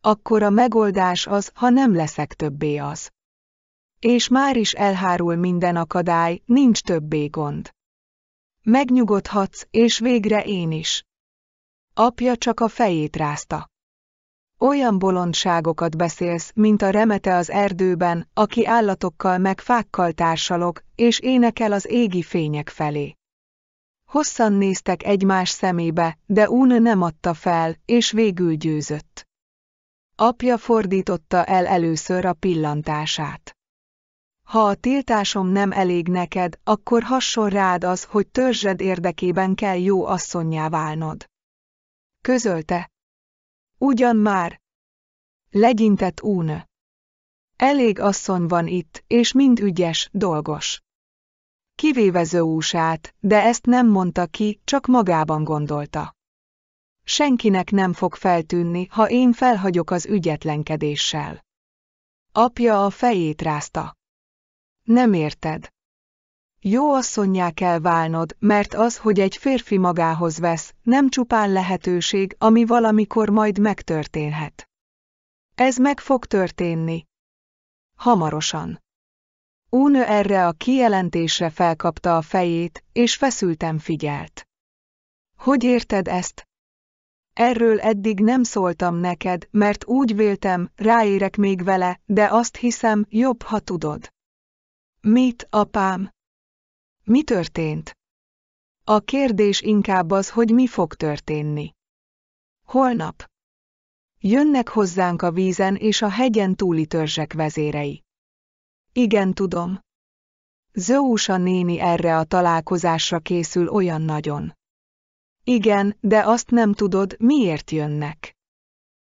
Akkor a megoldás az, ha nem leszek többé az és már is elhárul minden akadály, nincs többé gond. Megnyugodhatsz, és végre én is. Apja csak a fejét rázta. Olyan bolondságokat beszélsz, mint a remete az erdőben, aki állatokkal meg fákkal társalog, és énekel az égi fények felé. Hosszan néztek egymás szemébe, de Un nem adta fel, és végül győzött. Apja fordította el először a pillantását. Ha a tiltásom nem elég neked, akkor hasson rád az, hogy törzsed érdekében kell jó asszonyjá válnod. Közölte. Ugyan már. Legyintett Ún. Elég asszony van itt, és mind ügyes, dolgos. Kivéve Zöúsát, de ezt nem mondta ki, csak magában gondolta. Senkinek nem fog feltűnni, ha én felhagyok az ügyetlenkedéssel. Apja a fejét rázta. Nem érted. Jó asszonyjá kell válnod, mert az, hogy egy férfi magához vesz, nem csupán lehetőség, ami valamikor majd megtörténhet. Ez meg fog történni. Hamarosan. Únő erre a kijelentésre felkapta a fejét, és feszültem figyelt. Hogy érted ezt? Erről eddig nem szóltam neked, mert úgy véltem, ráérek még vele, de azt hiszem, jobb, ha tudod. Mit, apám? Mi történt? A kérdés inkább az, hogy mi fog történni. Holnap. Jönnek hozzánk a vízen és a hegyen túli törzsek vezérei. Igen, tudom. Zeusa néni erre a találkozásra készül olyan nagyon. Igen, de azt nem tudod, miért jönnek.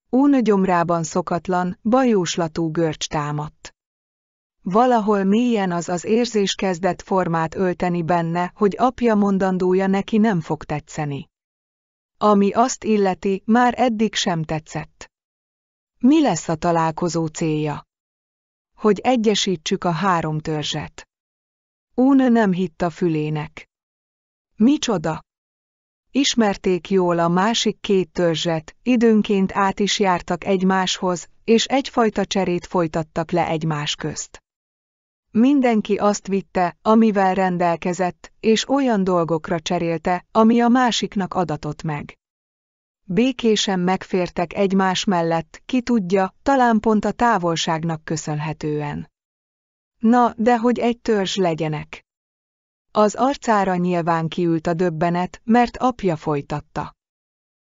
Únögyomrában szokatlan, bajóslatú görcs támadt. Valahol mélyen az az érzés kezdett formát ölteni benne, hogy apja mondandója neki nem fog tetszeni. Ami azt illeti, már eddig sem tetszett. Mi lesz a találkozó célja? Hogy egyesítsük a három törzset. Ún nem hitt a fülének. Micsoda? Ismerték jól a másik két törzset, időnként át is jártak egymáshoz, és egyfajta cserét folytattak le egymás közt. Mindenki azt vitte, amivel rendelkezett, és olyan dolgokra cserélte, ami a másiknak adatott meg. Békésen megfértek egymás mellett, ki tudja, talán pont a távolságnak köszönhetően. Na, de hogy egy törzs legyenek. Az arcára nyilván kiült a döbbenet, mert apja folytatta.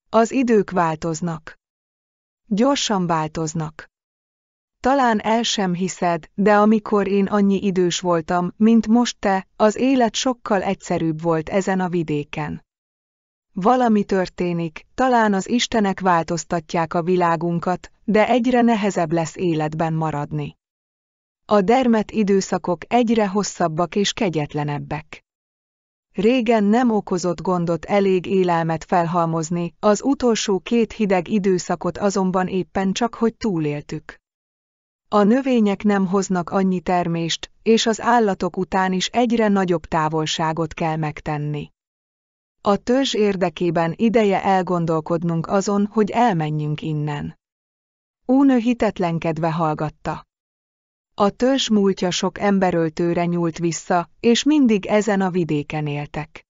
Az idők változnak. Gyorsan változnak. Talán el sem hiszed, de amikor én annyi idős voltam, mint most te, az élet sokkal egyszerűbb volt ezen a vidéken. Valami történik, talán az istenek változtatják a világunkat, de egyre nehezebb lesz életben maradni. A dermet időszakok egyre hosszabbak és kegyetlenebbek. Régen nem okozott gondot elég élelmet felhalmozni, az utolsó két hideg időszakot azonban éppen csak hogy túléltük. A növények nem hoznak annyi termést, és az állatok után is egyre nagyobb távolságot kell megtenni. A törzs érdekében ideje elgondolkodnunk azon, hogy elmenjünk innen. Únő hitetlenkedve hallgatta. A törzs múltja sok emberöltőre nyúlt vissza, és mindig ezen a vidéken éltek.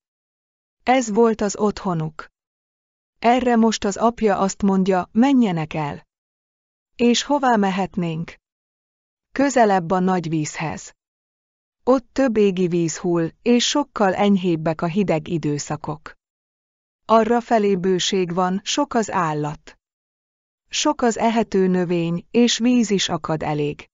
Ez volt az otthonuk. Erre most az apja azt mondja, menjenek el. És hová mehetnénk? közelebb a nagy vízhez. Ott több égi víz hull, és sokkal enyhébbek a hideg időszakok. Arra felé bőség van, sok az állat. Sok az ehető növény, és víz is akad elég.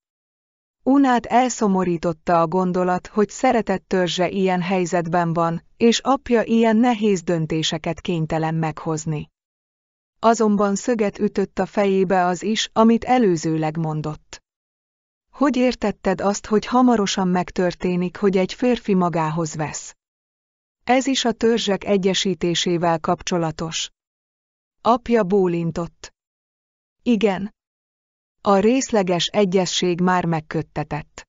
Unát elszomorította a gondolat, hogy szeretett törzse ilyen helyzetben van, és apja ilyen nehéz döntéseket kénytelen meghozni. Azonban szöget ütött a fejébe az is, amit előzőleg mondott. Hogy értetted azt, hogy hamarosan megtörténik, hogy egy férfi magához vesz? Ez is a törzsek egyesítésével kapcsolatos. Apja bólintott. Igen. A részleges egyesség már megköttetett.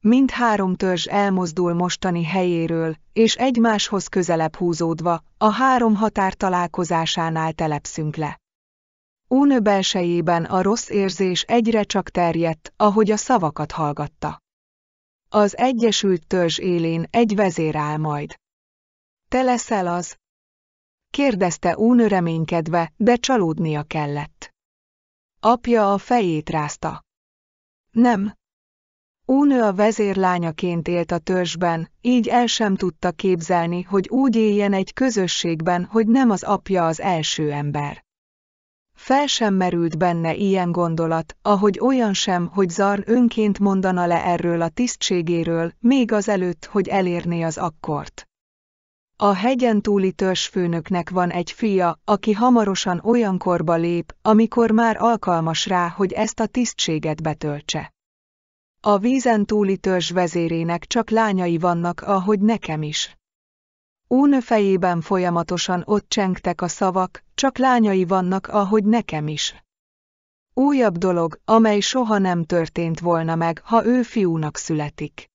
Mind három törzs elmozdul mostani helyéről, és egymáshoz közelebb húzódva, a három határ találkozásánál telepszünk le. Únő belsejében a rossz érzés egyre csak terjedt, ahogy a szavakat hallgatta. Az Egyesült Törzs élén egy vezér áll majd. Te leszel az? Kérdezte únő reménykedve, de csalódnia kellett. Apja a fejét rázta. Nem. Únő a vezérlányaként élt a törzsben, így el sem tudta képzelni, hogy úgy éljen egy közösségben, hogy nem az apja az első ember. Fel sem merült benne ilyen gondolat, ahogy olyan sem, hogy Zarn önként mondana le erről a tisztségéről, még azelőtt, hogy elérné az akkort. A hegyen túli törzsfőnöknek van egy fia, aki hamarosan olyan korba lép, amikor már alkalmas rá, hogy ezt a tisztséget betöltse. A vízen túli törzs vezérének csak lányai vannak, ahogy nekem is. Úne fejében folyamatosan ott csengtek a szavak, csak lányai vannak, ahogy nekem is. Újabb dolog, amely soha nem történt volna meg, ha ő fiúnak születik.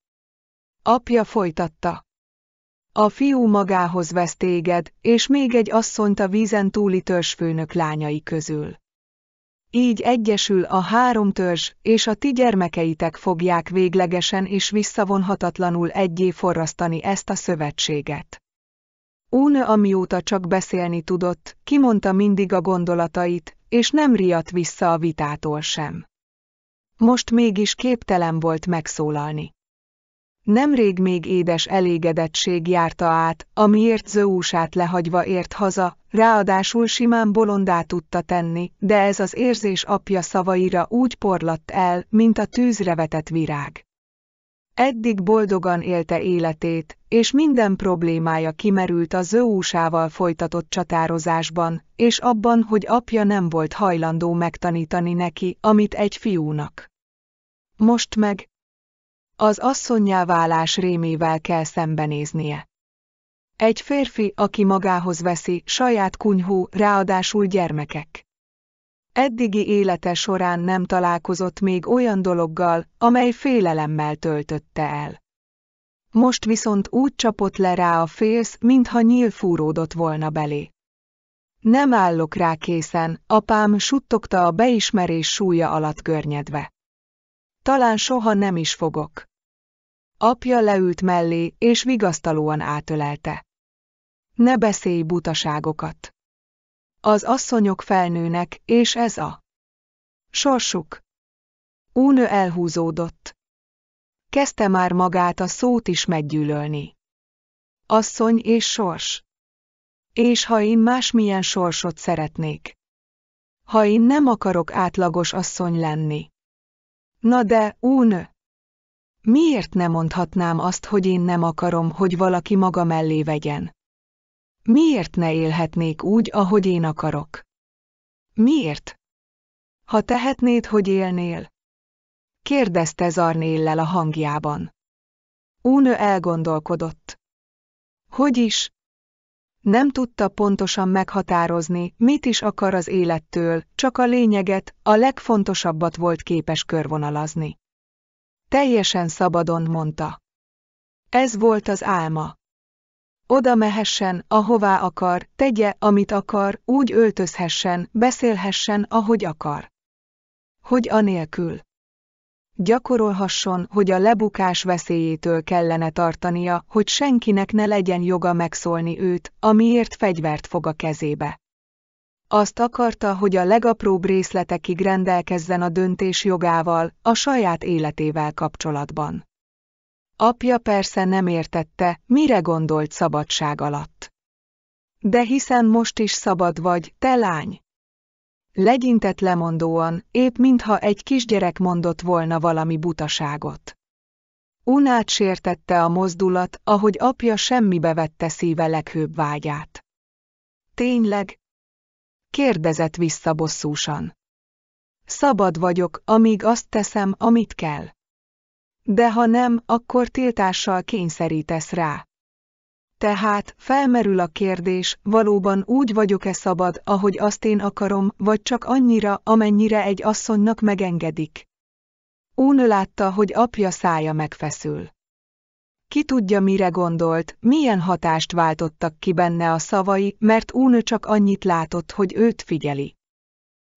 Apja folytatta. A fiú magához vesz téged, és még egy asszonyt a vízen túli törzsfőnök lányai közül. Így egyesül a három törzs, és a ti gyermekeitek fogják véglegesen és visszavonhatatlanul egyé forrasztani ezt a szövetséget. Úne amióta csak beszélni tudott, kimondta mindig a gondolatait, és nem riadt vissza a vitától sem. Most mégis képtelen volt megszólalni. Nemrég még édes elégedettség járta át, amiért zöúsát lehagyva ért haza, ráadásul simán bolondá tudta tenni, de ez az érzés apja szavaira úgy porlatt el, mint a tűzre vetett virág. Eddig boldogan élte életét, és minden problémája kimerült a Zöúsával folytatott csatározásban, és abban, hogy apja nem volt hajlandó megtanítani neki, amit egy fiúnak. Most meg az asszonyá válás rémével kell szembenéznie. Egy férfi, aki magához veszi saját kunyhó, ráadásul gyermekek. Eddigi élete során nem találkozott még olyan dologgal, amely félelemmel töltötte el. Most viszont úgy csapott le rá a félsz, mintha nyíl fúródott volna belé. Nem állok rá készen, apám suttogta a beismerés súlya alatt görnyedve. Talán soha nem is fogok. Apja leült mellé, és vigasztalóan átölelte. Ne beszélj butaságokat az asszonyok felnőnek, és ez a sorsuk. Únő elhúzódott. Kezdte már magát a szót is meggyűlölni. Asszony és sors. És ha én másmilyen sorsot szeretnék? Ha én nem akarok átlagos asszony lenni? Na de, únő! Miért nem mondhatnám azt, hogy én nem akarom, hogy valaki maga mellé vegyen? Miért ne élhetnék úgy, ahogy én akarok? Miért? Ha tehetnéd, hogy élnél? Kérdezte Zarnéllel a hangjában. Únő elgondolkodott. Hogy is? Nem tudta pontosan meghatározni, mit is akar az élettől, csak a lényeget, a legfontosabbat volt képes körvonalazni. Teljesen szabadon mondta. Ez volt az álma oda mehessen, ahová akar, tegye, amit akar, úgy öltözhessen, beszélhessen, ahogy akar. Hogy anélkül. Gyakorolhasson, hogy a lebukás veszélyétől kellene tartania, hogy senkinek ne legyen joga megszólni őt, amiért fegyvert fog a kezébe. Azt akarta, hogy a legapróbb részletekig rendelkezzen a döntés jogával, a saját életével kapcsolatban. Apja persze nem értette, mire gondolt szabadság alatt. De hiszen most is szabad vagy, te lány. Legyintett lemondóan, épp mintha egy kisgyerek mondott volna valami butaságot. Unát sértette a mozdulat, ahogy apja semmibe vette szíve leghőbb vágyát. Tényleg? Kérdezett vissza bosszúsan. Szabad vagyok, amíg azt teszem, amit kell. De ha nem, akkor tiltással kényszerítesz rá. Tehát felmerül a kérdés, valóban úgy vagyok-e szabad, ahogy azt én akarom, vagy csak annyira, amennyire egy asszonynak megengedik. Ún látta, hogy apja szája megfeszül. Ki tudja, mire gondolt, milyen hatást váltottak ki benne a szavai, mert Ún csak annyit látott, hogy őt figyeli.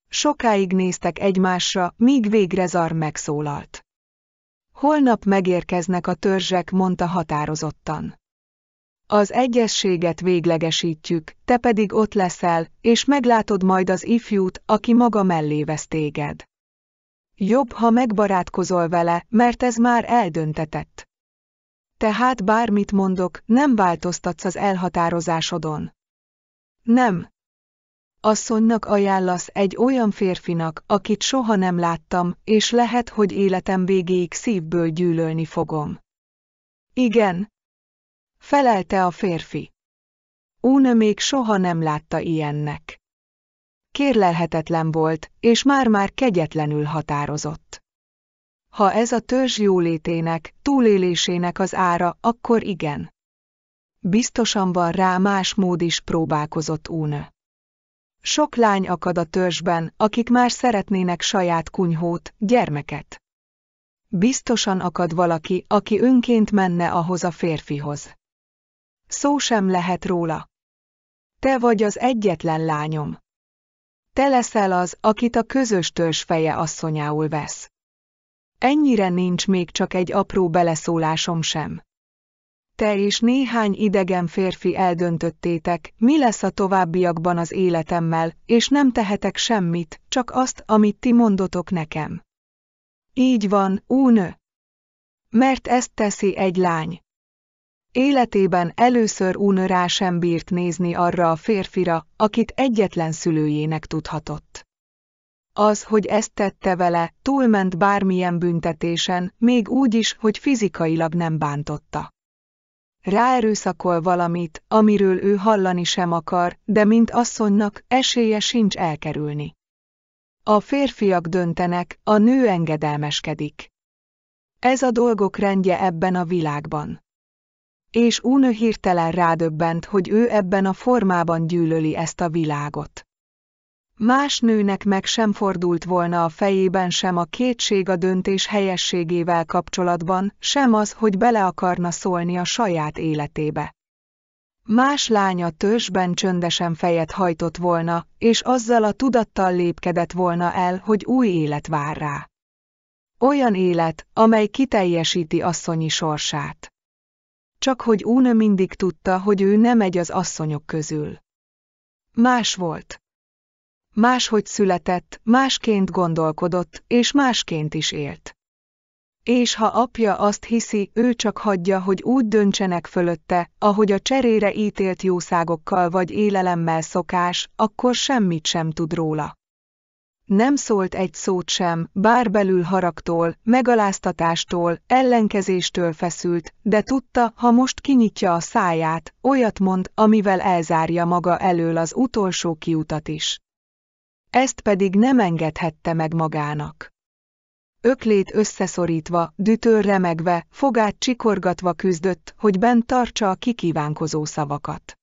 Sokáig néztek egymásra, míg végre Zar megszólalt. Holnap megérkeznek a törzsek, mondta határozottan. Az egyességet véglegesítjük, te pedig ott leszel, és meglátod majd az ifjút, aki maga mellé vesz téged. Jobb, ha megbarátkozol vele, mert ez már eldöntetett. Tehát bármit mondok, nem változtatsz az elhatározásodon. Nem, asszonynak ajánlasz egy olyan férfinak, akit soha nem láttam, és lehet, hogy életem végéig szívből gyűlölni fogom. Igen. Felelte a férfi. Úne még soha nem látta ilyennek. Kérlelhetetlen volt, és már-már kegyetlenül határozott. Ha ez a törzs jólétének, túlélésének az ára, akkor igen. Biztosan van rá más mód is próbálkozott Úne. Sok lány akad a törzsben, akik már szeretnének saját kunyhót, gyermeket. Biztosan akad valaki, aki önként menne ahhoz a férfihoz. Szó sem lehet róla. Te vagy az egyetlen lányom. Te leszel az, akit a közös törzs feje asszonyául vesz. Ennyire nincs még csak egy apró beleszólásom sem te és néhány idegen férfi eldöntöttétek, mi lesz a továbbiakban az életemmel, és nem tehetek semmit, csak azt, amit ti mondotok nekem. Így van, únő. Mert ezt teszi egy lány. Életében először únő rá sem bírt nézni arra a férfira, akit egyetlen szülőjének tudhatott. Az, hogy ezt tette vele, túlment bármilyen büntetésen, még úgy is, hogy fizikailag nem bántotta ráerőszakol valamit, amiről ő hallani sem akar, de mint asszonynak esélye sincs elkerülni. A férfiak döntenek, a nő engedelmeskedik. Ez a dolgok rendje ebben a világban. És Únő hirtelen rádöbbent, hogy ő ebben a formában gyűlöli ezt a világot. Más nőnek meg sem fordult volna a fejében sem a kétség a döntés helyességével kapcsolatban, sem az, hogy bele akarna szólni a saját életébe. Más lánya törzsben csöndesen fejet hajtott volna, és azzal a tudattal lépkedett volna el, hogy új élet vár rá. Olyan élet, amely kiteljesíti asszonyi sorsát. Csak hogy Úne mindig tudta, hogy ő nem egy az asszonyok közül. Más volt. Máshogy született, másként gondolkodott, és másként is élt. És ha apja azt hiszi, ő csak hagyja, hogy úgy döntsenek fölötte, ahogy a cserére ítélt jószágokkal vagy élelemmel szokás, akkor semmit sem tud róla. Nem szólt egy szót sem, bár belül haragtól, megaláztatástól, ellenkezéstől feszült, de tudta, ha most kinyitja a száját, olyat mond, amivel elzárja maga elől az utolsó kiutat is ezt pedig nem engedhette meg magának. Öklét összeszorítva, dütőr remegve, fogát csikorgatva küzdött, hogy bent tartsa a kikívánkozó szavakat.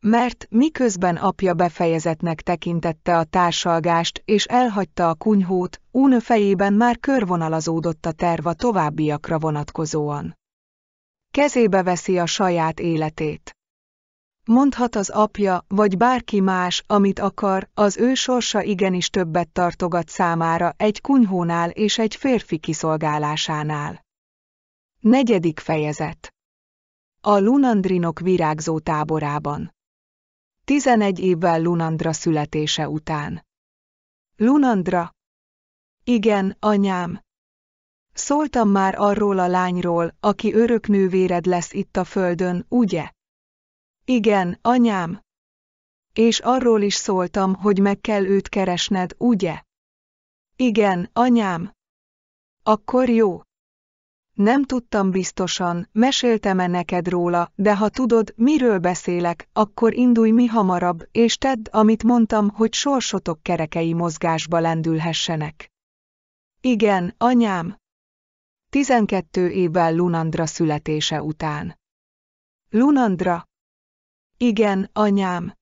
Mert miközben apja befejezetnek tekintette a társalgást és elhagyta a kunyhót, Únő fejében már körvonalazódott a terv a továbbiakra vonatkozóan. Kezébe veszi a saját életét. Mondhat az apja, vagy bárki más, amit akar, az ő sorsa igenis többet tartogat számára egy kunyhónál és egy férfi kiszolgálásánál. Negyedik fejezet A Lunandrinok virágzó táborában 11 évvel Lunandra születése után. Lunandra? Igen, anyám. Szóltam már arról a lányról, aki öröknővéred lesz itt a földön, ugye? Igen, anyám. És arról is szóltam, hogy meg kell őt keresned, ugye? Igen, anyám. Akkor jó. Nem tudtam biztosan, meséltem-e neked róla, de ha tudod, miről beszélek, akkor indulj mi hamarabb, és tedd, amit mondtam, hogy sorsotok kerekei mozgásba lendülhessenek. Igen, anyám. 12 évvel Lunandra születése után. Lunandra, igen, anyám.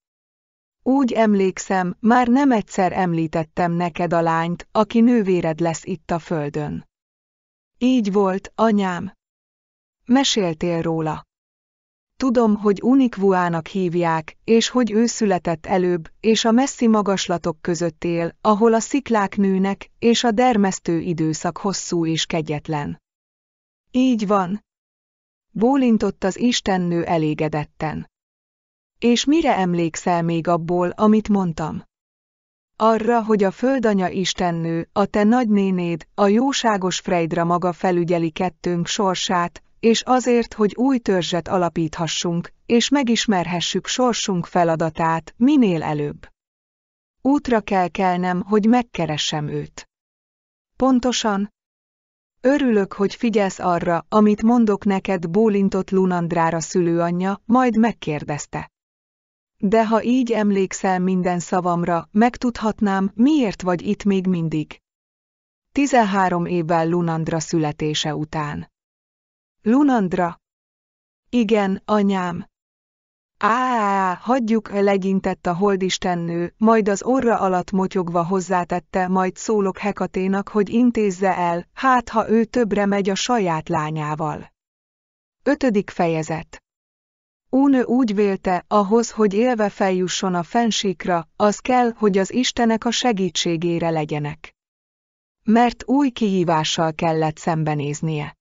Úgy emlékszem, már nem egyszer említettem neked a lányt, aki nővéred lesz itt a földön. Így volt, anyám. Meséltél róla. Tudom, hogy Unikvuának hívják, és hogy ő született előbb, és a messzi magaslatok között él, ahol a sziklák nőnek, és a dermesztő időszak hosszú és kegyetlen. Így van. Bólintott az istennő elégedetten. És mire emlékszel még abból, amit mondtam? Arra, hogy a földanya istennő, a te nagynénéd, a jóságos Freydra maga felügyeli kettőnk sorsát, és azért, hogy új törzset alapíthassunk, és megismerhessük sorsunk feladatát minél előbb. Útra kell kelnem, hogy megkeressem őt. Pontosan? Örülök, hogy figyelsz arra, amit mondok neked, bólintott Lunandrára szülőanyja, majd megkérdezte. De ha így emlékszel minden szavamra, megtudhatnám, miért vagy itt még mindig. 13 évvel Lunandra születése után. Lunandra? Igen, anyám. Á, hagyjuk, legyintett a holdistennő, majd az orra alatt motyogva hozzátette, majd szólok Hekaténak, hogy intézze el, hát ha ő többre megy a saját lányával. Ötödik fejezet Ónő úgy vélte, ahhoz, hogy élve feljusson a fensíkra, az kell, hogy az Istenek a segítségére legyenek. Mert új kihívással kellett szembenéznie.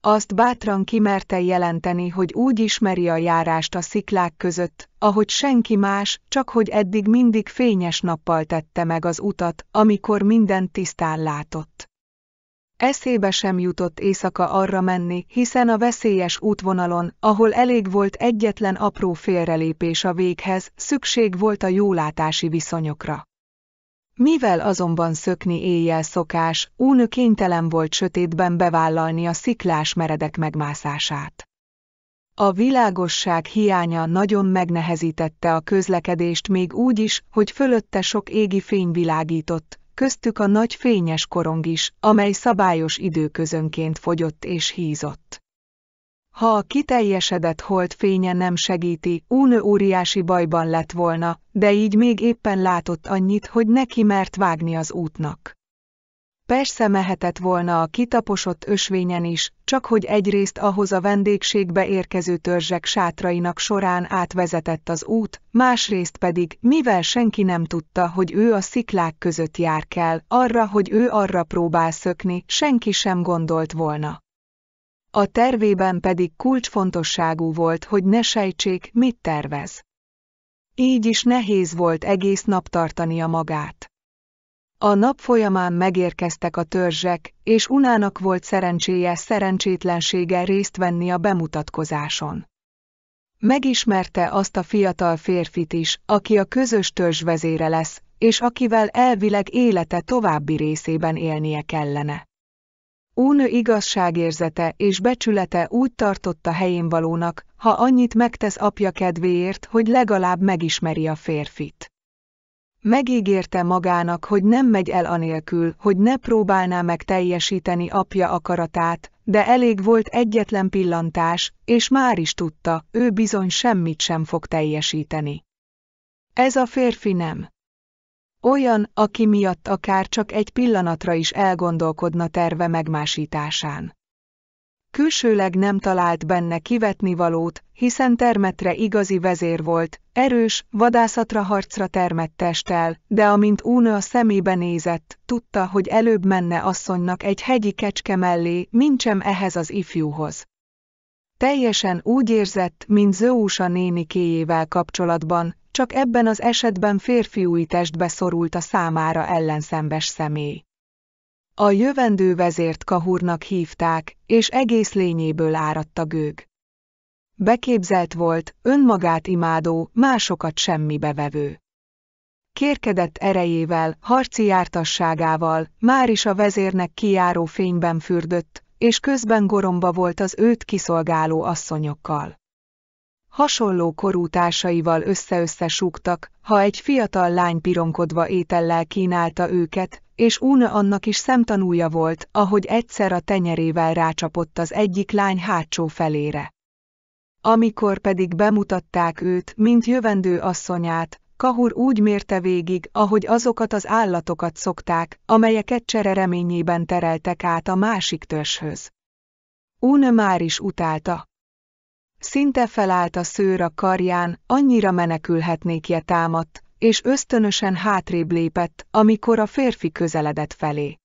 Azt bátran kimerte jelenteni, hogy úgy ismeri a járást a sziklák között, ahogy senki más, csak hogy eddig mindig fényes nappal tette meg az utat, amikor mindent tisztán látott. Eszébe sem jutott éjszaka arra menni, hiszen a veszélyes útvonalon, ahol elég volt egyetlen apró félrelépés a véghez, szükség volt a jólátási viszonyokra. Mivel azonban szökni éjjel szokás, Únő kénytelen volt sötétben bevállalni a sziklás meredek megmászását. A világosság hiánya nagyon megnehezítette a közlekedést még úgy is, hogy fölötte sok égi fény világított, köztük a nagy fényes korong is, amely szabályos időközönként fogyott és hízott. Ha a kiteljesedett hold fénye nem segíti, Únő óriási bajban lett volna, de így még éppen látott annyit, hogy neki mert vágni az útnak. Persze mehetett volna a kitaposott ösvényen is, csak hogy egyrészt ahhoz a vendégségbe érkező törzsek sátrainak során átvezetett az út, másrészt pedig, mivel senki nem tudta, hogy ő a sziklák között jár kell, arra, hogy ő arra próbál szökni, senki sem gondolt volna. A tervében pedig kulcsfontosságú volt, hogy ne sejtsék, mit tervez. Így is nehéz volt egész nap tartania magát. A nap folyamán megérkeztek a törzsek, és Unának volt szerencséje szerencsétlensége részt venni a bemutatkozáson. Megismerte azt a fiatal férfit is, aki a közös törzs vezére lesz, és akivel elvileg élete további részében élnie kellene. Únő igazságérzete és becsülete úgy tartotta helyén valónak, ha annyit megtesz apja kedvéért, hogy legalább megismeri a férfit. Megígérte magának, hogy nem megy el anélkül, hogy ne próbálná meg teljesíteni apja akaratát, de elég volt egyetlen pillantás, és már is tudta, ő bizony semmit sem fog teljesíteni. Ez a férfi nem. Olyan, aki miatt akár csak egy pillanatra is elgondolkodna terve megmásításán külsőleg nem talált benne kivetni valót, hiszen termetre igazi vezér volt, erős, vadászatra harcra termett testtel, de amint Úna a szemébe nézett, tudta, hogy előbb menne asszonynak egy hegyi kecske mellé, mintsem ehhez az ifjúhoz. Teljesen úgy érzett, mint néni kéjével kapcsolatban, csak ebben az esetben férfiúi testbe szorult a számára ellenszembes személy. A jövendő vezért Kahurnak hívták, és egész lényéből áradt a gőg. Beképzelt volt, önmagát imádó, másokat semmibe vevő. Kérkedett erejével, harci jártasságával, már is a vezérnek kijáró fényben fürdött, és közben goromba volt az őt kiszolgáló asszonyokkal. Hasonló korú társaival össze-össze súgtak, ha egy fiatal lány pironkodva étellel kínálta őket, és Una annak is szemtanúja volt, ahogy egyszer a tenyerével rácsapott az egyik lány hátsó felére. Amikor pedig bemutatták őt, mint jövendő asszonyát, Kahur úgy mérte végig, ahogy azokat az állatokat szokták, amelyeket csere reményében tereltek át a másik törzshöz. Una már is utálta, Szinte felállt a szőr a karján, annyira je támadt, és ösztönösen hátrébb lépett, amikor a férfi közeledett felé.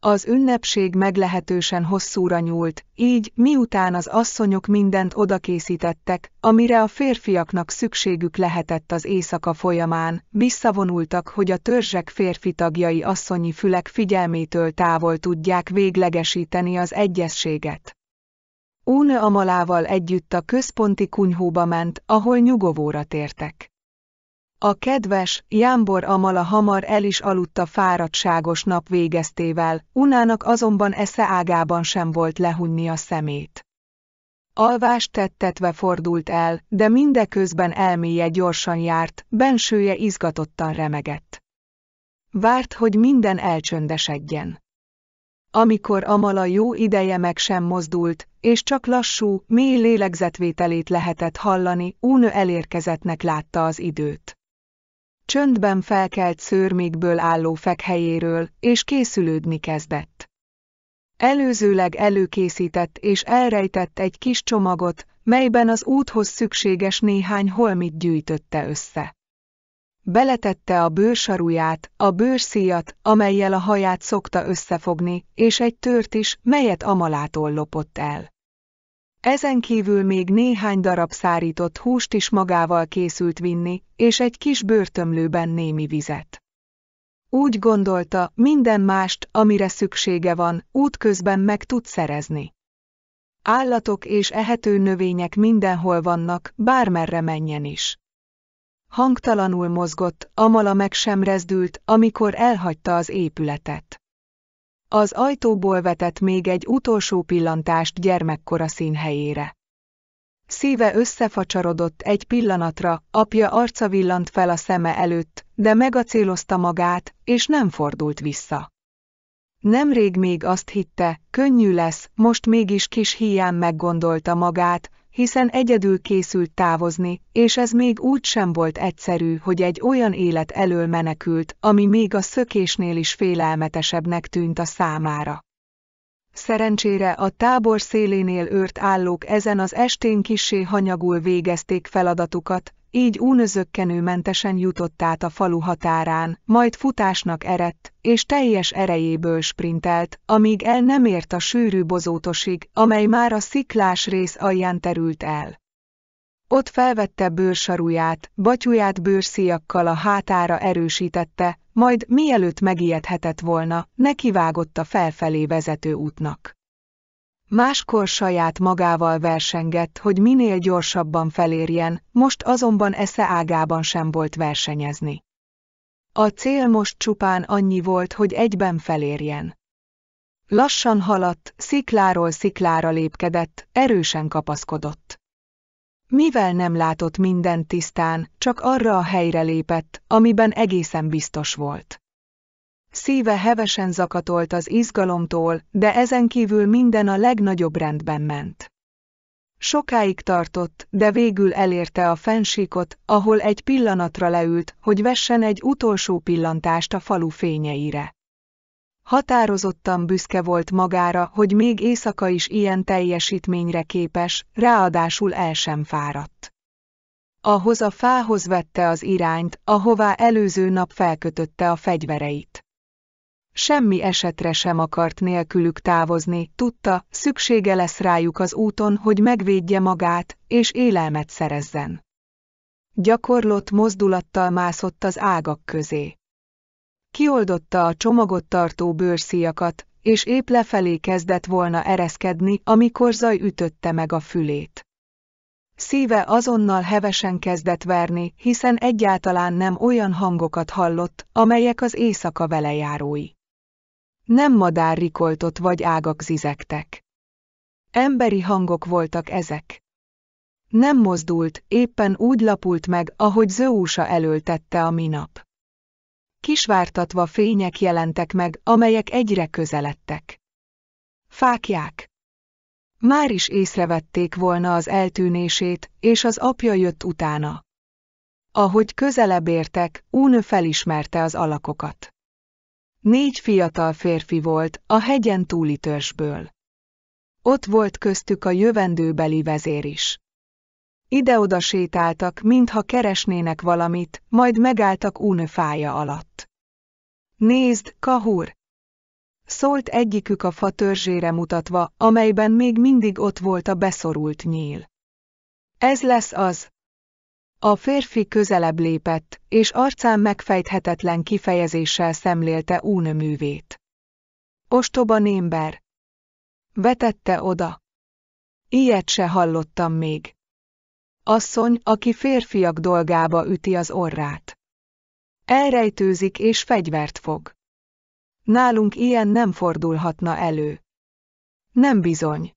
Az ünnepség meglehetősen hosszúra nyúlt, így miután az asszonyok mindent odakészítettek, amire a férfiaknak szükségük lehetett az éjszaka folyamán, visszavonultak, hogy a törzsek férfi tagjai asszonyi fülek figyelmétől távol tudják véglegesíteni az egyességet. Úne Amalával együtt a központi kunyhóba ment, ahol nyugovóra tértek. A kedves, Jámbor Amala hamar el is aludt a fáradtságos nap végeztével, Unának azonban esze ágában sem volt lehunni a szemét. Alvást tettetve fordult el, de mindeközben elméje gyorsan járt, bensője izgatottan remegett. Várt, hogy minden elcsöndesedjen. Amikor Amala jó ideje meg sem mozdult, és csak lassú, mély lélegzetvételét lehetett hallani, Únő elérkezettnek látta az időt. Csöndben felkelt szőrmékből álló fekhelyéről, és készülődni kezdett. Előzőleg előkészített és elrejtett egy kis csomagot, melyben az úthoz szükséges néhány holmit gyűjtötte össze beletette a bősaruját, a bőrszíjat, amelyel a haját szokta összefogni, és egy tört is, melyet Amalától lopott el. Ezen kívül még néhány darab szárított húst is magával készült vinni, és egy kis börtömlőben némi vizet. Úgy gondolta, minden mást, amire szüksége van, útközben meg tud szerezni. Állatok és ehető növények mindenhol vannak, bármerre menjen is. Hangtalanul mozgott, Amala meg sem rezdült, amikor elhagyta az épületet. Az ajtóból vetett még egy utolsó pillantást gyermekkora színhelyére. Szíve összefacsarodott egy pillanatra, apja arca villant fel a szeme előtt, de megacélozta magát, és nem fordult vissza. Nemrég még azt hitte, könnyű lesz, most mégis kis hián meggondolta magát, hiszen egyedül készült távozni, és ez még úgy sem volt egyszerű, hogy egy olyan élet elől menekült, ami még a szökésnél is félelmetesebbnek tűnt a számára. Szerencsére a tábor szélénél őrt állók ezen az estén kissé hanyagul végezték feladatukat, így únözökkenőmentesen jutott át a falu határán, majd futásnak erett, és teljes erejéből sprintelt, amíg el nem ért a sűrű bozótosig, amely már a sziklás rész alján terült el. Ott felvette bőrsaruját, batyuját bőrszíjakkal a hátára erősítette, majd mielőtt megijedhetett volna, nekivágott a felfelé vezető útnak. Máskor saját magával versengett, hogy minél gyorsabban felérjen, most azonban esze ágában sem volt versenyezni. A cél most csupán annyi volt, hogy egyben felérjen. Lassan haladt, szikláról sziklára lépkedett, erősen kapaszkodott. Mivel nem látott mindent tisztán, csak arra a helyre lépett, amiben egészen biztos volt. Szíve hevesen zakatolt az izgalomtól, de ezen kívül minden a legnagyobb rendben ment. Sokáig tartott, de végül elérte a fensíkot, ahol egy pillanatra leült, hogy vessen egy utolsó pillantást a falu fényeire. Határozottan büszke volt magára, hogy még éjszaka is ilyen teljesítményre képes, ráadásul el sem fáradt. Ahhoz a fához vette az irányt, ahová előző nap felkötötte a fegyvereit semmi esetre sem akart nélkülük távozni, tudta, szüksége lesz rájuk az úton, hogy megvédje magát, és élelmet szerezzen. Gyakorlott mozdulattal mászott az ágak közé. Kioldotta a csomagot tartó bőrszíjakat, és épp lefelé kezdett volna ereszkedni, amikor zaj ütötte meg a fülét. Szíve azonnal hevesen kezdett verni, hiszen egyáltalán nem olyan hangokat hallott, amelyek az éjszaka velejárói. Nem madár rikoltott vagy ágak zizektek. Emberi hangok voltak ezek. Nem mozdult, éppen úgy lapult meg, ahogy Zöúsa elöltette a minap. Kisvártatva fények jelentek meg, amelyek egyre közeledtek. Fákják. Már is észrevették volna az eltűnését, és az apja jött utána. Ahogy közelebb értek, Únő felismerte az alakokat. Négy fiatal férfi volt, a hegyen túli törzsből. Ott volt köztük a jövendőbeli vezér is. Ide-oda sétáltak, mintha keresnének valamit, majd megálltak únöfája alatt. Nézd, kahur! Szólt egyikük a fa törzsére mutatva, amelyben még mindig ott volt a beszorult nyíl. Ez lesz az, a férfi közelebb lépett, és arcán megfejthetetlen kifejezéssel szemlélte únöművét. Ostoba némber! Vetette oda. Ilyet se hallottam még. Asszony, aki férfiak dolgába üti az orrát. Elrejtőzik és fegyvert fog. Nálunk ilyen nem fordulhatna elő. Nem bizony.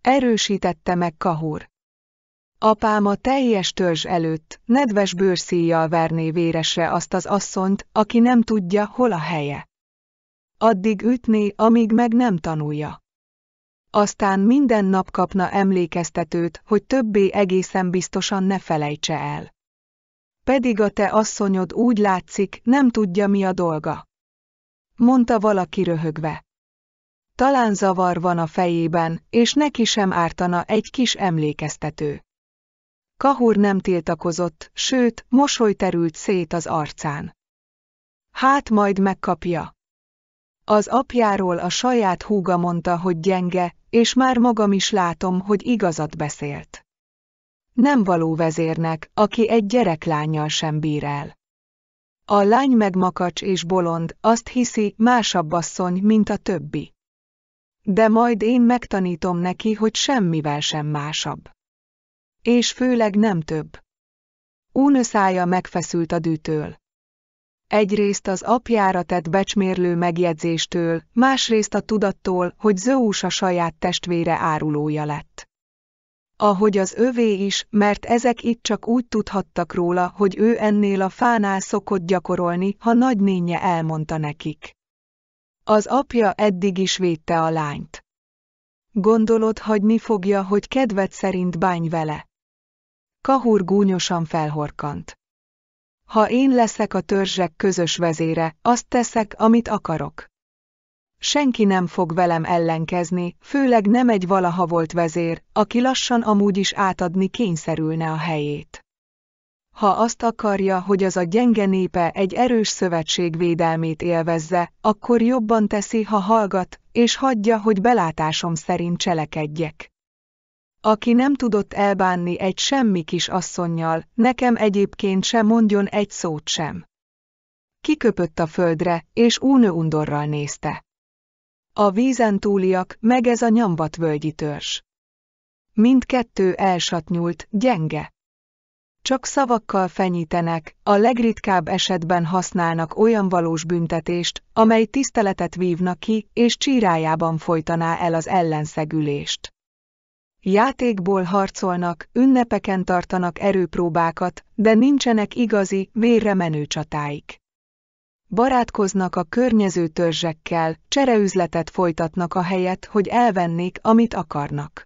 Erősítette meg Kahur. Apám a teljes törzs előtt, nedves bőrszíjjal verné véresre azt az asszont, aki nem tudja, hol a helye. Addig ütné, amíg meg nem tanulja. Aztán minden nap kapna emlékeztetőt, hogy többé egészen biztosan ne felejtse el. Pedig a te asszonyod úgy látszik, nem tudja mi a dolga. Mondta valaki röhögve. Talán zavar van a fejében, és neki sem ártana egy kis emlékeztető. Kahur nem tiltakozott, sőt, mosoly terült szét az arcán. Hát majd megkapja. Az apjáról a saját húga mondta, hogy gyenge, és már magam is látom, hogy igazat beszélt. Nem való vezérnek, aki egy gyereklányjal sem bír el. A lány megmakacs és bolond, azt hiszi, másabb asszony, mint a többi. De majd én megtanítom neki, hogy semmivel sem másabb. És főleg nem több. Únő szája megfeszült a dűtől. Egyrészt az apjára tett becsmérlő megjegyzéstől, másrészt a tudattól, hogy Zeus a saját testvére árulója lett. Ahogy az övé is, mert ezek itt csak úgy tudhattak róla, hogy ő ennél a fánál szokott gyakorolni, ha nagynénje elmondta nekik. Az apja eddig is védte a lányt. Gondolod, hagyni fogja, hogy kedved szerint bány vele. Kahur gúnyosan felhorkant. Ha én leszek a törzsek közös vezére, azt teszek, amit akarok. Senki nem fog velem ellenkezni, főleg nem egy valaha volt vezér, aki lassan amúgy is átadni kényszerülne a helyét. Ha azt akarja, hogy az a gyenge népe egy erős szövetség védelmét élvezze, akkor jobban teszi, ha hallgat, és hagyja, hogy belátásom szerint cselekedjek aki nem tudott elbánni egy semmi kis asszonnyal, nekem egyébként sem mondjon egy szót sem. Kiköpött a földre, és únő undorral nézte. A vízen túliak, meg ez a völgyi törzs. Mindkettő elsatnyult, gyenge. Csak szavakkal fenyítenek, a legritkább esetben használnak olyan valós büntetést, amely tiszteletet vívna ki, és csírájában folytaná el az ellenszegülést játékból harcolnak, ünnepeken tartanak erőpróbákat, de nincsenek igazi, vérre menő csatáik. Barátkoznak a környező törzsekkel, csereüzletet folytatnak a helyet, hogy elvennék, amit akarnak.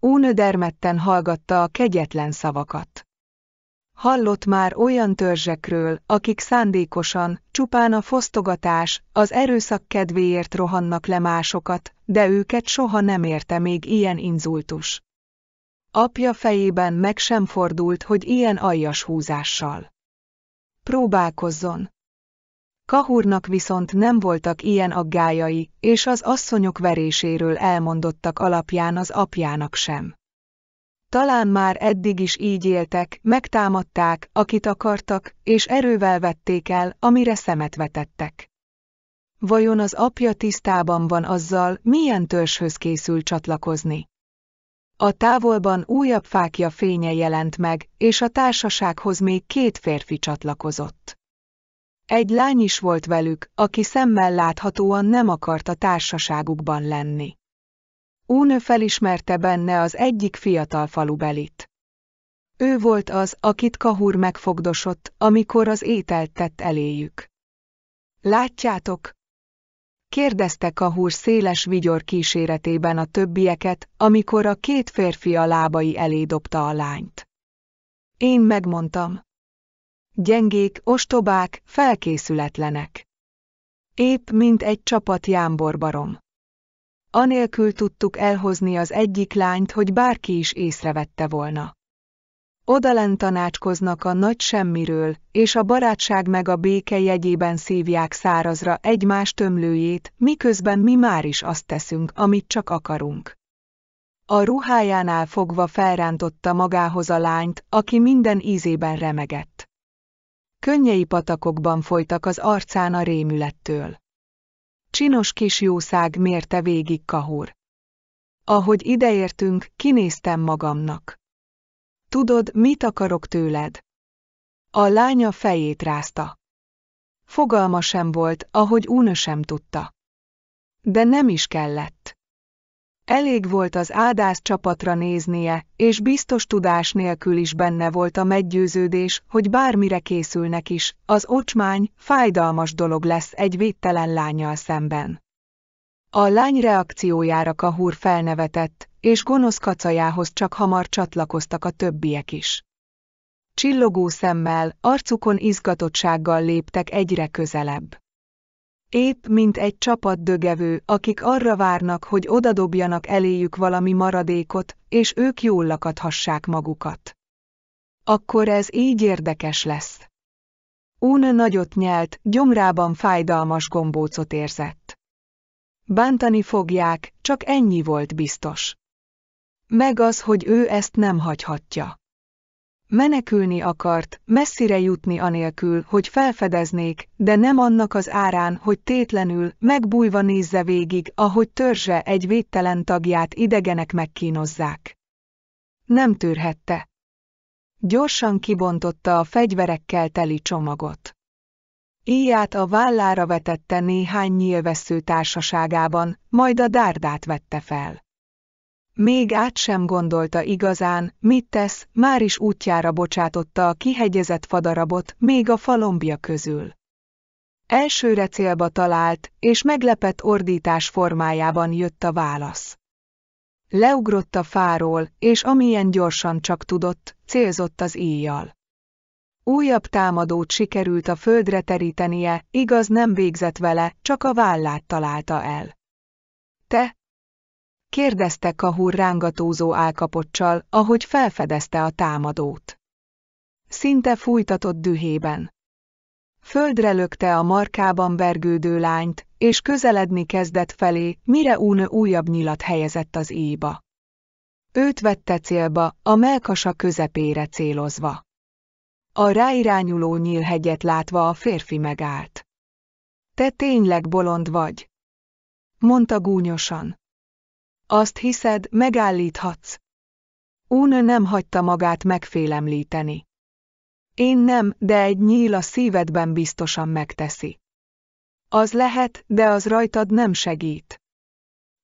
Únödermetten hallgatta a kegyetlen szavakat. Hallott már olyan törzsekről, akik szándékosan, csupán a fosztogatás, az erőszak kedvéért rohannak le másokat, de őket soha nem érte még ilyen inzultus. Apja fejében meg sem fordult, hogy ilyen aljas húzással. Próbálkozzon. Kahurnak viszont nem voltak ilyen aggájai, és az asszonyok veréséről elmondottak alapján az apjának sem. Talán már eddig is így éltek, megtámadták, akit akartak, és erővel vették el, amire szemet vetettek. Vajon az apja tisztában van azzal, milyen törzshöz készül csatlakozni? A távolban újabb fákja fénye jelent meg, és a társasághoz még két férfi csatlakozott. Egy lány is volt velük, aki szemmel láthatóan nem akart a társaságukban lenni. Únő felismerte benne az egyik fiatal falubelit. Ő volt az, akit Kahur megfogdosott, amikor az ételt tett eléjük. Látjátok? Kérdezte Kahur széles vigyor kíséretében a többieket, amikor a két férfi a lábai elé dobta a lányt. Én megmondtam. Gyengék, ostobák, felkészületlenek. Épp mint egy csapat jámborbarom. Anélkül tudtuk elhozni az egyik lányt, hogy bárki is észrevette volna. Odalent tanácskoznak a nagy semmiről, és a barátság meg a béke jegyében szívják szárazra egymás tömlőjét, miközben mi már is azt teszünk, amit csak akarunk. A ruhájánál fogva felrántotta magához a lányt, aki minden ízében remegett. Könnyei patakokban folytak az arcán a rémülettől. Csinos kis jószág mérte végig kahur. Ahogy ideértünk, kinéztem magamnak. Tudod, mit akarok tőled? A lánya fejét rázta. Fogalma sem volt, ahogy Úna sem tudta. De nem is kellett. Elég volt az áldász csapatra néznie, és biztos tudás nélkül is benne volt a meggyőződés, hogy bármire készülnek is, az ocsmány, fájdalmas dolog lesz egy védtelen lányjal szemben. A lány reakciójára Kahur felnevetett, és gonosz kacajához csak hamar csatlakoztak a többiek is. Csillogó szemmel, arcukon izgatottsággal léptek egyre közelebb. Épp mint egy csapat dögevő, akik arra várnak, hogy odadobjanak eléjük valami maradékot, és ők jól lakadhassák magukat. Akkor ez így érdekes lesz. Un nagyot nyelt, gyomrában fájdalmas gombócot érzett. Bántani fogják, csak ennyi volt biztos. Meg az, hogy ő ezt nem hagyhatja. Menekülni akart, messzire jutni anélkül, hogy felfedeznék, de nem annak az árán, hogy tétlenül, megbújva nézze végig, ahogy törzse egy védtelen tagját idegenek megkínozzák. Nem tűrhette. Gyorsan kibontotta a fegyverekkel teli csomagot. Íját a vállára vetette néhány nyilvessző társaságában, majd a dárdát vette fel. Még át sem gondolta igazán, mit tesz, már is útjára bocsátotta a kihegyezett fadarabot, még a falombja közül. Elsőre célba talált, és meglepett ordítás formájában jött a válasz. Leugrott a fáról, és amilyen gyorsan csak tudott, célzott az íjjal. Újabb támadót sikerült a földre terítenie, igaz nem végzett vele, csak a vállát találta el. Te, kérdezte Kahur rángatózó álkapocsal, ahogy felfedezte a támadót. Szinte fújtatott dühében. Földre lökte a markában vergődő lányt, és közeledni kezdett felé, mire Únő újabb nyilat helyezett az íjba. Őt vette célba, a melkasa közepére célozva. A ráirányuló nyílhegyet látva a férfi megállt. Te tényleg bolond vagy? Mondta gúnyosan. Azt hiszed, megállíthatsz. Ún nem hagyta magát megfélemlíteni. Én nem, de egy nyíl a szívedben biztosan megteszi. Az lehet, de az rajtad nem segít.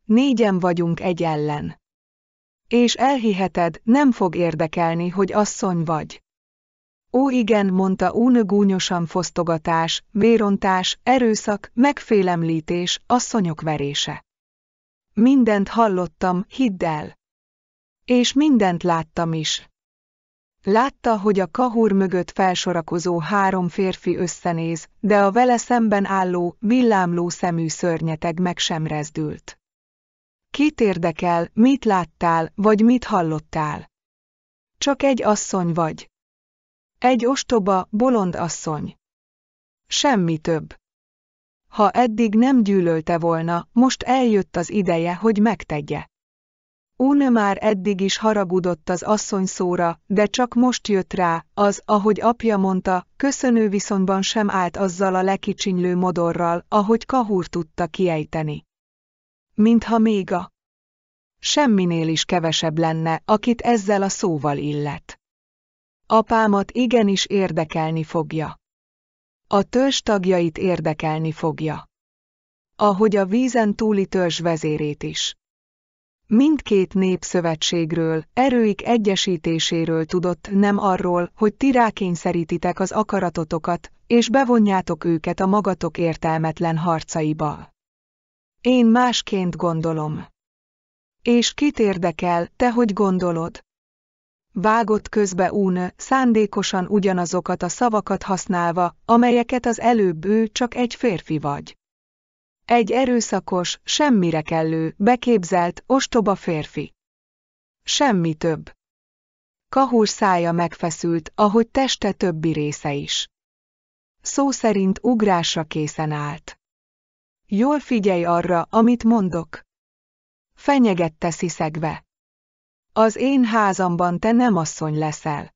Négyen vagyunk egy ellen. És elhiheted, nem fog érdekelni, hogy asszony vagy. Ó igen, mondta Ún gúnyosan fosztogatás, vérontás, erőszak, megfélemlítés, asszonyok verése. Mindent hallottam, hidd el. És mindent láttam is. Látta, hogy a kahúr mögött felsorakozó három férfi összenéz, de a vele szemben álló, villámló szemű szörnyeteg meg sem rezdült. Kit érdekel, mit láttál, vagy mit hallottál? Csak egy asszony vagy. Egy ostoba, bolond asszony. Semmi több. Ha eddig nem gyűlölte volna, most eljött az ideje, hogy megtegye. Úne már eddig is haragudott az asszony szóra, de csak most jött rá, az, ahogy apja mondta, köszönő viszonyban sem állt azzal a lekicsinylő modorral, ahogy Kahúr tudta kiejteni. Mintha még a semminél is kevesebb lenne, akit ezzel a szóval illet. Apámat igenis érdekelni fogja. A törzs tagjait érdekelni fogja. Ahogy a vízen túli törzs vezérét is. Mindkét népszövetségről, erőik egyesítéséről tudott, nem arról, hogy ti rákényszerítitek az akaratotokat, és bevonjátok őket a magatok értelmetlen harcaiba. Én másként gondolom. És kit érdekel, te hogy gondolod? vágott közbe úne, szándékosan ugyanazokat a szavakat használva, amelyeket az előbb ő csak egy férfi vagy. Egy erőszakos, semmire kellő, beképzelt, ostoba férfi. Semmi több. Kahús szája megfeszült, ahogy teste többi része is. Szó szerint ugrásra készen állt. Jól figyelj arra, amit mondok. Fenyegette sziszegve. Az én házamban te nem asszony leszel.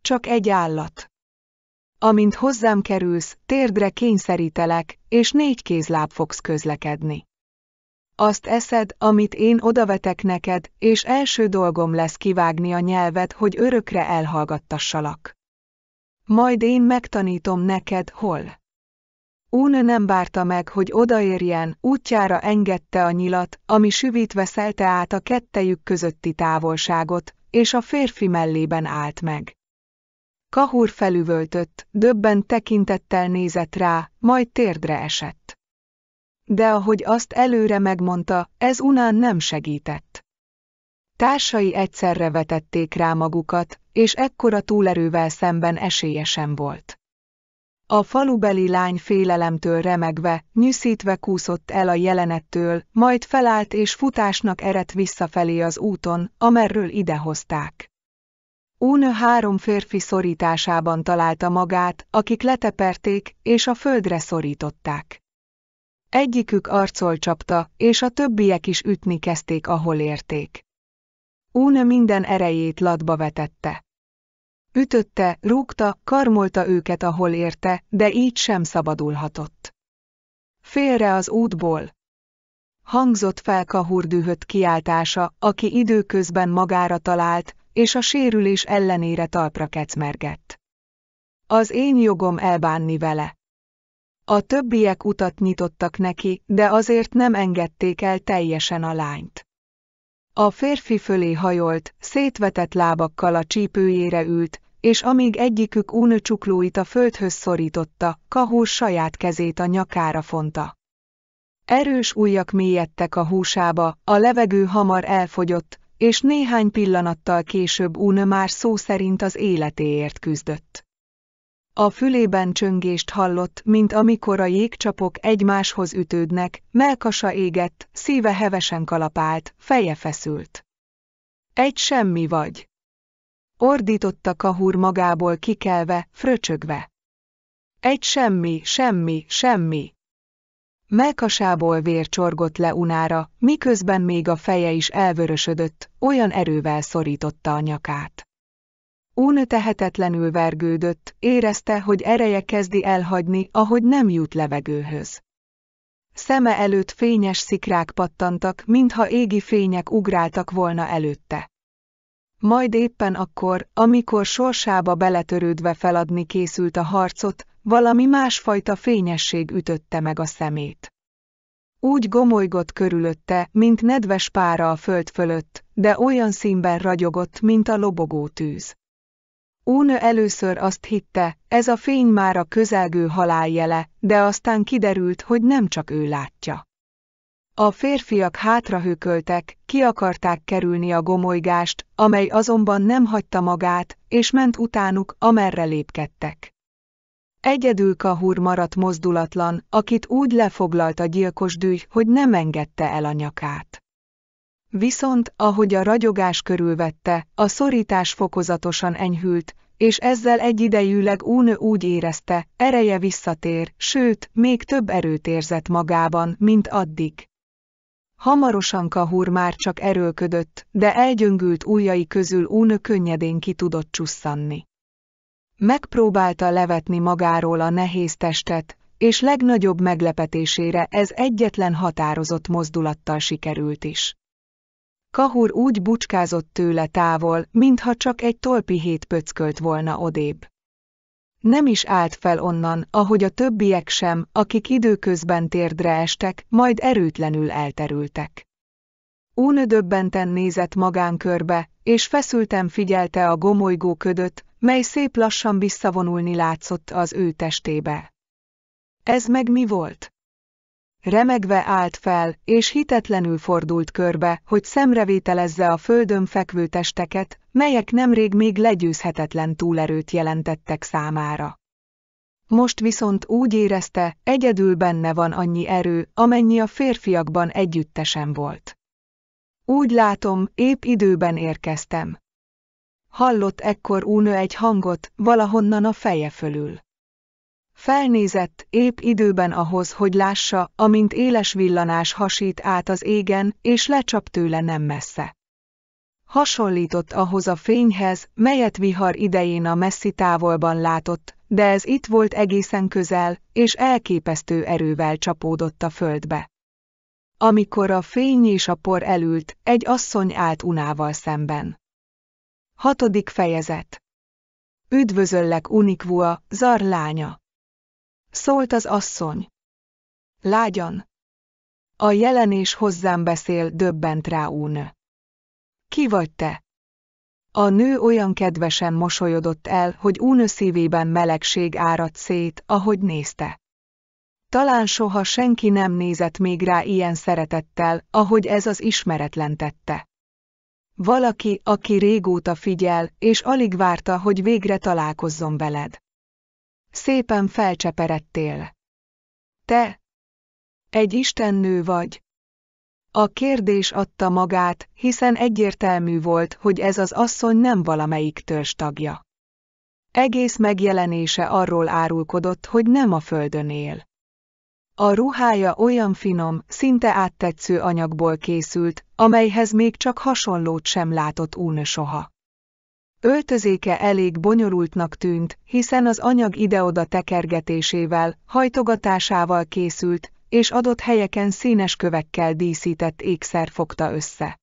Csak egy állat. Amint hozzám kerülsz, térdre kényszerítelek, és négy kézláb fogsz közlekedni. Azt eszed, amit én odavetek neked, és első dolgom lesz kivágni a nyelvet, hogy örökre elhallgattassalak. Majd én megtanítom neked, hol. Ún nem várta meg, hogy odaérjen, útjára engedte a nyilat, ami süvítve szelte át a kettejük közötti távolságot, és a férfi mellében állt meg. Kahur felüvöltött, döbben tekintettel nézett rá, majd térdre esett. De ahogy azt előre megmondta, ez unán nem segített. Társai egyszerre vetették rá magukat, és ekkora túlerővel szemben esélyesen volt. A falubeli lány félelemtől remegve, nyűszítve kúszott el a jelenettől, majd felállt és futásnak eredt visszafelé az úton, amerről idehozták. Úna három férfi szorításában találta magát, akik leteperték, és a földre szorították. Egyikük arcol csapta, és a többiek is ütni kezdték, ahol érték. Úna minden erejét latba vetette. Ütötte, rúgta, karmolta őket, ahol érte, de így sem szabadulhatott. Félre az útból! Hangzott fel Kahur dühött kiáltása, aki időközben magára talált, és a sérülés ellenére talpra kecmergett. Az én jogom elbánni vele. A többiek utat nyitottak neki, de azért nem engedték el teljesen a lányt. A férfi fölé hajolt, szétvetett lábakkal a csípőjére ült, és amíg egyikük únő csuklóit a földhöz szorította, Kahús saját kezét a nyakára fonta. Erős ujjak mélyedtek a húsába, a levegő hamar elfogyott, és néhány pillanattal később Une már szó szerint az életéért küzdött. A fülében csöngést hallott, mint amikor a jégcsapok egymáshoz ütődnek, melkasa égett, szíve hevesen kalapált, feje feszült. Egy semmi vagy ordította Kahur magából kikelve, fröcsögve. Egy semmi, semmi, semmi. Melkasából vér csorgott le unára, miközben még a feje is elvörösödött, olyan erővel szorította a nyakát. Un tehetetlenül vergődött, érezte, hogy ereje kezdi elhagyni, ahogy nem jut levegőhöz. Szeme előtt fényes szikrák pattantak, mintha égi fények ugráltak volna előtte. Majd éppen akkor, amikor sorsába beletörődve feladni készült a harcot, valami másfajta fényesség ütötte meg a szemét. Úgy gomolygott körülötte, mint nedves pára a föld fölött, de olyan színben ragyogott, mint a lobogó tűz. Únő először azt hitte, ez a fény már a közelgő halál jele, de aztán kiderült, hogy nem csak ő látja. A férfiak hátrahőköltek, ki akarták kerülni a gomolygást, amely azonban nem hagyta magát, és ment utánuk, amerre lépkedtek. Egyedül Kahur maradt mozdulatlan, akit úgy lefoglalt a gyilkos dűj, hogy nem engedte el a nyakát. Viszont, ahogy a ragyogás körülvette, a szorítás fokozatosan enyhült, és ezzel egyidejűleg Únő úgy érezte, ereje visszatér, sőt, még több erőt érzett magában, mint addig. Hamarosan Kahur már csak erőlködött, de elgyöngült ujjai közül únő könnyedén ki tudott csusszanni. Megpróbálta levetni magáról a nehéz testet, és legnagyobb meglepetésére ez egyetlen határozott mozdulattal sikerült is. Kahur úgy bucskázott tőle távol, mintha csak egy tolpi hét pöckölt volna odébb. Nem is állt fel onnan, ahogy a többiek sem, akik időközben térdre estek, majd erőtlenül elterültek. Ún döbbenten nézett magánkörbe, és feszülten figyelte a gomolygó ködöt, mely szép lassan visszavonulni látszott az ő testébe. Ez meg mi volt? Remegve állt fel, és hitetlenül fordult körbe, hogy szemrevételezze a földön fekvő testeket, melyek nemrég még legyőzhetetlen túlerőt jelentettek számára. Most viszont úgy érezte, egyedül benne van annyi erő, amennyi a férfiakban együttesen volt. Úgy látom, épp időben érkeztem. Hallott ekkor Únő egy hangot, valahonnan a feje fölül. Felnézett, épp időben ahhoz, hogy lássa, amint éles villanás hasít át az égen, és lecsap tőle nem messze hasonlított ahhoz a fényhez, melyet vihar idején a messzi távolban látott, de ez itt volt egészen közel, és elképesztő erővel csapódott a földbe. Amikor a fény és a por elült, egy asszony állt Unával szemben. Hatodik fejezet Üdvözöllek Unikvua, Zar lánya! Szólt az asszony. Lágyan! A jelenés hozzám beszél, döbbent rá Ún. Ki vagy te? A nő olyan kedvesen mosolyodott el, hogy Únő szívében melegség áradt szét, ahogy nézte. Talán soha senki nem nézett még rá ilyen szeretettel, ahogy ez az ismeretlen tette. Valaki, aki régóta figyel, és alig várta, hogy végre találkozzon veled. Szépen felcseperedtél. Te? Egy istennő vagy, a kérdés adta magát, hiszen egyértelmű volt, hogy ez az asszony nem valamelyik törzs tagja. Egész megjelenése arról árulkodott, hogy nem a földön él. A ruhája olyan finom, szinte áttetsző anyagból készült, amelyhez még csak hasonlót sem látott Ún soha. Öltözéke elég bonyolultnak tűnt, hiszen az anyag ide-oda tekergetésével, hajtogatásával készült, és adott helyeken színes kövekkel díszített ékszer fogta össze.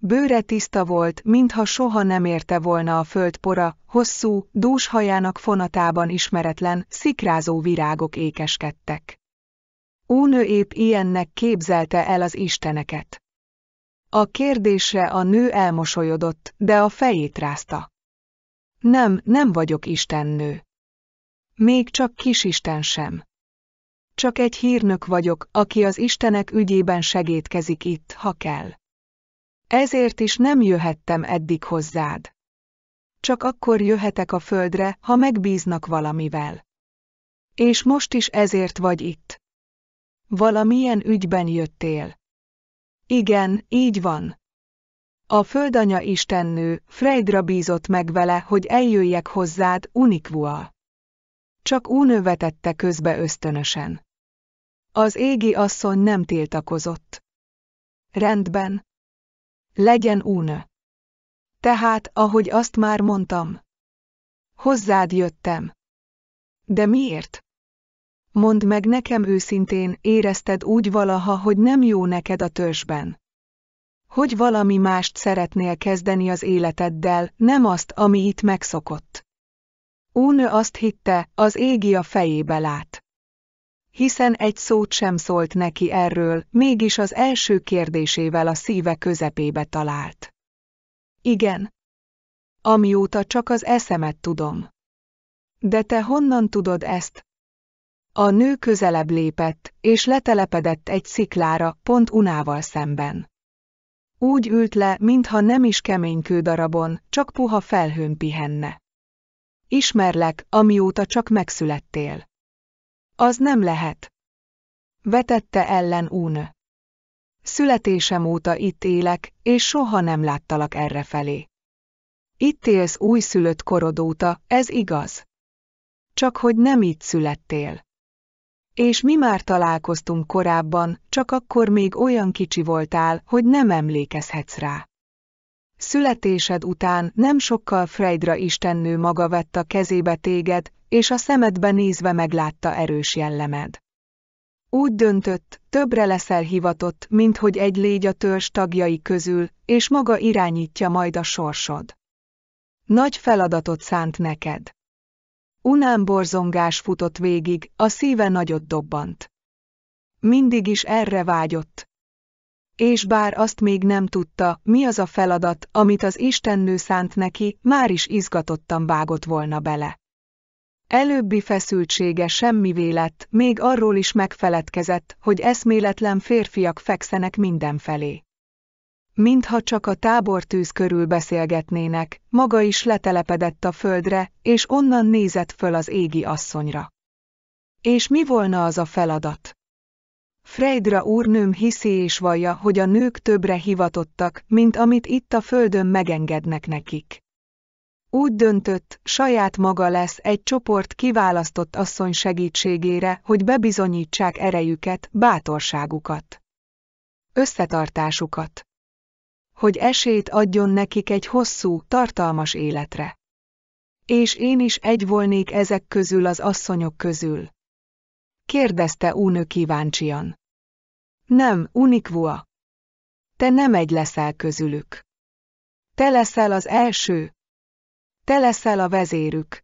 Bőre tiszta volt, mintha soha nem érte volna a föld pora, hosszú, dús hajának fonatában ismeretlen, szikrázó virágok ékeskedtek. Únő épp ilyennek képzelte el az isteneket. A kérdésre a nő elmosolyodott, de a fejét rázta. Nem, nem vagyok istennő. Még csak kisisten sem. Csak egy hírnök vagyok, aki az Istenek ügyében segítkezik itt, ha kell. Ezért is nem jöhettem eddig hozzád. Csak akkor jöhetek a földre, ha megbíznak valamivel. És most is ezért vagy itt. Valamilyen ügyben jöttél. Igen, így van. A földanya istennő, Freydra bízott meg vele, hogy eljöjjek hozzád, unikvua. Csak únövetette közbe ösztönösen. Az égi asszony nem tiltakozott. Rendben. Legyen úna. Tehát, ahogy azt már mondtam. Hozzád jöttem. De miért? Mondd meg nekem őszintén, érezted úgy valaha, hogy nem jó neked a törzsben. Hogy valami mást szeretnél kezdeni az életeddel, nem azt, ami itt megszokott. Únő azt hitte, az égi a fejébe lát hiszen egy szót sem szólt neki erről, mégis az első kérdésével a szíve közepébe talált. Igen. Amióta csak az eszemet tudom. De te honnan tudod ezt? A nő közelebb lépett, és letelepedett egy sziklára, pont unával szemben. Úgy ült le, mintha nem is kemény kődarabon, csak puha felhőn pihenne. Ismerlek, amióta csak megszülettél. Az nem lehet. Vetette ellen Un. Születésem óta itt élek, és soha nem láttalak errefelé. Itt élsz újszülött korod óta, ez igaz. Csak hogy nem itt születtél. És mi már találkoztunk korábban, csak akkor még olyan kicsi voltál, hogy nem emlékezhetsz rá. Születésed után nem sokkal Freydra istennő maga vett a kezébe téged, és a szemedbe nézve meglátta erős jellemed. Úgy döntött, többre leszel hivatott, mint hogy egy légy a törzs tagjai közül, és maga irányítja majd a sorsod. Nagy feladatot szánt neked. Unán borzongás futott végig, a szíve nagyot dobbant. Mindig is erre vágyott, és bár azt még nem tudta, mi az a feladat, amit az Istennő szánt neki, már is izgatottan vágott volna bele. Előbbi feszültsége semmivé lett, még arról is megfeledkezett, hogy eszméletlen férfiak fekszenek mindenfelé. Mintha csak a tábortűz körül beszélgetnének, maga is letelepedett a földre, és onnan nézett föl az égi asszonyra. És mi volna az a feladat? Freydra úrnőm hiszi és vallja, hogy a nők többre hivatottak, mint amit itt a földön megengednek nekik. Úgy döntött, saját maga lesz egy csoport kiválasztott asszony segítségére, hogy bebizonyítsák erejüket, bátorságukat, összetartásukat. Hogy esélyt adjon nekik egy hosszú, tartalmas életre. És én is egy volnék ezek közül az asszonyok közül. Kérdezte úrnő kíváncsian. Nem, Unikvua. Te nem egy leszel közülük. Te leszel az első. Te leszel a vezérük.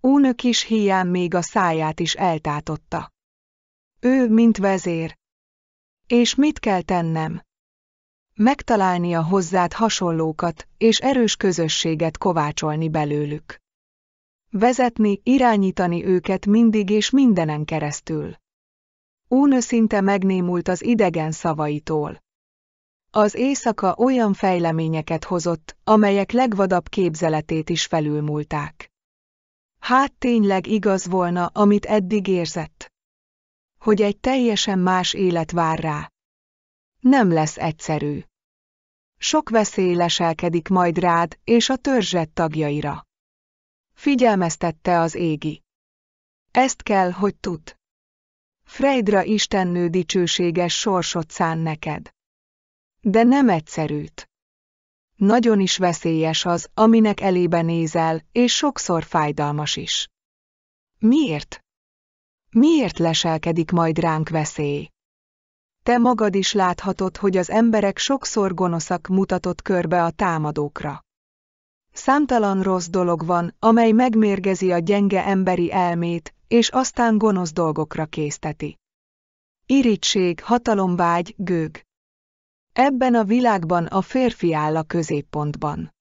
Únök is hiány még a száját is eltátotta. Ő, mint vezér. És mit kell tennem? Megtalálni a hozzád hasonlókat, és erős közösséget kovácsolni belőlük. Vezetni, irányítani őket mindig és mindenen keresztül. Únő szinte megnémult az idegen szavaitól. Az éjszaka olyan fejleményeket hozott, amelyek legvadabb képzeletét is felülmúlták. Hát tényleg igaz volna, amit eddig érzett. Hogy egy teljesen más élet vár rá. Nem lesz egyszerű. Sok veszély leselkedik majd rád és a törzsed tagjaira. Figyelmeztette az égi. Ezt kell, hogy tud. Freydra istennő dicsőséges sorsot szán neked. De nem egyszerűt. Nagyon is veszélyes az, aminek elébe nézel, és sokszor fájdalmas is. Miért? Miért leselkedik majd ránk veszély? Te magad is láthatod, hogy az emberek sokszor gonoszak mutatott körbe a támadókra. Számtalan rossz dolog van, amely megmérgezi a gyenge emberi elmét, és aztán gonosz dolgokra készteti. Irítség, hatalombágy, gőg. Ebben a világban a férfi áll a középpontban.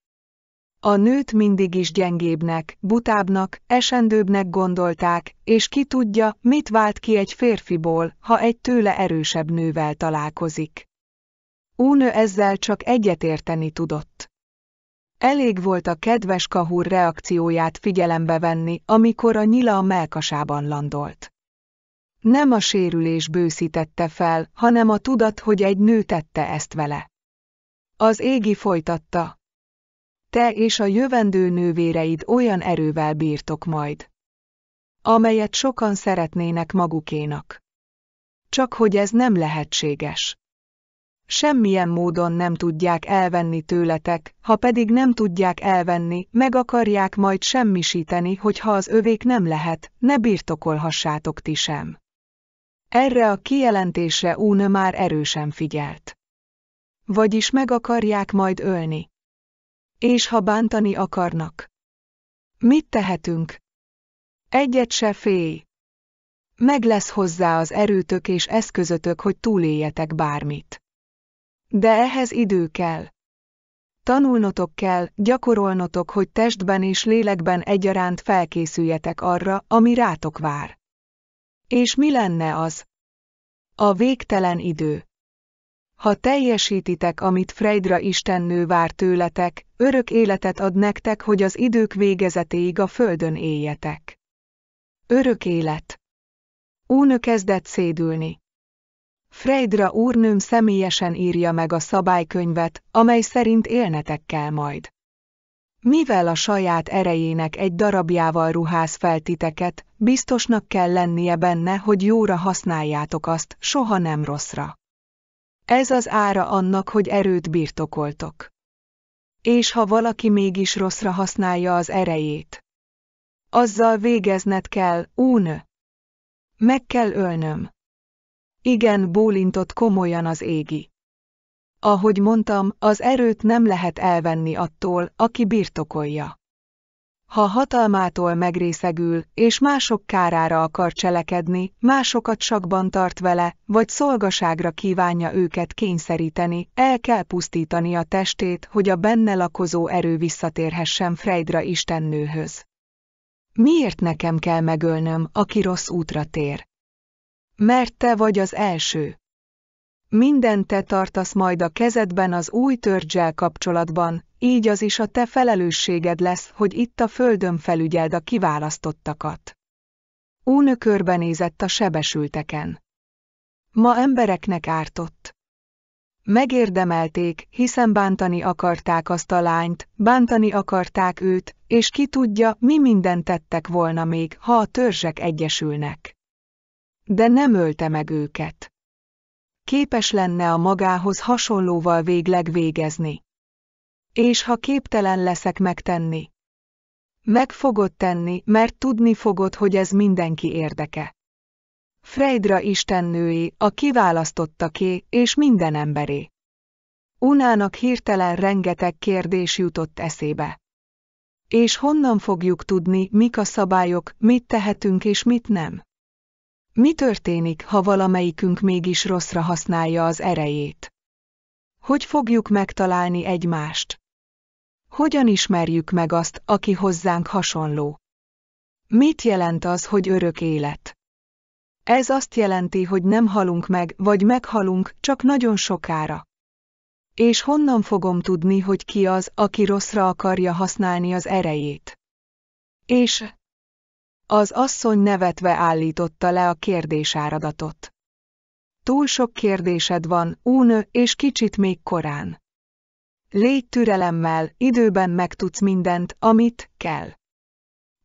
A nőt mindig is gyengébbnek, butábbnak, esendőbbnek gondolták, és ki tudja, mit vált ki egy férfiból, ha egy tőle erősebb nővel találkozik. Únő ezzel csak egyetérteni tudott. Elég volt a kedves kahúr reakcióját figyelembe venni, amikor a nyila a melkasában landolt. Nem a sérülés bőszítette fel, hanem a tudat, hogy egy nő tette ezt vele. Az égi folytatta. Te és a jövendő nővéreid olyan erővel bírtok majd, amelyet sokan szeretnének magukénak. Csak hogy ez nem lehetséges semmilyen módon nem tudják elvenni tőletek, ha pedig nem tudják elvenni, meg akarják majd semmisíteni, hogyha az övék nem lehet, ne birtokolhassátok ti sem. Erre a kijelentésre Úne már erősen figyelt. Vagyis meg akarják majd ölni. És ha bántani akarnak. Mit tehetünk? Egyet se félj. Meg lesz hozzá az erőtök és eszközötök, hogy túléljetek bármit. De ehhez idő kell. Tanulnotok kell, gyakorolnotok, hogy testben és lélekben egyaránt felkészüljetek arra, ami rátok vár. És mi lenne az? A végtelen idő. Ha teljesítitek, amit Freydra Istennő vár tőletek, örök életet ad nektek, hogy az idők végezetéig a földön éljetek. Örök élet. Únö kezdett szédülni. Freydra úrnőm személyesen írja meg a szabálykönyvet, amely szerint élnetek kell majd. Mivel a saját erejének egy darabjával ruház fel titeket, biztosnak kell lennie benne, hogy jóra használjátok azt, soha nem rosszra. Ez az ára annak, hogy erőt birtokoltok. És ha valaki mégis rosszra használja az erejét, azzal végezned kell, únő. Meg kell ölnöm. Igen, bólintott komolyan az égi. Ahogy mondtam, az erőt nem lehet elvenni attól, aki birtokolja. Ha hatalmától megrészegül, és mások kárára akar cselekedni, másokat sakban tart vele, vagy szolgaságra kívánja őket kényszeríteni, el kell pusztítani a testét, hogy a benne lakozó erő visszatérhessen Freydra istennőhöz. Miért nekem kell megölnöm, aki rossz útra tér? mert te vagy az első. Minden te tartasz majd a kezedben az új törzsel kapcsolatban, így az is a te felelősséged lesz, hogy itt a földön felügyeld a kiválasztottakat. Únő körbenézett a sebesülteken. Ma embereknek ártott. Megérdemelték, hiszen bántani akarták azt a lányt, bántani akarták őt, és ki tudja, mi mindent tettek volna még, ha a törzsek egyesülnek. De nem ölte meg őket. Képes lenne a magához hasonlóval végleg végezni. És ha képtelen leszek megtenni, meg fogod tenni, mert tudni fogod, hogy ez mindenki érdeke. Freydra istennői, a kiválasztottaké és minden emberé. Unának hirtelen rengeteg kérdés jutott eszébe. És honnan fogjuk tudni, mik a szabályok, mit tehetünk és mit nem? Mi történik, ha valamelyikünk mégis rosszra használja az erejét? Hogy fogjuk megtalálni egymást? Hogyan ismerjük meg azt, aki hozzánk hasonló? Mit jelent az, hogy örök élet? Ez azt jelenti, hogy nem halunk meg, vagy meghalunk, csak nagyon sokára. És honnan fogom tudni, hogy ki az, aki rosszra akarja használni az erejét? És az asszony nevetve állította le a kérdésáradatot. Túl sok kérdésed van, únő, és kicsit még korán. Légy türelemmel, időben megtudsz mindent, amit kell.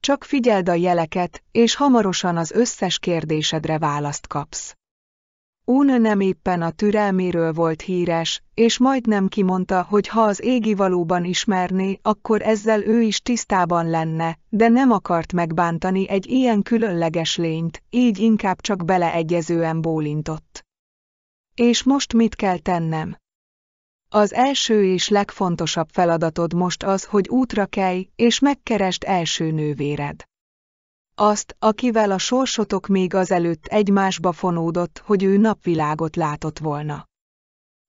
Csak figyeld a jeleket, és hamarosan az összes kérdésedre választ kapsz. Un nem éppen a türelméről volt híres, és majdnem kimondta, hogy ha az égi valóban ismerné, akkor ezzel ő is tisztában lenne, de nem akart megbántani egy ilyen különleges lényt, így inkább csak beleegyezően bólintott. És most mit kell tennem? Az első és legfontosabb feladatod most az, hogy útra kelj, és megkerest első nővéred azt, akivel a sorsotok még azelőtt egymásba fonódott, hogy ő napvilágot látott volna.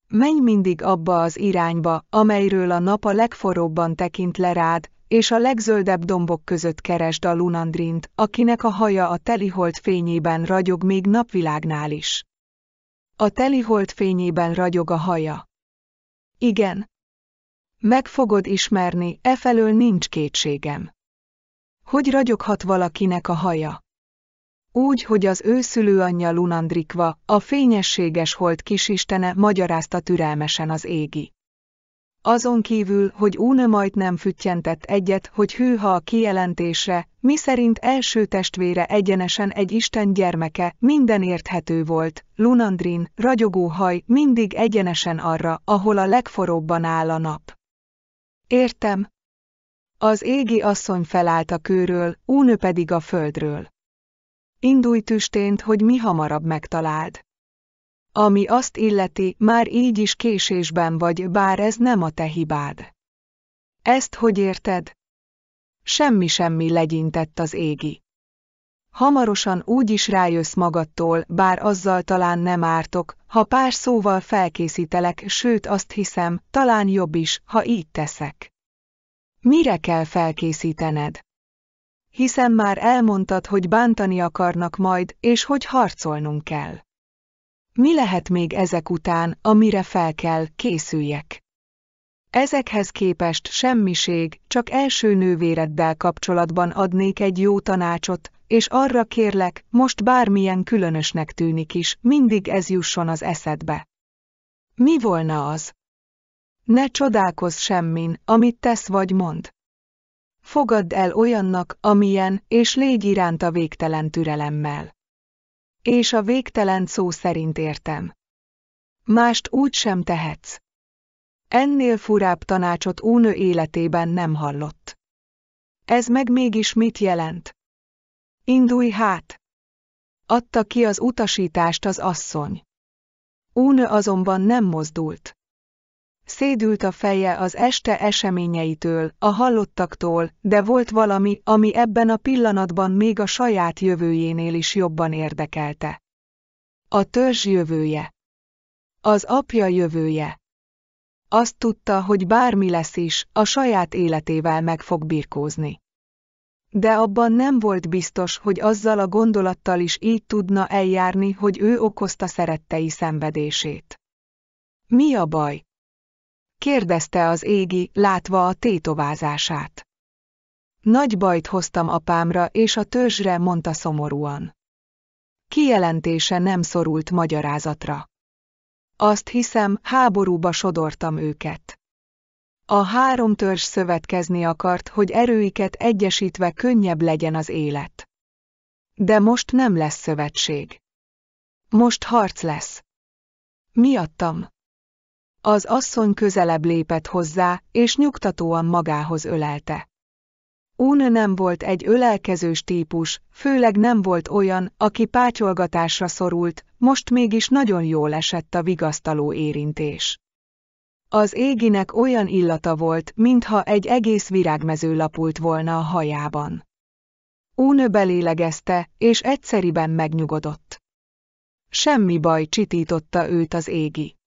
Menj mindig abba az irányba, amelyről a nap a legforróbban tekint le rád, és a legzöldebb dombok között keresd a Lunandrint, akinek a haja a telihold fényében ragyog még napvilágnál is. A telihold fényében ragyog a haja. Igen. Meg fogod ismerni, e felől nincs kétségem. Hogy ragyoghat valakinek a haja? Úgy, hogy az ő szülőanyja Lunandrikva, a fényességes hold kisistene magyarázta türelmesen az égi. Azon kívül, hogy Úne majd nem füttyentett egyet, hogy hűha a kijelentésre, miszerint első testvére egyenesen egy Isten gyermeke, minden érthető volt, Lunandrin, ragyogó haj, mindig egyenesen arra, ahol a legforróbban áll a nap. Értem, az égi asszony felállt a kőről, Únő pedig a földről. Indulj tüstént, hogy mi hamarabb megtaláld. Ami azt illeti, már így is késésben vagy, bár ez nem a te hibád. Ezt hogy érted? Semmi-semmi legyintett az égi. Hamarosan úgy is rájössz magadtól, bár azzal talán nem ártok, ha pár szóval felkészítelek, sőt azt hiszem, talán jobb is, ha így teszek. Mire kell felkészítened? Hiszen már elmondtad, hogy bántani akarnak majd, és hogy harcolnunk kell. Mi lehet még ezek után, amire fel kell, készüljek? Ezekhez képest semmiség, csak első nővéreddel kapcsolatban adnék egy jó tanácsot, és arra kérlek, most bármilyen különösnek tűnik is, mindig ez jusson az eszedbe. Mi volna az? Ne csodálkozz semmin, amit tesz vagy mond. Fogadd el olyannak, amilyen, és légy iránta végtelen türelemmel. És a végtelen szó szerint értem. Mást úgy sem tehetsz. Ennél furább tanácsot Únő életében nem hallott. Ez meg mégis mit jelent? Indulj hát! Adta ki az utasítást az asszony. Únő azonban nem mozdult. Szédült a feje az este eseményeitől, a hallottaktól, de volt valami, ami ebben a pillanatban még a saját jövőjénél is jobban érdekelte. A törzs jövője. Az apja jövője. Azt tudta, hogy bármi lesz is, a saját életével meg fog birkózni. De abban nem volt biztos, hogy azzal a gondolattal is így tudna eljárni, hogy ő okozta szerettei szenvedését. Mi a baj? kérdezte az égi, látva a tétovázását. Nagy bajt hoztam apámra és a törzsre, mondta szomorúan. Kijelentése nem szorult magyarázatra. Azt hiszem, háborúba sodortam őket. A három törzs szövetkezni akart, hogy erőiket egyesítve könnyebb legyen az élet. De most nem lesz szövetség. Most harc lesz. Miattam. Az asszony közelebb lépett hozzá, és nyugtatóan magához ölelte. Un nem volt egy ölelkezős típus, főleg nem volt olyan, aki pácsolgatásra szorult, most mégis nagyon jól esett a vigasztaló érintés. Az éginek olyan illata volt, mintha egy egész virágmező lapult volna a hajában. Únő belélegezte, és egyszeriben megnyugodott. Semmi baj csitította őt az égi.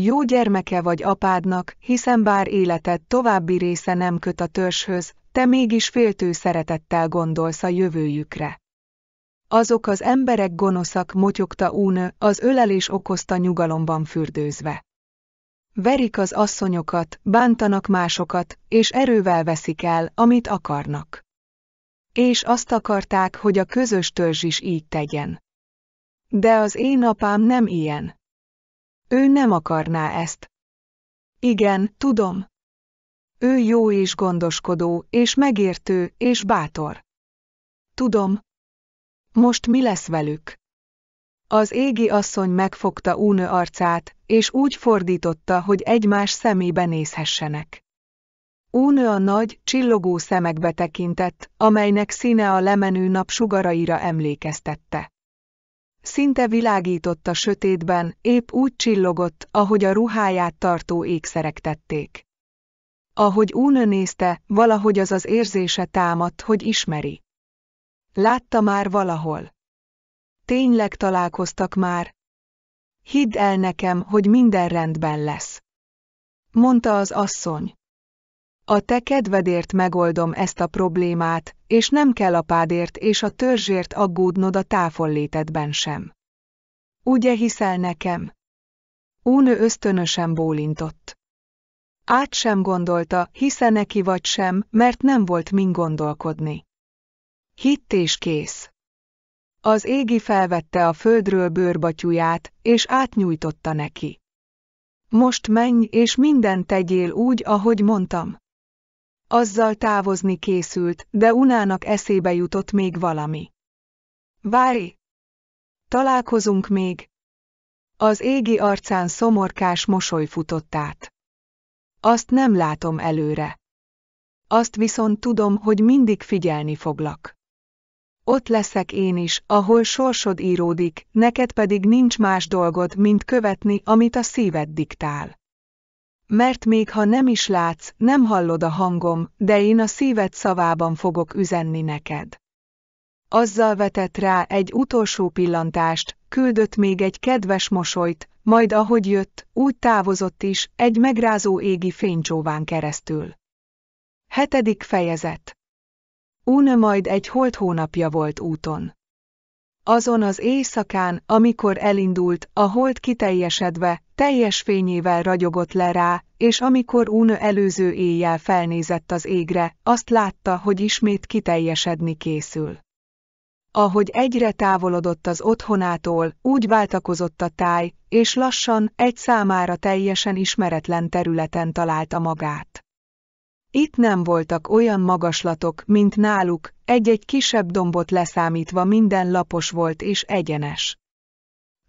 Jó gyermeke vagy apádnak, hiszen bár életed további része nem köt a törzshöz, te mégis féltő szeretettel gondolsz a jövőjükre. Azok az emberek gonoszak motyogta únő, az ölelés okozta nyugalomban fürdőzve. Verik az asszonyokat, bántanak másokat, és erővel veszik el, amit akarnak. És azt akarták, hogy a közös törzs is így tegyen. De az én apám nem ilyen. Ő nem akarná ezt. Igen, tudom. Ő jó és gondoskodó, és megértő, és bátor. Tudom. Most mi lesz velük? Az égi asszony megfogta Únő arcát, és úgy fordította, hogy egymás szemébe nézhessenek. Únő a nagy, csillogó szemekbe tekintett, amelynek színe a lemenő nap sugaraira emlékeztette szinte világított a sötétben, épp úgy csillogott, ahogy a ruháját tartó ékszerek tették. Ahogy Únő nézte, valahogy az az érzése támadt, hogy ismeri. Látta már valahol. Tényleg találkoztak már. Hidd el nekem, hogy minden rendben lesz. Mondta az asszony. A te kedvedért megoldom ezt a problémát, és nem kell a pádért és a törzsért aggódnod a távollétedben sem. Ugye hiszel nekem? Únő ösztönösen bólintott. Át sem gondolta, hisze neki vagy sem, mert nem volt min gondolkodni. Hitt és kész. Az égi felvette a földről bőrbatyuját, és átnyújtotta neki. Most menj és mindent tegyél úgy, ahogy mondtam. Azzal távozni készült, de Unának eszébe jutott még valami. Várj! Találkozunk még? Az égi arcán szomorkás mosoly futott át. Azt nem látom előre. Azt viszont tudom, hogy mindig figyelni foglak. Ott leszek én is, ahol sorsod íródik, neked pedig nincs más dolgod, mint követni, amit a szíved diktál mert még ha nem is látsz, nem hallod a hangom, de én a szíved szavában fogok üzenni neked. Azzal vetett rá egy utolsó pillantást, küldött még egy kedves mosolyt, majd ahogy jött, úgy távozott is, egy megrázó égi fénycsóván keresztül. Hetedik fejezet Úne majd egy holt hónapja volt úton. Azon az éjszakán, amikor elindult, a hold kiteljesedve, teljes fényével ragyogott le rá, és amikor Ún előző éjjel felnézett az égre, azt látta, hogy ismét kiteljesedni készül. Ahogy egyre távolodott az otthonától, úgy váltakozott a táj, és lassan, egy számára teljesen ismeretlen területen találta magát. Itt nem voltak olyan magaslatok, mint náluk, egy-egy kisebb dombot leszámítva minden lapos volt és egyenes.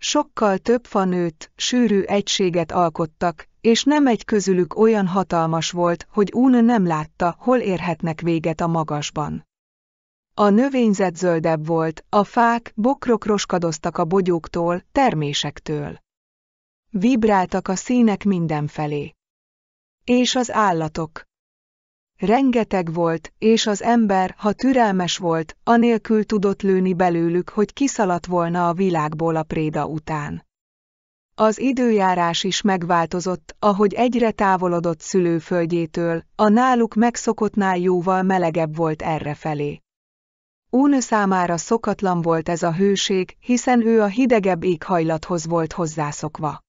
Sokkal több fanőt, sűrű egységet alkottak, és nem egy közülük olyan hatalmas volt, hogy Un nem látta, hol érhetnek véget a magasban. A növényzet zöldebb volt, a fák, bokrok roskadoztak a bogyóktól, termésektől. Vibráltak a színek mindenfelé. És az állatok. Rengeteg volt, és az ember, ha türelmes volt, anélkül tudott lőni belőlük, hogy kiszaladt volna a világból a préda után. Az időjárás is megváltozott, ahogy egyre távolodott szülőföldjétől, a náluk megszokottnál jóval melegebb volt errefelé. Únő számára szokatlan volt ez a hőség, hiszen ő a hidegebb éghajlathoz volt hozzászokva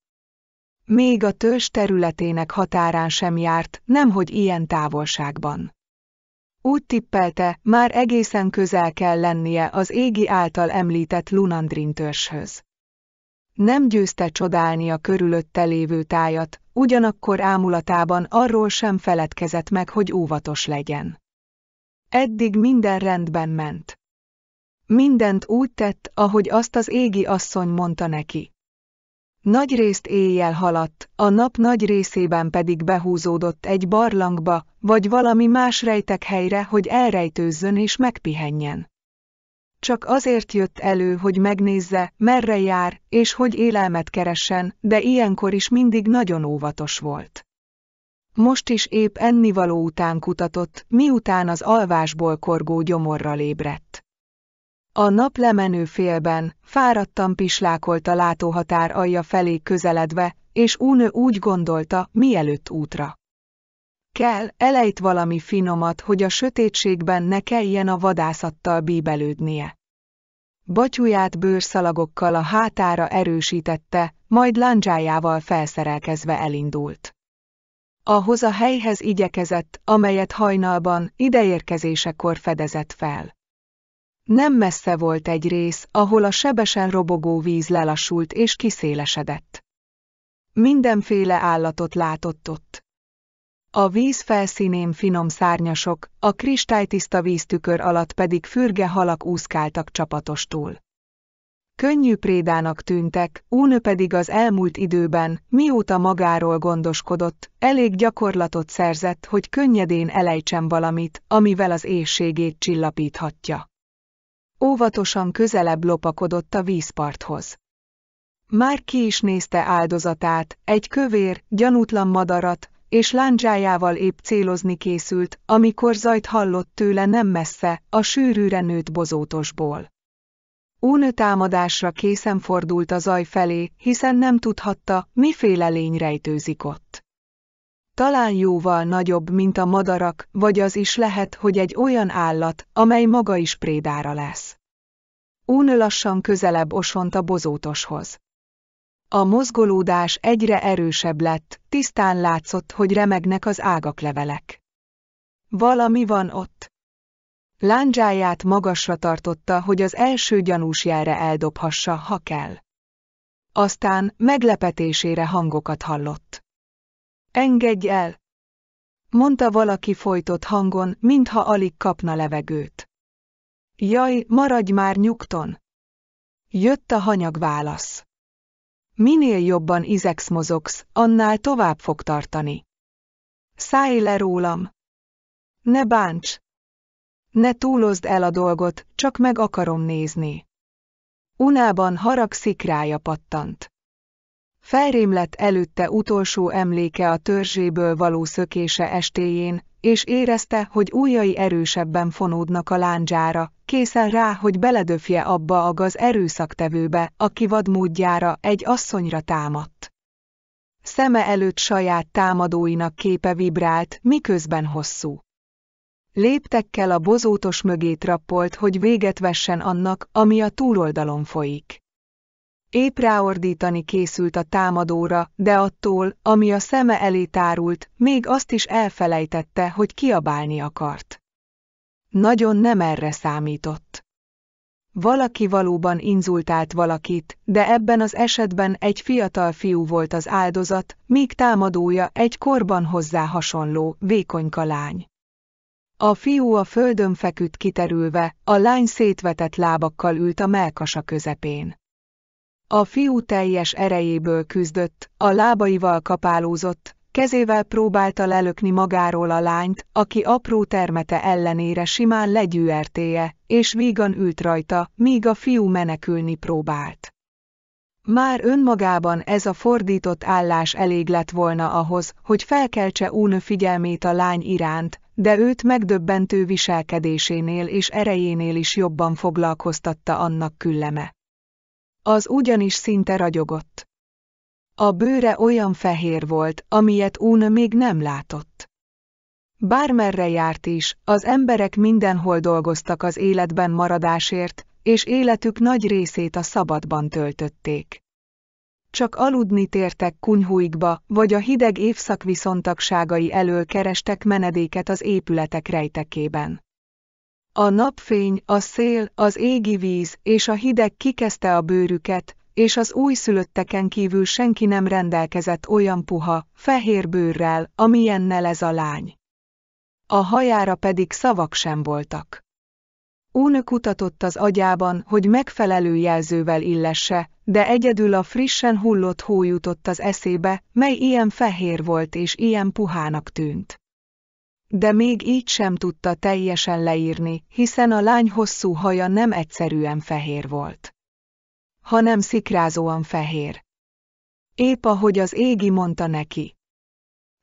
még a törzs területének határán sem járt, nemhogy ilyen távolságban. Úgy tippelte, már egészen közel kell lennie az égi által említett Lunandrin törzshöz. Nem győzte csodálni a körülötte lévő tájat, ugyanakkor ámulatában arról sem feledkezett meg, hogy óvatos legyen. Eddig minden rendben ment. Mindent úgy tett, ahogy azt az égi asszony mondta neki. Nagy részt éjjel haladt, a nap nagy részében pedig behúzódott egy barlangba, vagy valami más rejtek helyre, hogy elrejtőzzön és megpihenjen. Csak azért jött elő, hogy megnézze, merre jár, és hogy élelmet keressen, de ilyenkor is mindig nagyon óvatos volt. Most is épp ennivaló után kutatott, miután az alvásból korgó gyomorral ébredt. A nap lemenő félben, fáradtan pislákolt a látóhatár alja felé közeledve, és Únő úgy gondolta, mielőtt útra. Kell, elejt valami finomat, hogy a sötétségben ne kelljen a vadászattal bíbelődnie. Batyuját bőrszalagokkal a hátára erősítette, majd lándzsájával felszerelkezve elindult. Ahhoz a helyhez igyekezett, amelyet hajnalban, ideérkezésekor fedezett fel. Nem messze volt egy rész, ahol a sebesen robogó víz lelassult és kiszélesedett. Mindenféle állatot látott ott. A víz felszínén finom szárnyasok, a kristálytiszta víztükör alatt pedig fürge halak úszkáltak csapatostól. Könnyű prédának tűntek, Únő pedig az elmúlt időben, mióta magáról gondoskodott, elég gyakorlatot szerzett, hogy könnyedén elejtsen valamit, amivel az éjségét csillapíthatja. Óvatosan közelebb lopakodott a vízparthoz. Már ki is nézte áldozatát, egy kövér, gyanútlan madarat, és lándzsájával épp célozni készült, amikor zajt hallott tőle nem messze, a sűrűre nőtt bozótosból. Únő támadásra készen fordult a zaj felé, hiszen nem tudhatta, miféle lény rejtőzik ott talán jóval nagyobb, mint a madarak, vagy az is lehet, hogy egy olyan állat, amely maga is prédára lesz. Ún lassan közelebb osont a bozótoshoz. A mozgolódás egyre erősebb lett, tisztán látszott, hogy remegnek az ágak levelek. Valami van ott. Láncsáját magasra tartotta, hogy az első gyanús jelre eldobhassa, ha kell. Aztán meglepetésére hangokat hallott. Engedj el! mondta valaki folytott hangon, mintha alig kapna levegőt. Jaj, maradj már nyugton! Jött a hanyag válasz. Minél jobban izex mozogsz, annál tovább fog tartani. Szállj le rólam! Ne bánts! Ne túlozd el a dolgot, csak meg akarom nézni. Unában haragszik rája pattant. Felrém lett előtte utolsó emléke a törzséből való szökése estéjén, és érezte, hogy újai erősebben fonódnak a lándzsára, készen rá, hogy beledöfje abba a gaz erőszaktevőbe, aki vadmódjára egy asszonyra támadt. Szeme előtt saját támadóinak képe vibrált, miközben hosszú. Léptekkel a bozótos mögé trappolt, hogy véget vessen annak, ami a túloldalon folyik. Épp ráordítani készült a támadóra, de attól, ami a szeme elé tárult, még azt is elfelejtette, hogy kiabálni akart. Nagyon nem erre számított. Valaki valóban inzultált valakit, de ebben az esetben egy fiatal fiú volt az áldozat, míg támadója egy korban hozzá hasonló, vékonyka lány. A fiú a földön feküdt kiterülve, a lány szétvetett lábakkal ült a melkasa közepén. A fiú teljes erejéből küzdött, a lábaival kapálózott, kezével próbálta lelökni magáról a lányt, aki apró termete ellenére simán legyűrtéje, és vígan ült rajta, míg a fiú menekülni próbált. Már önmagában ez a fordított állás elég lett volna ahhoz, hogy felkeltse Únö figyelmét a lány iránt, de őt megdöbbentő viselkedésénél és erejénél is jobban foglalkoztatta annak külleme. Az ugyanis szinte ragyogott. A bőre olyan fehér volt, amilyet Ún még nem látott. Bármerre járt is, az emberek mindenhol dolgoztak az életben maradásért, és életük nagy részét a szabadban töltötték. Csak aludni tértek kunyhúikba, vagy a hideg évszak viszontagságai elől kerestek menedéket az épületek rejtekében. A napfény, a szél, az égi víz és a hideg kikezdte a bőrüket, és az újszülötteken kívül senki nem rendelkezett olyan puha, fehér bőrrel, amilyennel ez a lány. A hajára pedig szavak sem voltak. Únök kutatott az agyában, hogy megfelelő jelzővel illesse, de egyedül a frissen hullott hó jutott az eszébe, mely ilyen fehér volt és ilyen puhának tűnt de még így sem tudta teljesen leírni, hiszen a lány hosszú haja nem egyszerűen fehér volt, hanem szikrázóan fehér. Épp ahogy az égi mondta neki.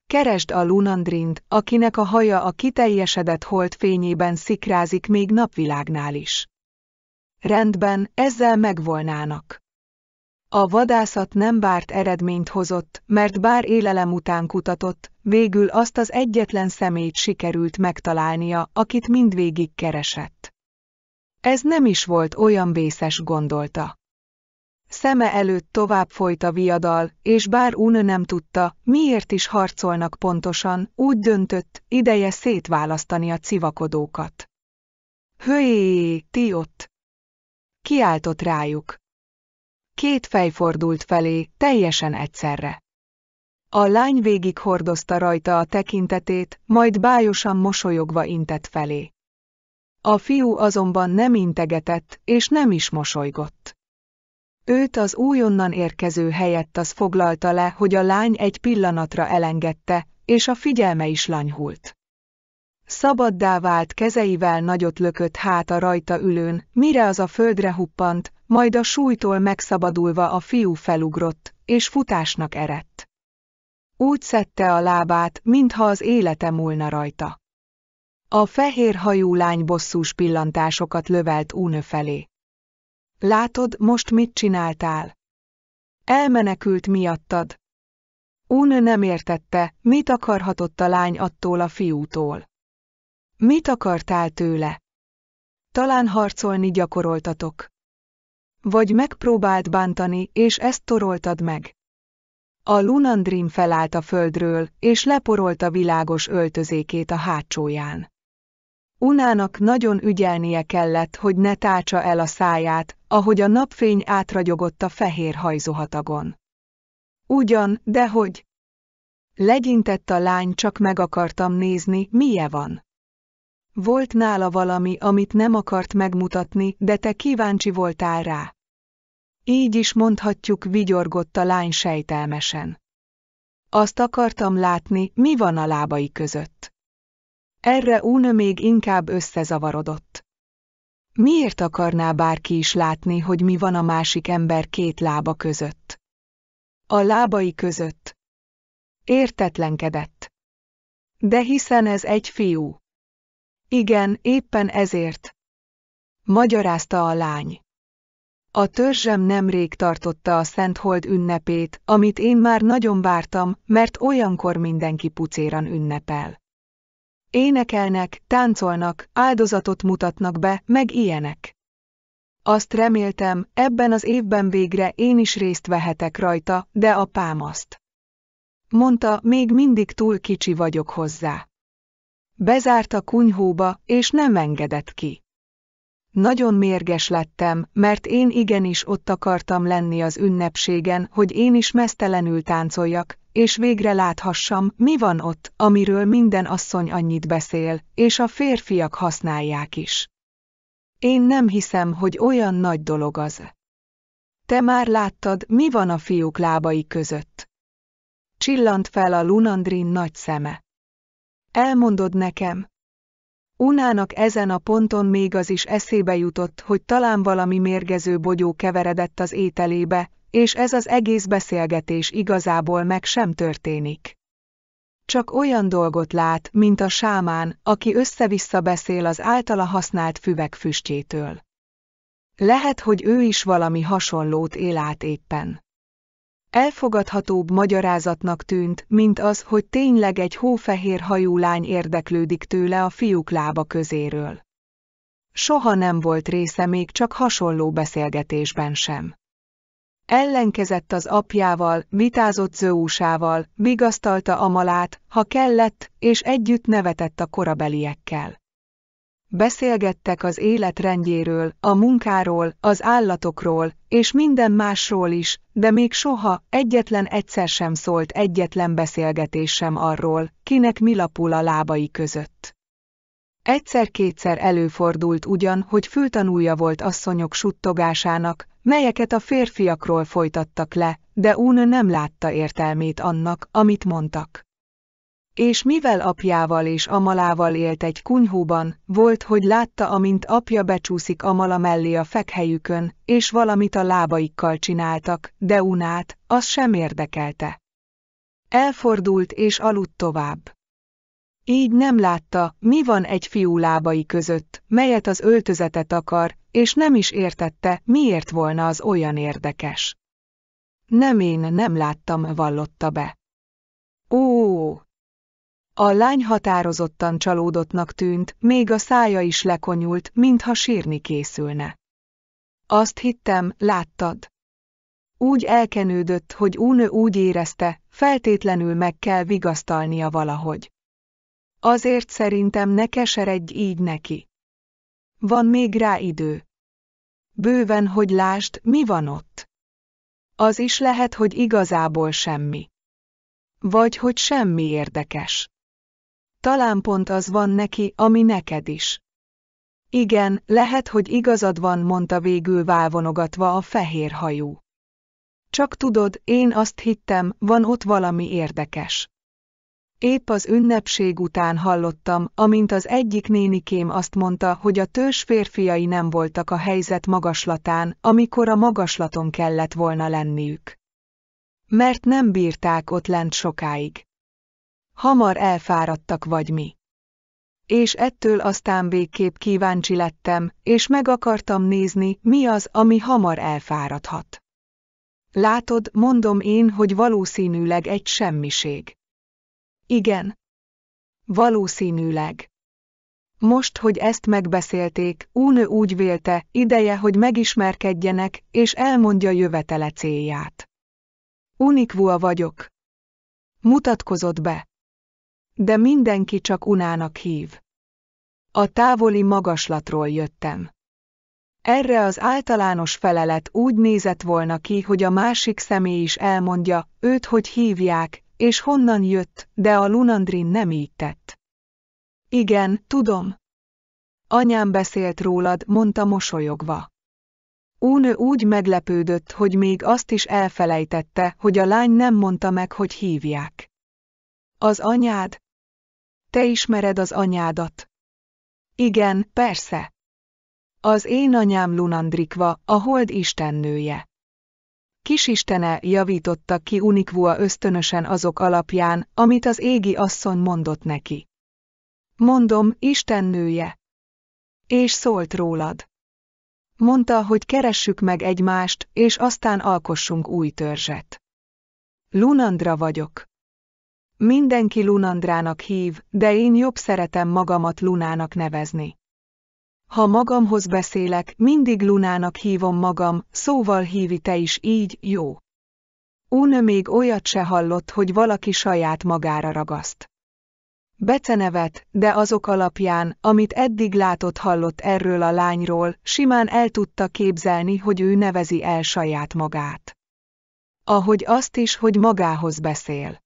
Keresd a Lunandrint, akinek a haja a kiteljesedett holt fényében szikrázik még napvilágnál is. Rendben, ezzel megvolnának. A vadászat nem várt eredményt hozott, mert bár élelem után kutatott, végül azt az egyetlen szemét sikerült megtalálnia, akit mindvégig keresett. Ez nem is volt olyan vészes gondolta. Szeme előtt tovább folyt a viadal, és bár Une nem tudta, miért is harcolnak pontosan, úgy döntött, ideje szétválasztani a civakodókat. Höjjé, ti ott! Kiáltott rájuk. Két fej fordult felé, teljesen egyszerre. A lány végig hordozta rajta a tekintetét, majd bájosan mosolyogva intett felé. A fiú azonban nem integetett, és nem is mosolygott. Őt az újonnan érkező helyett az foglalta le, hogy a lány egy pillanatra elengedte, és a figyelme is lanyhult. Szabaddá vált kezeivel nagyot lökött hát a rajta ülőn, mire az a földre huppant, majd a súlytól megszabadulva a fiú felugrott, és futásnak erett. Úgy szedte a lábát, mintha az élete múlna rajta. A fehér hajú lány bosszús pillantásokat lövelt Únő felé. Látod, most mit csináltál? Elmenekült miattad. Únő nem értette, mit akarhatott a lány attól a fiútól. Mit akartál tőle? Talán harcolni gyakoroltatok. Vagy megpróbált bántani, és ezt toroltad meg. A Lunandrim felállt a földről, és leporolta világos öltözékét a hátsóján. Unának nagyon ügyelnie kellett, hogy ne tátsa el a száját, ahogy a napfény átragyogott a fehér hajzuhatagon. Ugyan, de hogy? Legyintett a lány, csak meg akartam nézni, milyen van. Volt nála valami, amit nem akart megmutatni, de te kíváncsi voltál rá. Így is mondhatjuk, vigyorgott a lány sejtelmesen. Azt akartam látni, mi van a lábai között. Erre Une még inkább összezavarodott. Miért akarná bárki is látni, hogy mi van a másik ember két lába között? A lábai között. Értetlenkedett. De hiszen ez egy fiú. Igen, éppen ezért. Magyarázta a lány. A törzsem nemrég tartotta a Szenthold ünnepét, amit én már nagyon vártam, mert olyankor mindenki pucéran ünnepel. Énekelnek, táncolnak, áldozatot mutatnak be, meg ilyenek. Azt reméltem, ebben az évben végre én is részt vehetek rajta, de a azt. Mondta, még mindig túl kicsi vagyok hozzá. Bezárt a kunyhóba, és nem engedett ki. Nagyon mérges lettem, mert én igenis ott akartam lenni az ünnepségen, hogy én is mesztelenül táncoljak, és végre láthassam, mi van ott, amiről minden asszony annyit beszél, és a férfiak használják is. Én nem hiszem, hogy olyan nagy dolog az. Te már láttad, mi van a fiúk lábai között. Csillant fel a Lunandrin nagy szeme. Elmondod nekem. Unának ezen a ponton még az is eszébe jutott, hogy talán valami mérgező bogyó keveredett az ételébe, és ez az egész beszélgetés igazából meg sem történik. Csak olyan dolgot lát, mint a sámán, aki össze-vissza beszél az általa használt füvek füstjétől. Lehet, hogy ő is valami hasonlót él át éppen. Elfogadhatóbb magyarázatnak tűnt, mint az, hogy tényleg egy hófehér hajú lány érdeklődik tőle a fiúk lába közéről. Soha nem volt része még csak hasonló beszélgetésben sem. Ellenkezett az apjával, vitázott Zöúsával, vigasztalta Amalát, ha kellett, és együtt nevetett a korabeliekkel. Beszélgettek az életrendjéről, a munkáról, az állatokról, és minden másról is, de még soha, egyetlen egyszer sem szólt egyetlen beszélgetés sem arról, kinek mi lapul a lábai között. Egyszer-kétszer előfordult ugyan, hogy fültanúja volt asszonyok suttogásának, melyeket a férfiakról folytattak le, de Un nem látta értelmét annak, amit mondtak és mivel apjával és Amalával élt egy kunyhóban, volt, hogy látta, amint apja becsúszik Amala mellé a fekhelyükön, és valamit a lábaikkal csináltak, de Unát, az sem érdekelte. Elfordult és aludt tovább. Így nem látta, mi van egy fiú lábai között, melyet az öltözete akar, és nem is értette, miért volna az olyan érdekes. Nem én nem láttam, vallotta be. Ó, a lány határozottan csalódottnak tűnt, még a szája is lekonyult, mintha sírni készülne. Azt hittem, láttad. Úgy elkenődött, hogy Únő úgy érezte, feltétlenül meg kell vigasztalnia valahogy. Azért szerintem ne keseredj így neki. Van még rá idő. Bőven, hogy lásd, mi van ott. Az is lehet, hogy igazából semmi. Vagy hogy semmi érdekes. Talán pont az van neki, ami neked is. Igen, lehet, hogy igazad van, mondta végül válvonogatva a fehér hajú. Csak tudod, én azt hittem, van ott valami érdekes. Épp az ünnepség után hallottam, amint az egyik nénikém azt mondta, hogy a tős férfiai nem voltak a helyzet magaslatán, amikor a magaslaton kellett volna lenniük. Mert nem bírták ott lent sokáig. Hamar elfáradtak vagy mi. És ettől aztán végképp kíváncsi lettem, és meg akartam nézni, mi az, ami hamar elfáradhat. Látod, mondom én, hogy valószínűleg egy semmiség. Igen. Valószínűleg. Most, hogy ezt megbeszélték, Únő úgy vélte, ideje, hogy megismerkedjenek, és elmondja jövetele célját. Unikvua vagyok. Mutatkozott be. De mindenki csak unának hív. A távoli magaslatról jöttem. Erre az általános felelet úgy nézett volna ki, hogy a másik személy is elmondja, őt hogy hívják, és honnan jött, de a Lunandrin nem így tett. Igen, tudom. Anyám beszélt rólad, mondta mosolyogva. Únő úgy meglepődött, hogy még azt is elfelejtette, hogy a lány nem mondta meg, hogy hívják. Az anyád? Te ismered az anyádat. Igen, persze. Az én anyám Lunandrikva, a hold istennője. Kisistene javította ki Unikvua ösztönösen azok alapján, amit az égi asszony mondott neki. Mondom, istennője. És szólt rólad. Mondta, hogy keressük meg egymást, és aztán alkossunk új törzset. Lunandra vagyok. Mindenki Lunandrának hív, de én jobb szeretem magamat Lunának nevezni. Ha magamhoz beszélek, mindig Lunának hívom magam, szóval hívi te is így, jó. Une még olyat se hallott, hogy valaki saját magára ragaszt. Becenevet, de azok alapján, amit eddig látott-hallott erről a lányról, simán el tudta képzelni, hogy ő nevezi el saját magát. Ahogy azt is, hogy magához beszél.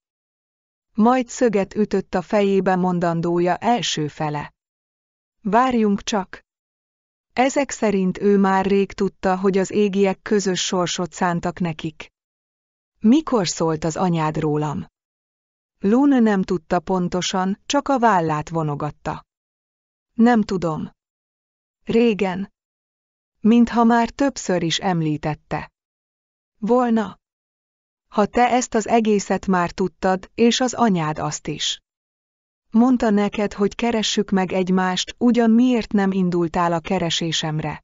Majd szöget ütött a fejébe mondandója első fele. Várjunk csak! Ezek szerint ő már rég tudta, hogy az égiek közös sorsot szántak nekik. Mikor szólt az anyád rólam? Luna nem tudta pontosan, csak a vállát vonogatta. Nem tudom. Régen. Mintha már többször is említette. Volna ha te ezt az egészet már tudtad, és az anyád azt is. Mondta neked, hogy keressük meg egymást, ugyan miért nem indultál a keresésemre?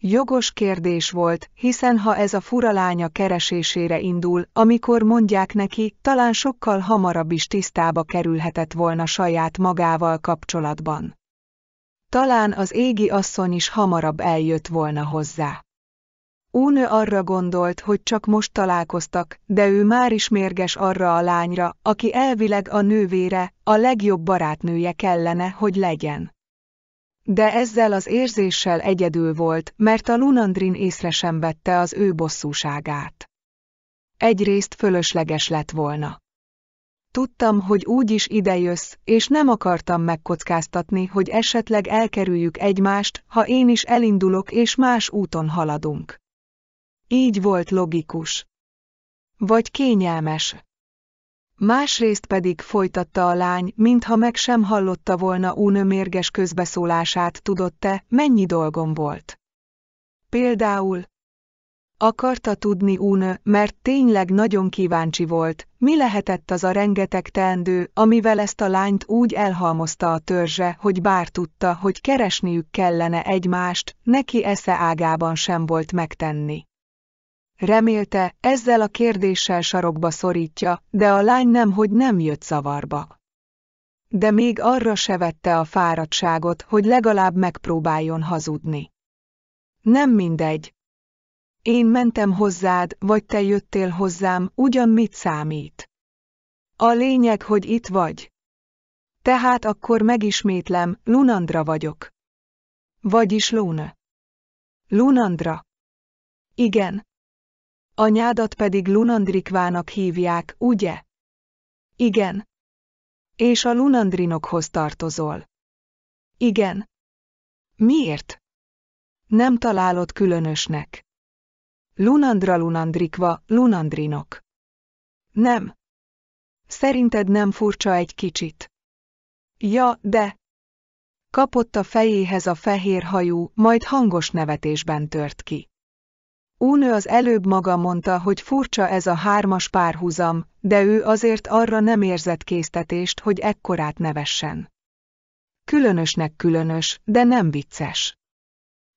Jogos kérdés volt, hiszen ha ez a furalánya keresésére indul, amikor mondják neki, talán sokkal hamarabb is tisztába kerülhetett volna saját magával kapcsolatban. Talán az égi asszony is hamarabb eljött volna hozzá. Únő arra gondolt, hogy csak most találkoztak, de ő már is mérges arra a lányra, aki elvileg a nővére, a legjobb barátnője kellene, hogy legyen. De ezzel az érzéssel egyedül volt, mert a Lunandrin észre sem vette az ő bosszúságát. Egyrészt fölösleges lett volna. Tudtam, hogy úgy is idejössz, és nem akartam megkockáztatni, hogy esetleg elkerüljük egymást, ha én is elindulok és más úton haladunk. Így volt logikus. Vagy kényelmes. Másrészt pedig folytatta a lány, mintha meg sem hallotta volna únömérges közbeszólását tudott-e, mennyi dolgom volt. Például, Akarta tudni Une, mert tényleg nagyon kíváncsi volt, mi lehetett az a rengeteg teendő, amivel ezt a lányt úgy elhalmozta a törzse, hogy bár tudta, hogy keresniük kellene egymást, neki esze ágában sem volt megtenni. Remélte, ezzel a kérdéssel sarokba szorítja, de a lány nem, hogy nem jött zavarba. De még arra se vette a fáradtságot, hogy legalább megpróbáljon hazudni. Nem mindegy. Én mentem hozzád, vagy te jöttél hozzám, ugyan mit számít? A lényeg, hogy itt vagy. Tehát akkor megismétlem, Lunandra vagyok. Vagyis Luna. Lunandra. Igen anyádat pedig Lunandrikvának hívják, ugye? Igen. És a Lunandrinokhoz tartozol. Igen. Miért? Nem találod különösnek. Lunandra Lunandrikva, Lunandrinok. Nem. Szerinted nem furcsa egy kicsit? Ja, de... Kapott a fejéhez a fehér hajú, majd hangos nevetésben tört ki. Únő az előbb maga mondta, hogy furcsa ez a hármas párhuzam, de ő azért arra nem érzett késztetést, hogy ekkorát nevessen. Különösnek különös, de nem vicces.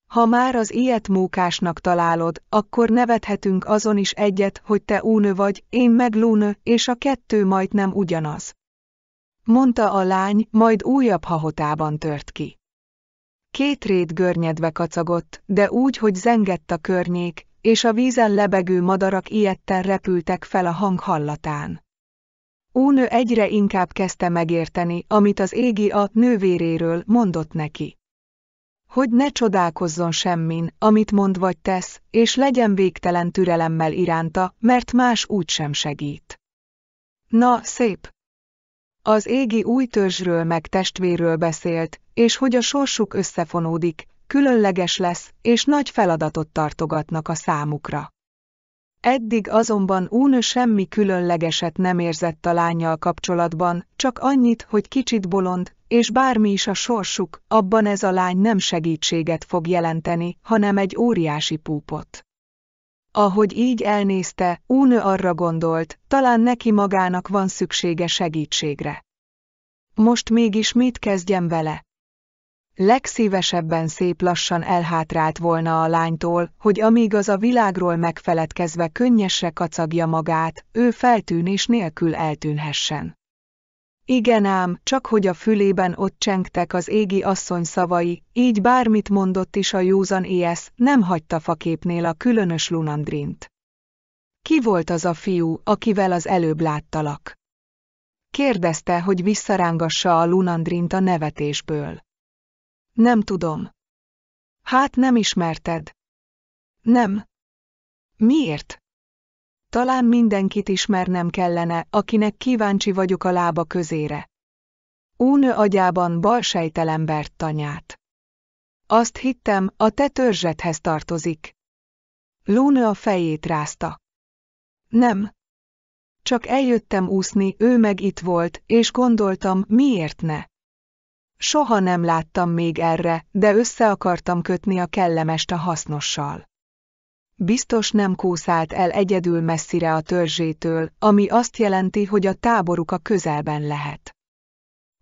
Ha már az ilyet mókásnak találod, akkor nevethetünk azon is egyet, hogy te únő vagy, én meg lúnő, és a kettő majdnem ugyanaz. Mondta a lány, majd újabb hahotában tört ki. Két rét görnyedve kacagott, de úgy, hogy zengett a környék, és a vízen lebegő madarak ilyetten repültek fel a hang hallatán. Únő egyre inkább kezdte megérteni, amit az égi a nővéréről mondott neki. Hogy ne csodálkozzon semmin, amit mond vagy tesz, és legyen végtelen türelemmel iránta, mert más úgy sem segít. Na, szép! Az égi új törzsről meg testvéről beszélt, és hogy a sorsuk összefonódik, különleges lesz, és nagy feladatot tartogatnak a számukra. Eddig azonban Únő semmi különlegeset nem érzett a lányjal kapcsolatban, csak annyit, hogy kicsit bolond, és bármi is a sorsuk, abban ez a lány nem segítséget fog jelenteni, hanem egy óriási púpot. Ahogy így elnézte, Únő arra gondolt, talán neki magának van szüksége segítségre. Most mégis mit kezdjem vele? Legszívesebben szép lassan elhátrált volna a lánytól, hogy amíg az a világról megfeledkezve könnyesre kacagja magát, ő feltűnés nélkül eltűnhessen. Igen ám, csak hogy a fülében ott csengtek az égi asszony szavai, így bármit mondott is a józan éjesz, nem hagyta faképnél a különös Lunandrint. Ki volt az a fiú, akivel az előbb láttalak? Kérdezte, hogy visszarángassa a Lunandrint a nevetésből. Nem tudom. Hát nem ismerted. Nem. Miért? Talán mindenkit ismernem kellene, akinek kíváncsi vagyok a lába közére. Únő agyában bal sejtelembert tanyát. Azt hittem, a te törzsedhez tartozik. Lúnő a fejét rázta. Nem. Csak eljöttem úszni, ő meg itt volt, és gondoltam, miért ne. Soha nem láttam még erre, de össze akartam kötni a kellemest a hasznossal. Biztos nem kószált el egyedül messzire a törzsétől, ami azt jelenti, hogy a táboruk a közelben lehet.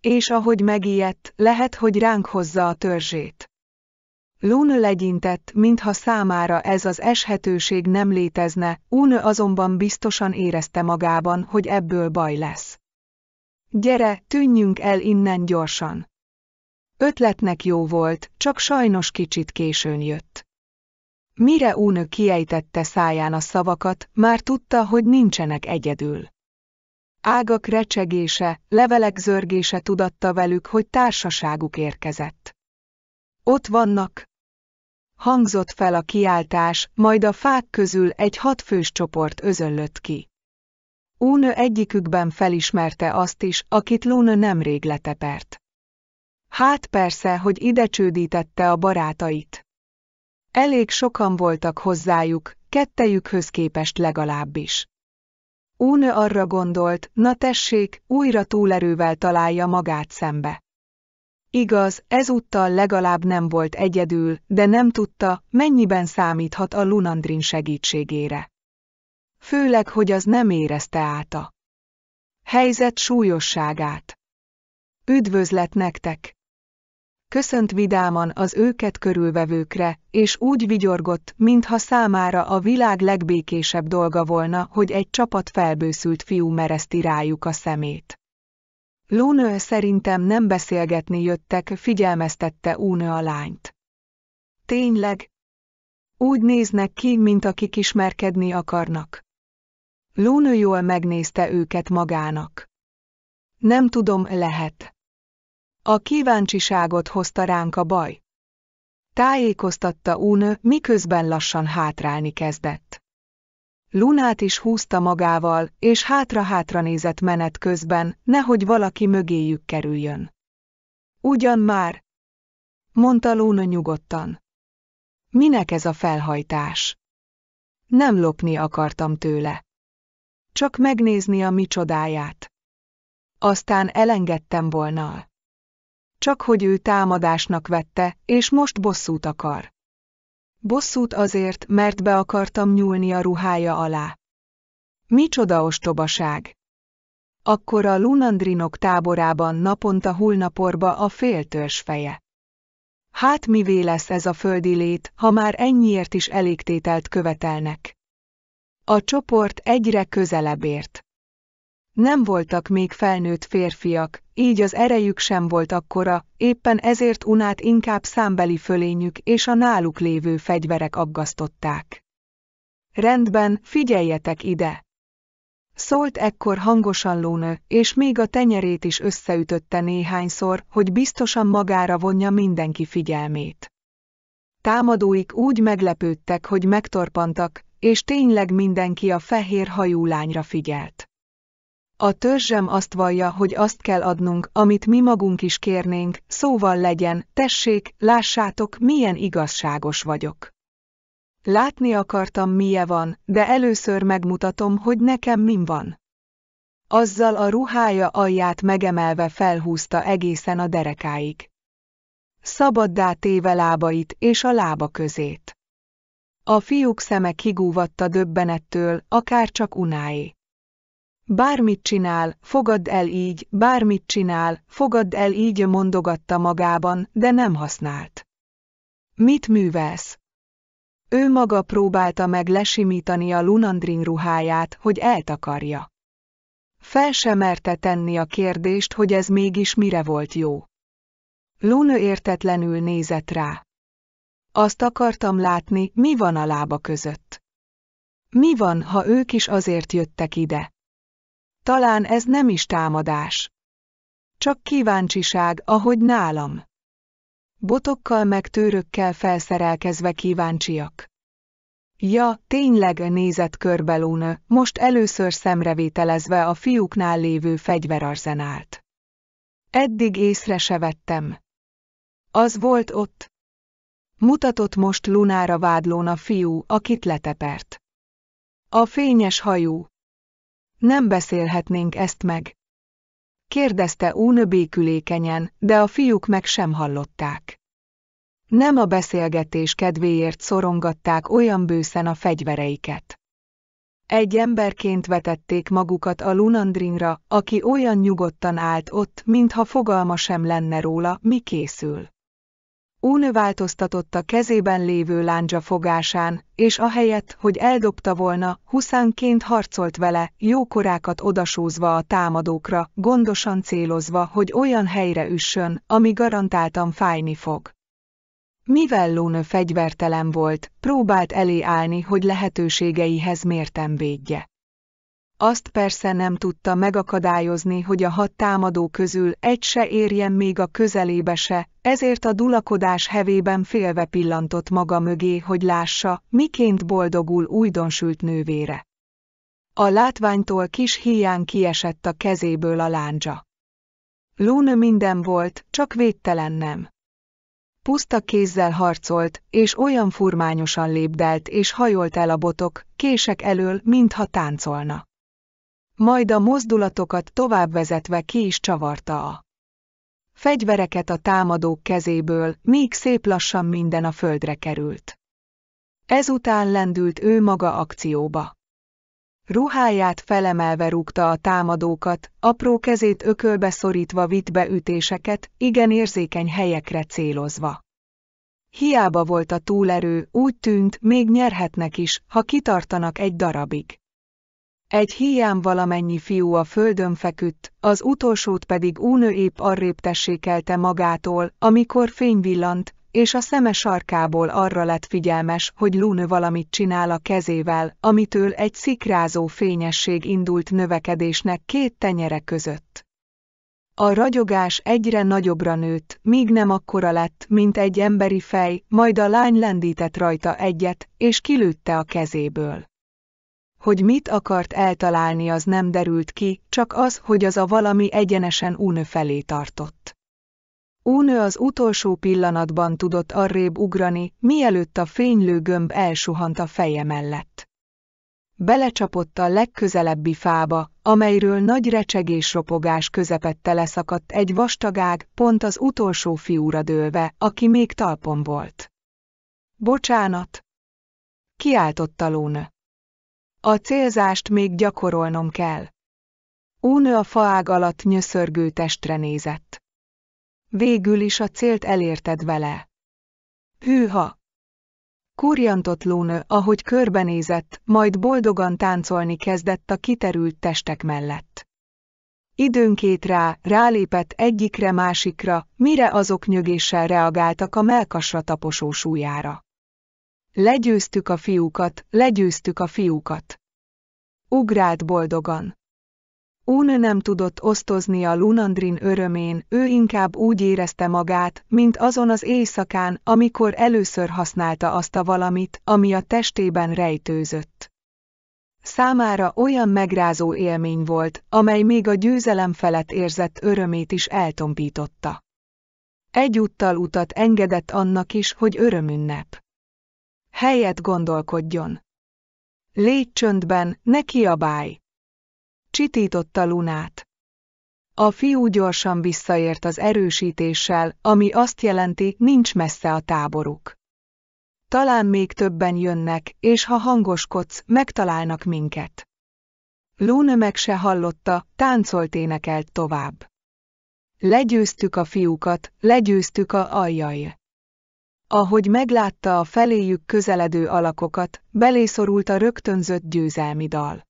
És ahogy megijedt, lehet, hogy ránk hozza a törzsét. Lun legyintett, mintha számára ez az eshetőség nem létezne, Ún azonban biztosan érezte magában, hogy ebből baj lesz. Gyere, tűnjünk el innen gyorsan! Ötletnek jó volt, csak sajnos kicsit későn jött. Mire Únő kiejtette száján a szavakat, már tudta, hogy nincsenek egyedül. Ágak recsegése, levelek zörgése tudatta velük, hogy társaságuk érkezett. Ott vannak. Hangzott fel a kiáltás, majd a fák közül egy hatfős csoport özönlött ki. Únő egyikükben felismerte azt is, akit Lónő nemrég letepert. Hát persze, hogy ide csődítette a barátait. Elég sokan voltak hozzájuk, kettejükhöz képest legalábbis. Únő arra gondolt, na tessék, újra túlerővel találja magát szembe. Igaz, ezúttal legalább nem volt egyedül, de nem tudta, mennyiben számíthat a Lunandrin segítségére. Főleg, hogy az nem érezte áta. Helyzet súlyosságát. Üdvözlet nektek! köszönt vidáman az őket körülvevőkre, és úgy vigyorgott, mintha számára a világ legbékésebb dolga volna, hogy egy csapat felbőszült fiú mereszti rájuk a szemét. Lónő szerintem nem beszélgetni jöttek, figyelmeztette Únő a lányt. Tényleg? Úgy néznek ki, mint akik ismerkedni akarnak. Lónő jól megnézte őket magának. Nem tudom, lehet. A kíváncsiságot hozta ránk a baj. Tájékoztatta Unö, miközben lassan hátrálni kezdett. Lunát is húzta magával, és hátra-hátra nézett menet közben, nehogy valaki mögéjük kerüljön. Ugyan már, mondta Luna nyugodtan. Minek ez a felhajtás? Nem lopni akartam tőle. Csak megnézni a mi csodáját. Aztán elengedtem volna csak hogy ő támadásnak vette, és most bosszút akar. Bosszút azért, mert be akartam nyúlni a ruhája alá. Micsoda ostobaság! Akkor a Lunandrinok táborában naponta hullnaporba a féltörs feje. Hát mivé lesz ez a földi lét, ha már ennyiért is elégtételt követelnek? A csoport egyre közelebb ért. Nem voltak még felnőtt férfiak, így az erejük sem volt akkora, éppen ezért Unát inkább számbeli fölényük és a náluk lévő fegyverek aggasztották. Rendben, figyeljetek ide! Szólt ekkor hangosan Lóna, és még a tenyerét is összeütötte néhányszor, hogy biztosan magára vonja mindenki figyelmét. Támadóik úgy meglepődtek, hogy megtorpantak, és tényleg mindenki a fehér hajú lányra figyelt. A törzsem azt vallja, hogy azt kell adnunk, amit mi magunk is kérnénk, szóval legyen, tessék, lássátok, milyen igazságos vagyok. Látni akartam, milyen van, de először megmutatom, hogy nekem min van. Azzal a ruhája alját megemelve felhúzta egészen a derekáig. Szabaddá téve lábait és a lába közét. A fiúk szeme kigúvatta döbbenettől, akár csak unáé. Bármit csinál, fogadd el így, bármit csinál, fogadd el így mondogatta magában, de nem használt. Mit művelsz? Ő maga próbálta meg lesimítani a Lunandrin ruháját, hogy eltakarja. Fel sem merte tenni a kérdést, hogy ez mégis mire volt jó. Luna értetlenül nézett rá. Azt akartam látni, mi van a lába között. Mi van, ha ők is azért jöttek ide? Talán ez nem is támadás. Csak kíváncsiság, ahogy nálam. Botokkal meg tőrökkel felszerelkezve kíváncsiak. Ja, tényleg nézett Lune, most először szemrevételezve a fiúknál lévő fegyverarzenált. Eddig észre se vettem. Az volt ott. Mutatott most Lunára vádlón a fiú, akit letepert. A fényes hajú. Nem beszélhetnénk ezt meg? Kérdezte Úne békülékenyen, de a fiúk meg sem hallották. Nem a beszélgetés kedvéért szorongatták olyan bőszen a fegyvereiket. Egy emberként vetették magukat a Lunandringra, aki olyan nyugodtan állt ott, mintha fogalma sem lenne róla, mi készül. Ónő változtatott a kezében lévő lándzsa fogásán, és ahelyett, hogy eldobta volna, huszánként harcolt vele, jókorákat odasúzva a támadókra, gondosan célozva, hogy olyan helyre üssön, ami garantáltan fájni fog. Mivel Lónő fegyvertelen volt, próbált elé állni, hogy lehetőségeihez mértem védje. Azt persze nem tudta megakadályozni, hogy a hat támadó közül egy se érjen még a közelébe se, ezért a dulakodás hevében félve pillantott maga mögé, hogy lássa, miként boldogul újdonsült nővére. A látványtól kis hiány kiesett a kezéből a láncsa. Lónő minden volt, csak védtelen nem. Puszta kézzel harcolt, és olyan furmányosan lépdelt és hajolt el a botok, kések elől, mintha táncolna majd a mozdulatokat továbbvezetve ki is csavarta a fegyvereket a támadók kezéből, míg szép lassan minden a földre került. Ezután lendült ő maga akcióba. Ruháját felemelve rúgta a támadókat, apró kezét ökölbe szorítva vitt be ütéseket, igen érzékeny helyekre célozva. Hiába volt a túlerő, úgy tűnt, még nyerhetnek is, ha kitartanak egy darabig. Egy hiám valamennyi fiú a földön feküdt, az utolsót pedig únő épp arrébb tessékelte magától, amikor fény villant, és a szeme sarkából arra lett figyelmes, hogy Lúnő valamit csinál a kezével, amitől egy szikrázó fényesség indult növekedésnek két tenyere között. A ragyogás egyre nagyobbra nőtt, míg nem akkora lett, mint egy emberi fej, majd a lány lendített rajta egyet, és kilőtte a kezéből. Hogy mit akart eltalálni az nem derült ki, csak az, hogy az a valami egyenesen Únő felé tartott. Únő az utolsó pillanatban tudott arrébb ugrani, mielőtt a fénylő gömb elsuhant a feje mellett. Belecsapott a legközelebbi fába, amelyről nagy recsegés-ropogás közepette leszakadt egy vastagág, pont az utolsó fiúra dőlve, aki még talpon volt. Bocsánat! Kiáltotta Lónő. A célzást még gyakorolnom kell. Únő a faág alatt nyöszörgő testre nézett. Végül is a célt elérted vele. Hűha! Kurjantott Lónő, ahogy körbenézett, majd boldogan táncolni kezdett a kiterült testek mellett. Időnként rá, rálépett egyikre másikra, mire azok nyögéssel reagáltak a melkasra taposó súlyára. Legyőztük a fiúkat, legyőztük a fiúkat. Ugrált boldogan. Un nem tudott osztozni a Lunandrin örömén, ő inkább úgy érezte magát, mint azon az éjszakán, amikor először használta azt a valamit, ami a testében rejtőzött. Számára olyan megrázó élmény volt, amely még a győzelem felett érzett örömét is eltompította. Egyúttal utat engedett annak is, hogy örömünnep. Helyet gondolkodjon. Légy csöndben, ne kiabálj! Csitította Lunát. A fiú gyorsan visszaért az erősítéssel, ami azt jelenti, nincs messze a táboruk. Talán még többen jönnek, és ha hangoskodsz, megtalálnak minket. Luna meg se hallotta, táncolt énekelt tovább. Legyőztük a fiúkat, legyőztük a aljai. Ahogy meglátta a feléjük közeledő alakokat, belészorult a rögtönzött győzelmi dal.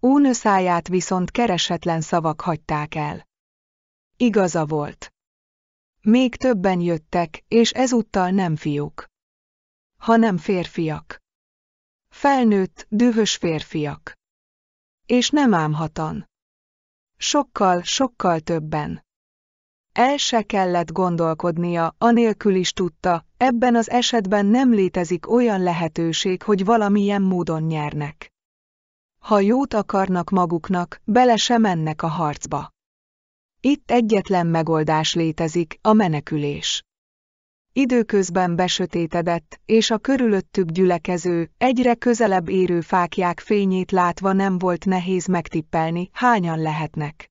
Únő száját viszont keresetlen szavak hagyták el. Igaza volt. Még többen jöttek, és ezúttal nem fiúk, hanem férfiak. Felnőtt, dühös férfiak. És nem ámhatan. Sokkal, sokkal többen. El se kellett gondolkodnia, anélkül is tudta, ebben az esetben nem létezik olyan lehetőség, hogy valamilyen módon nyernek. Ha jót akarnak maguknak, bele se mennek a harcba. Itt egyetlen megoldás létezik, a menekülés. Időközben besötétedett, és a körülöttük gyülekező, egyre közelebb érő fákják fényét látva nem volt nehéz megtippelni, hányan lehetnek.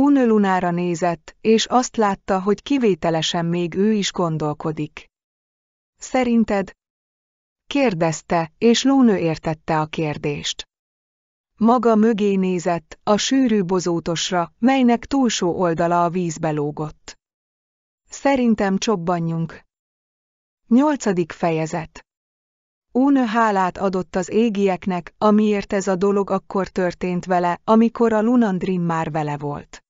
Únő Lunára nézett, és azt látta, hogy kivételesen még ő is gondolkodik. Szerinted? Kérdezte, és Lónő értette a kérdést. Maga mögé nézett, a sűrű bozótosra, melynek túlsó oldala a vízbe lógott. Szerintem csobbanjunk. Nyolcadik fejezet Únő hálát adott az égieknek, amiért ez a dolog akkor történt vele, amikor a Lunandrin már vele volt.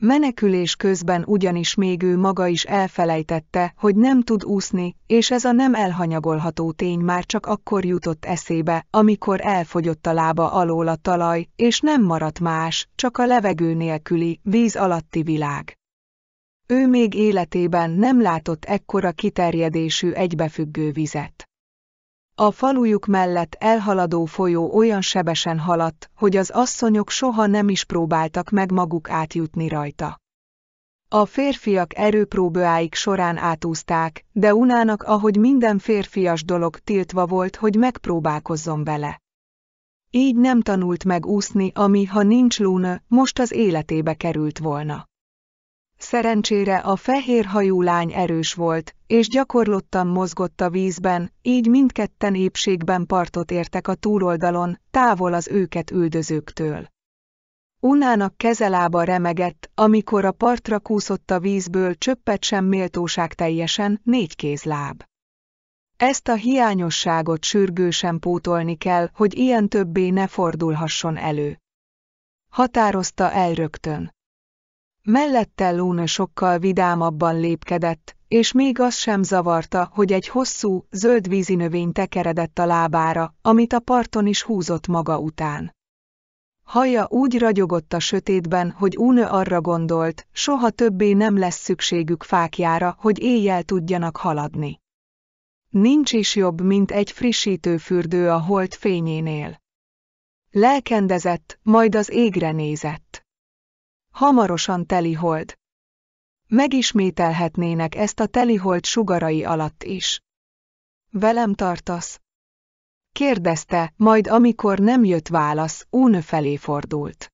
Menekülés közben ugyanis még ő maga is elfelejtette, hogy nem tud úszni, és ez a nem elhanyagolható tény már csak akkor jutott eszébe, amikor elfogyott a lába alól a talaj, és nem maradt más, csak a levegő nélküli, víz alatti világ. Ő még életében nem látott ekkora kiterjedésű egybefüggő vizet. A falujuk mellett elhaladó folyó olyan sebesen haladt, hogy az asszonyok soha nem is próbáltak meg maguk átjutni rajta. A férfiak erőpróbáik során átúzták, de Unának ahogy minden férfias dolog tiltva volt, hogy megpróbálkozzon vele. Így nem tanult meg úszni, ami ha nincs lúna, most az életébe került volna. Szerencsére a fehér hajú lány erős volt, és gyakorlottan mozgott a vízben, így mindketten épségben partot értek a túloldalon, távol az őket üldözőktől. Unának kezelába remegett, amikor a partra kúszott a vízből csöppet sem méltóság teljesen négy kézláb. Ezt a hiányosságot sürgősen pótolni kell, hogy ilyen többé ne fordulhasson elő. Határozta el rögtön. Mellette Luna sokkal vidámabban lépkedett, és még az sem zavarta, hogy egy hosszú, zöld vízinövény tekeredett a lábára, amit a parton is húzott maga után. Haja úgy ragyogott a sötétben, hogy Únő arra gondolt, soha többé nem lesz szükségük fákjára, hogy éjjel tudjanak haladni. Nincs is jobb, mint egy frissítő fürdő a holt fényénél. Lelkendezett, majd az égre nézett hamarosan hold. Megismételhetnének ezt a hold sugarai alatt is. Velem tartasz? Kérdezte, majd amikor nem jött válasz, únő felé fordult.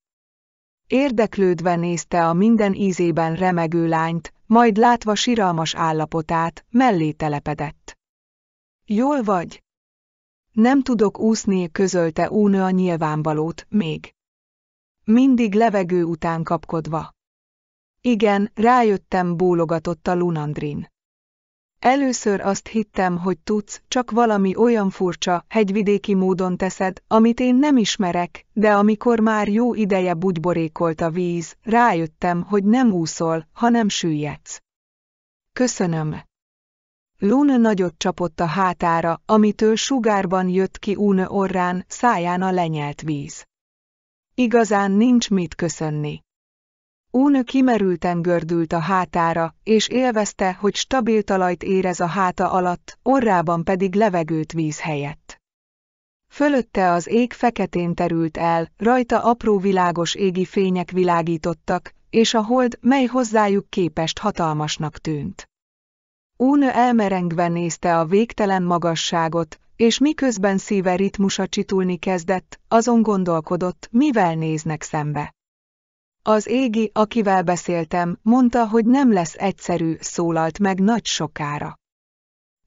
Érdeklődve nézte a minden ízében remegő lányt, majd látva siralmas állapotát, mellé telepedett. Jól vagy? Nem tudok úszni, közölte Únő a nyilvánvalót, még mindig levegő után kapkodva. Igen, rájöttem, bólogatott a Lunandrin. Először azt hittem, hogy tudsz, csak valami olyan furcsa, hegyvidéki módon teszed, amit én nem ismerek, de amikor már jó ideje bugyborékolt a víz, rájöttem, hogy nem úszol, hanem süllyedsz. Köszönöm. Lune nagyot csapott a hátára, amitől sugárban jött ki Une orrán, száján a lenyelt víz. Igazán nincs mit köszönni. Únő kimerülten gördült a hátára, és élvezte, hogy stabil talajt érez a háta alatt, orrában pedig levegőt víz helyett. Fölötte az ég feketén terült el, rajta apró világos égi fények világítottak, és a hold, mely hozzájuk képest hatalmasnak tűnt. Únő elmerengve nézte a végtelen magasságot, és miközben szíve ritmusa csitulni kezdett, azon gondolkodott, mivel néznek szembe. Az égi, akivel beszéltem, mondta, hogy nem lesz egyszerű, szólalt meg nagy sokára.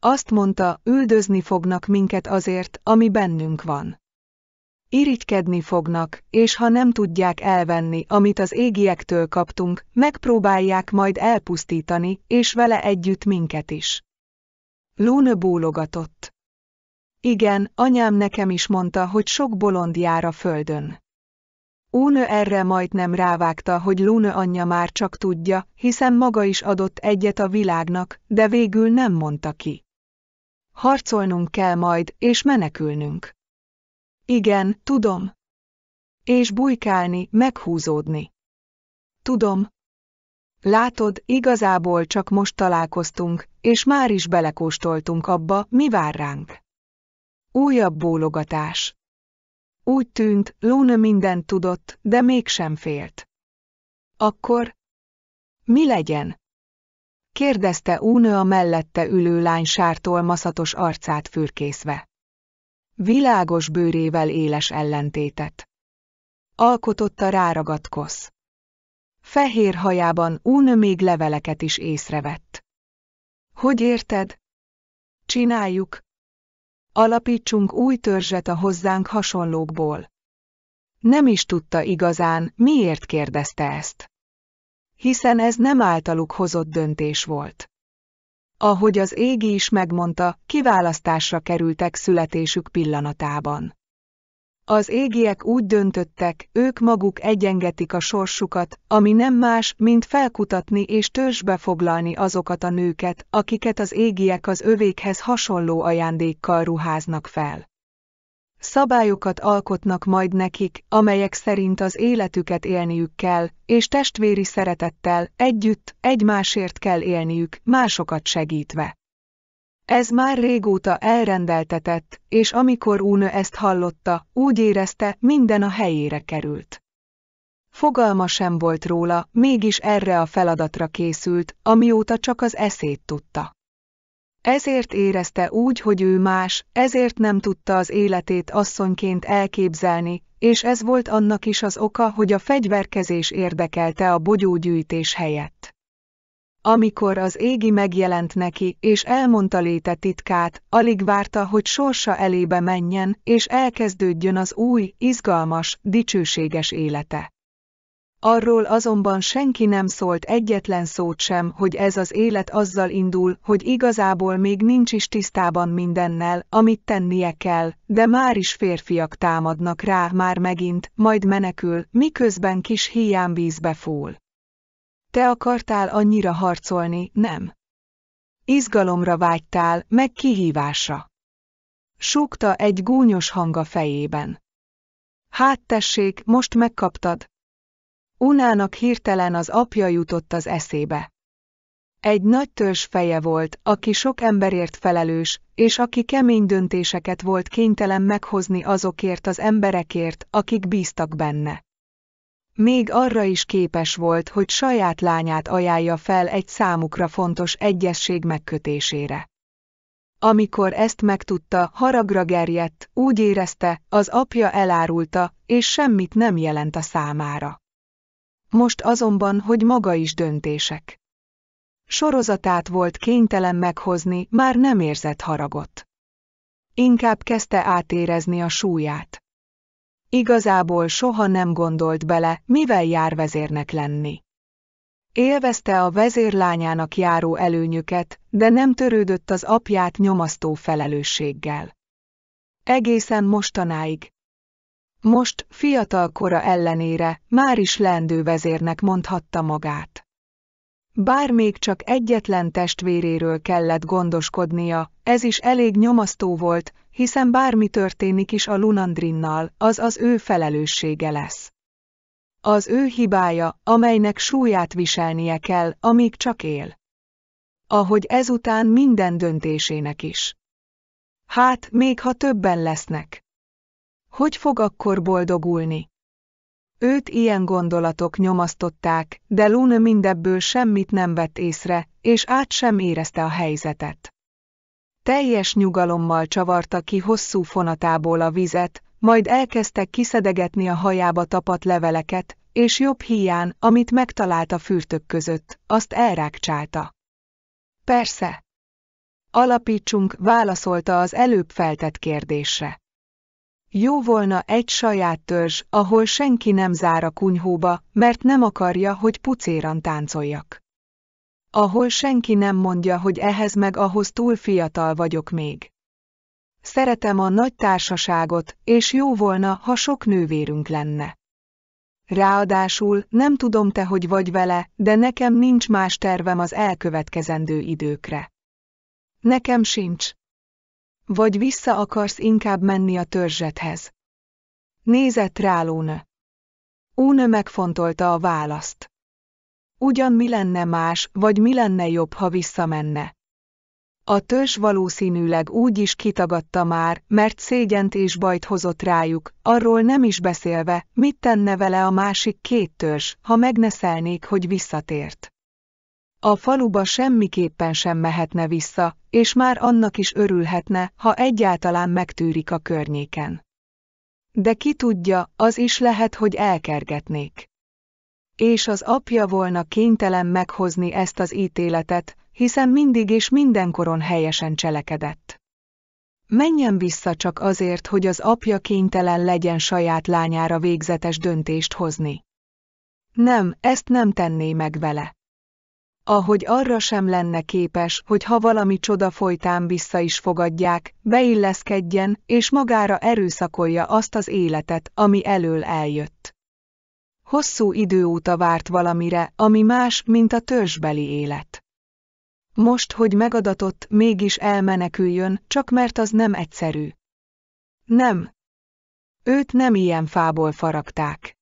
Azt mondta, üldözni fognak minket azért, ami bennünk van. Irigykedni fognak, és ha nem tudják elvenni, amit az égiektől kaptunk, megpróbálják majd elpusztítani, és vele együtt minket is. Lóne bólogatott. Igen, anyám nekem is mondta, hogy sok bolond jár a földön. Únő erre majdnem rávágta, hogy Lune anyja már csak tudja, hiszen maga is adott egyet a világnak, de végül nem mondta ki. Harcolnunk kell majd, és menekülnünk. Igen, tudom. És bujkálni, meghúzódni. Tudom. Látod, igazából csak most találkoztunk, és már is belekóstoltunk abba, mi vár ránk. Újabb bólogatás. Úgy tűnt, Lóne mindent tudott, de mégsem félt. Akkor? Mi legyen? kérdezte Únő a mellette ülő lány sártól maszatos arcát fürkészve. Világos bőrével éles ellentétet. Alkototta ráragadt kosz. Fehér hajában Únő még leveleket is észrevett. Hogy érted? Csináljuk, Alapítsunk új törzset a hozzánk hasonlókból. Nem is tudta igazán, miért kérdezte ezt. Hiszen ez nem általuk hozott döntés volt. Ahogy az égi is megmondta, kiválasztásra kerültek születésük pillanatában. Az égiek úgy döntöttek, ők maguk egyengetik a sorsukat, ami nem más, mint felkutatni és törzsbe foglalni azokat a nőket, akiket az égiek az övékhez hasonló ajándékkal ruháznak fel. Szabályokat alkotnak majd nekik, amelyek szerint az életüket élniük kell, és testvéri szeretettel, együtt, egymásért kell élniük, másokat segítve. Ez már régóta elrendeltetett, és amikor Únő ezt hallotta, úgy érezte, minden a helyére került. Fogalma sem volt róla, mégis erre a feladatra készült, amióta csak az eszét tudta. Ezért érezte úgy, hogy ő más, ezért nem tudta az életét asszonyként elképzelni, és ez volt annak is az oka, hogy a fegyverkezés érdekelte a bogyógyűjtés helyett. Amikor az égi megjelent neki, és elmondta léte titkát, alig várta, hogy sorsa elébe menjen, és elkezdődjön az új, izgalmas, dicsőséges élete. Arról azonban senki nem szólt egyetlen szót sem, hogy ez az élet azzal indul, hogy igazából még nincs is tisztában mindennel, amit tennie kell, de már is férfiak támadnak rá már megint, majd menekül, miközben kis híján vízbe fúl. Te akartál annyira harcolni, nem? Izgalomra vágytál, meg kihívásra. Súgta egy gúnyos hang a fejében. Hát tessék, most megkaptad. Unának hirtelen az apja jutott az eszébe. Egy nagy törzs feje volt, aki sok emberért felelős, és aki kemény döntéseket volt kénytelen meghozni azokért az emberekért, akik bíztak benne. Még arra is képes volt, hogy saját lányát ajánlja fel egy számukra fontos egyesség megkötésére. Amikor ezt megtudta, haragra gerjedt, úgy érezte, az apja elárulta, és semmit nem jelent a számára. Most azonban, hogy maga is döntések. Sorozatát volt kénytelen meghozni, már nem érzett haragot. Inkább kezdte átérezni a súlyát. Igazából soha nem gondolt bele, mivel jár vezérnek lenni. Élvezte a vezérlányának járó előnyöket, de nem törődött az apját nyomasztó felelősséggel. Egészen mostanáig. Most, fiatal kora ellenére, már is lendő vezérnek mondhatta magát. Bár még csak egyetlen testvéréről kellett gondoskodnia, ez is elég nyomasztó volt, hiszen bármi történik is a Lunandrinnal, az az ő felelőssége lesz. Az ő hibája, amelynek súlyát viselnie kell, amíg csak él. Ahogy ezután minden döntésének is. Hát, még ha többen lesznek. Hogy fog akkor boldogulni? Őt ilyen gondolatok nyomasztották, de Lune mindebből semmit nem vett észre, és át sem érezte a helyzetet. Teljes nyugalommal csavarta ki hosszú fonatából a vizet, majd elkezdtek kiszedegetni a hajába tapadt leveleket, és jobb hián, amit megtalált a fürtök között, azt elrákcsálta. Persze. Alapítsunk, válaszolta az előbb feltett kérdésre. Jó volna egy saját törzs, ahol senki nem zár a kunyhóba, mert nem akarja, hogy pucéran táncoljak ahol senki nem mondja, hogy ehhez meg ahhoz túl fiatal vagyok még. Szeretem a nagy társaságot, és jó volna, ha sok nővérünk lenne. Ráadásul nem tudom te, hogy vagy vele, de nekem nincs más tervem az elkövetkezendő időkre. Nekem sincs. Vagy vissza akarsz inkább menni a törzsethez. Nézett rá Lóne. Úne megfontolta a választ. Ugyan mi lenne más, vagy mi lenne jobb, ha visszamenne? A törzs valószínűleg úgy is kitagadta már, mert szégyent és bajt hozott rájuk, arról nem is beszélve, mit tenne vele a másik két törzs, ha megneszelnék, hogy visszatért. A faluba semmiképpen sem mehetne vissza, és már annak is örülhetne, ha egyáltalán megtűrik a környéken. De ki tudja, az is lehet, hogy elkergetnék és az apja volna kénytelen meghozni ezt az ítéletet, hiszen mindig és mindenkoron helyesen cselekedett. Menjen vissza csak azért, hogy az apja kénytelen legyen saját lányára végzetes döntést hozni. Nem, ezt nem tenné meg vele. Ahogy arra sem lenne képes, hogy ha valami csoda folytán vissza is fogadják, beilleszkedjen, és magára erőszakolja azt az életet, ami elől eljött hosszú idő óta várt valamire, ami más, mint a törzsbeli élet. Most, hogy megadatott, mégis elmeneküljön, csak mert az nem egyszerű. Nem. Őt nem ilyen fából faragták.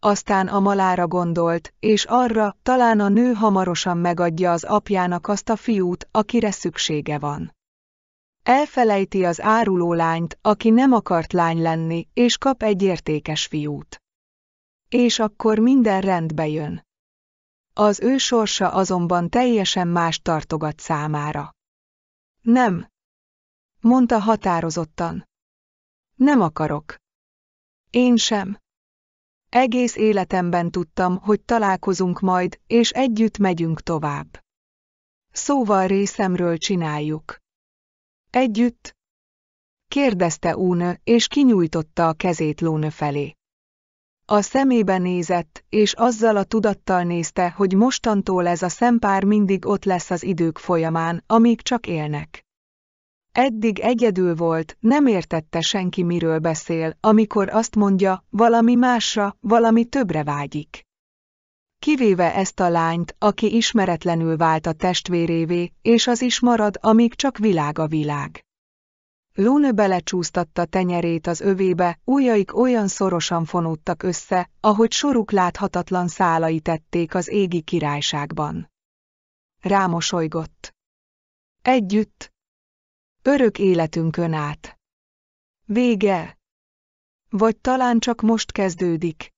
Aztán a malára gondolt, és arra, talán a nő hamarosan megadja az apjának azt a fiút, akire szüksége van. Elfelejti az áruló lányt, aki nem akart lány lenni, és kap egy értékes fiút és akkor minden rendbe jön. Az ő sorsa azonban teljesen más tartogat számára. Nem. Mondta határozottan. Nem akarok. Én sem. Egész életemben tudtam, hogy találkozunk majd, és együtt megyünk tovább. Szóval részemről csináljuk. Együtt? Kérdezte Úne, és kinyújtotta a kezét Lóne felé. A szemébe nézett, és azzal a tudattal nézte, hogy mostantól ez a szempár mindig ott lesz az idők folyamán, amíg csak élnek. Eddig egyedül volt, nem értette senki miről beszél, amikor azt mondja, valami másra, valami többre vágyik. Kivéve ezt a lányt, aki ismeretlenül vált a testvérévé, és az is marad, amíg csak világ a világ. Lónő belecsúsztatta tenyerét az övébe, ujjaik olyan szorosan fonódtak össze, ahogy soruk láthatatlan szálai tették az égi királyságban. Rámosolygott. Együtt. Örök életünkön át. Vége. Vagy talán csak most kezdődik.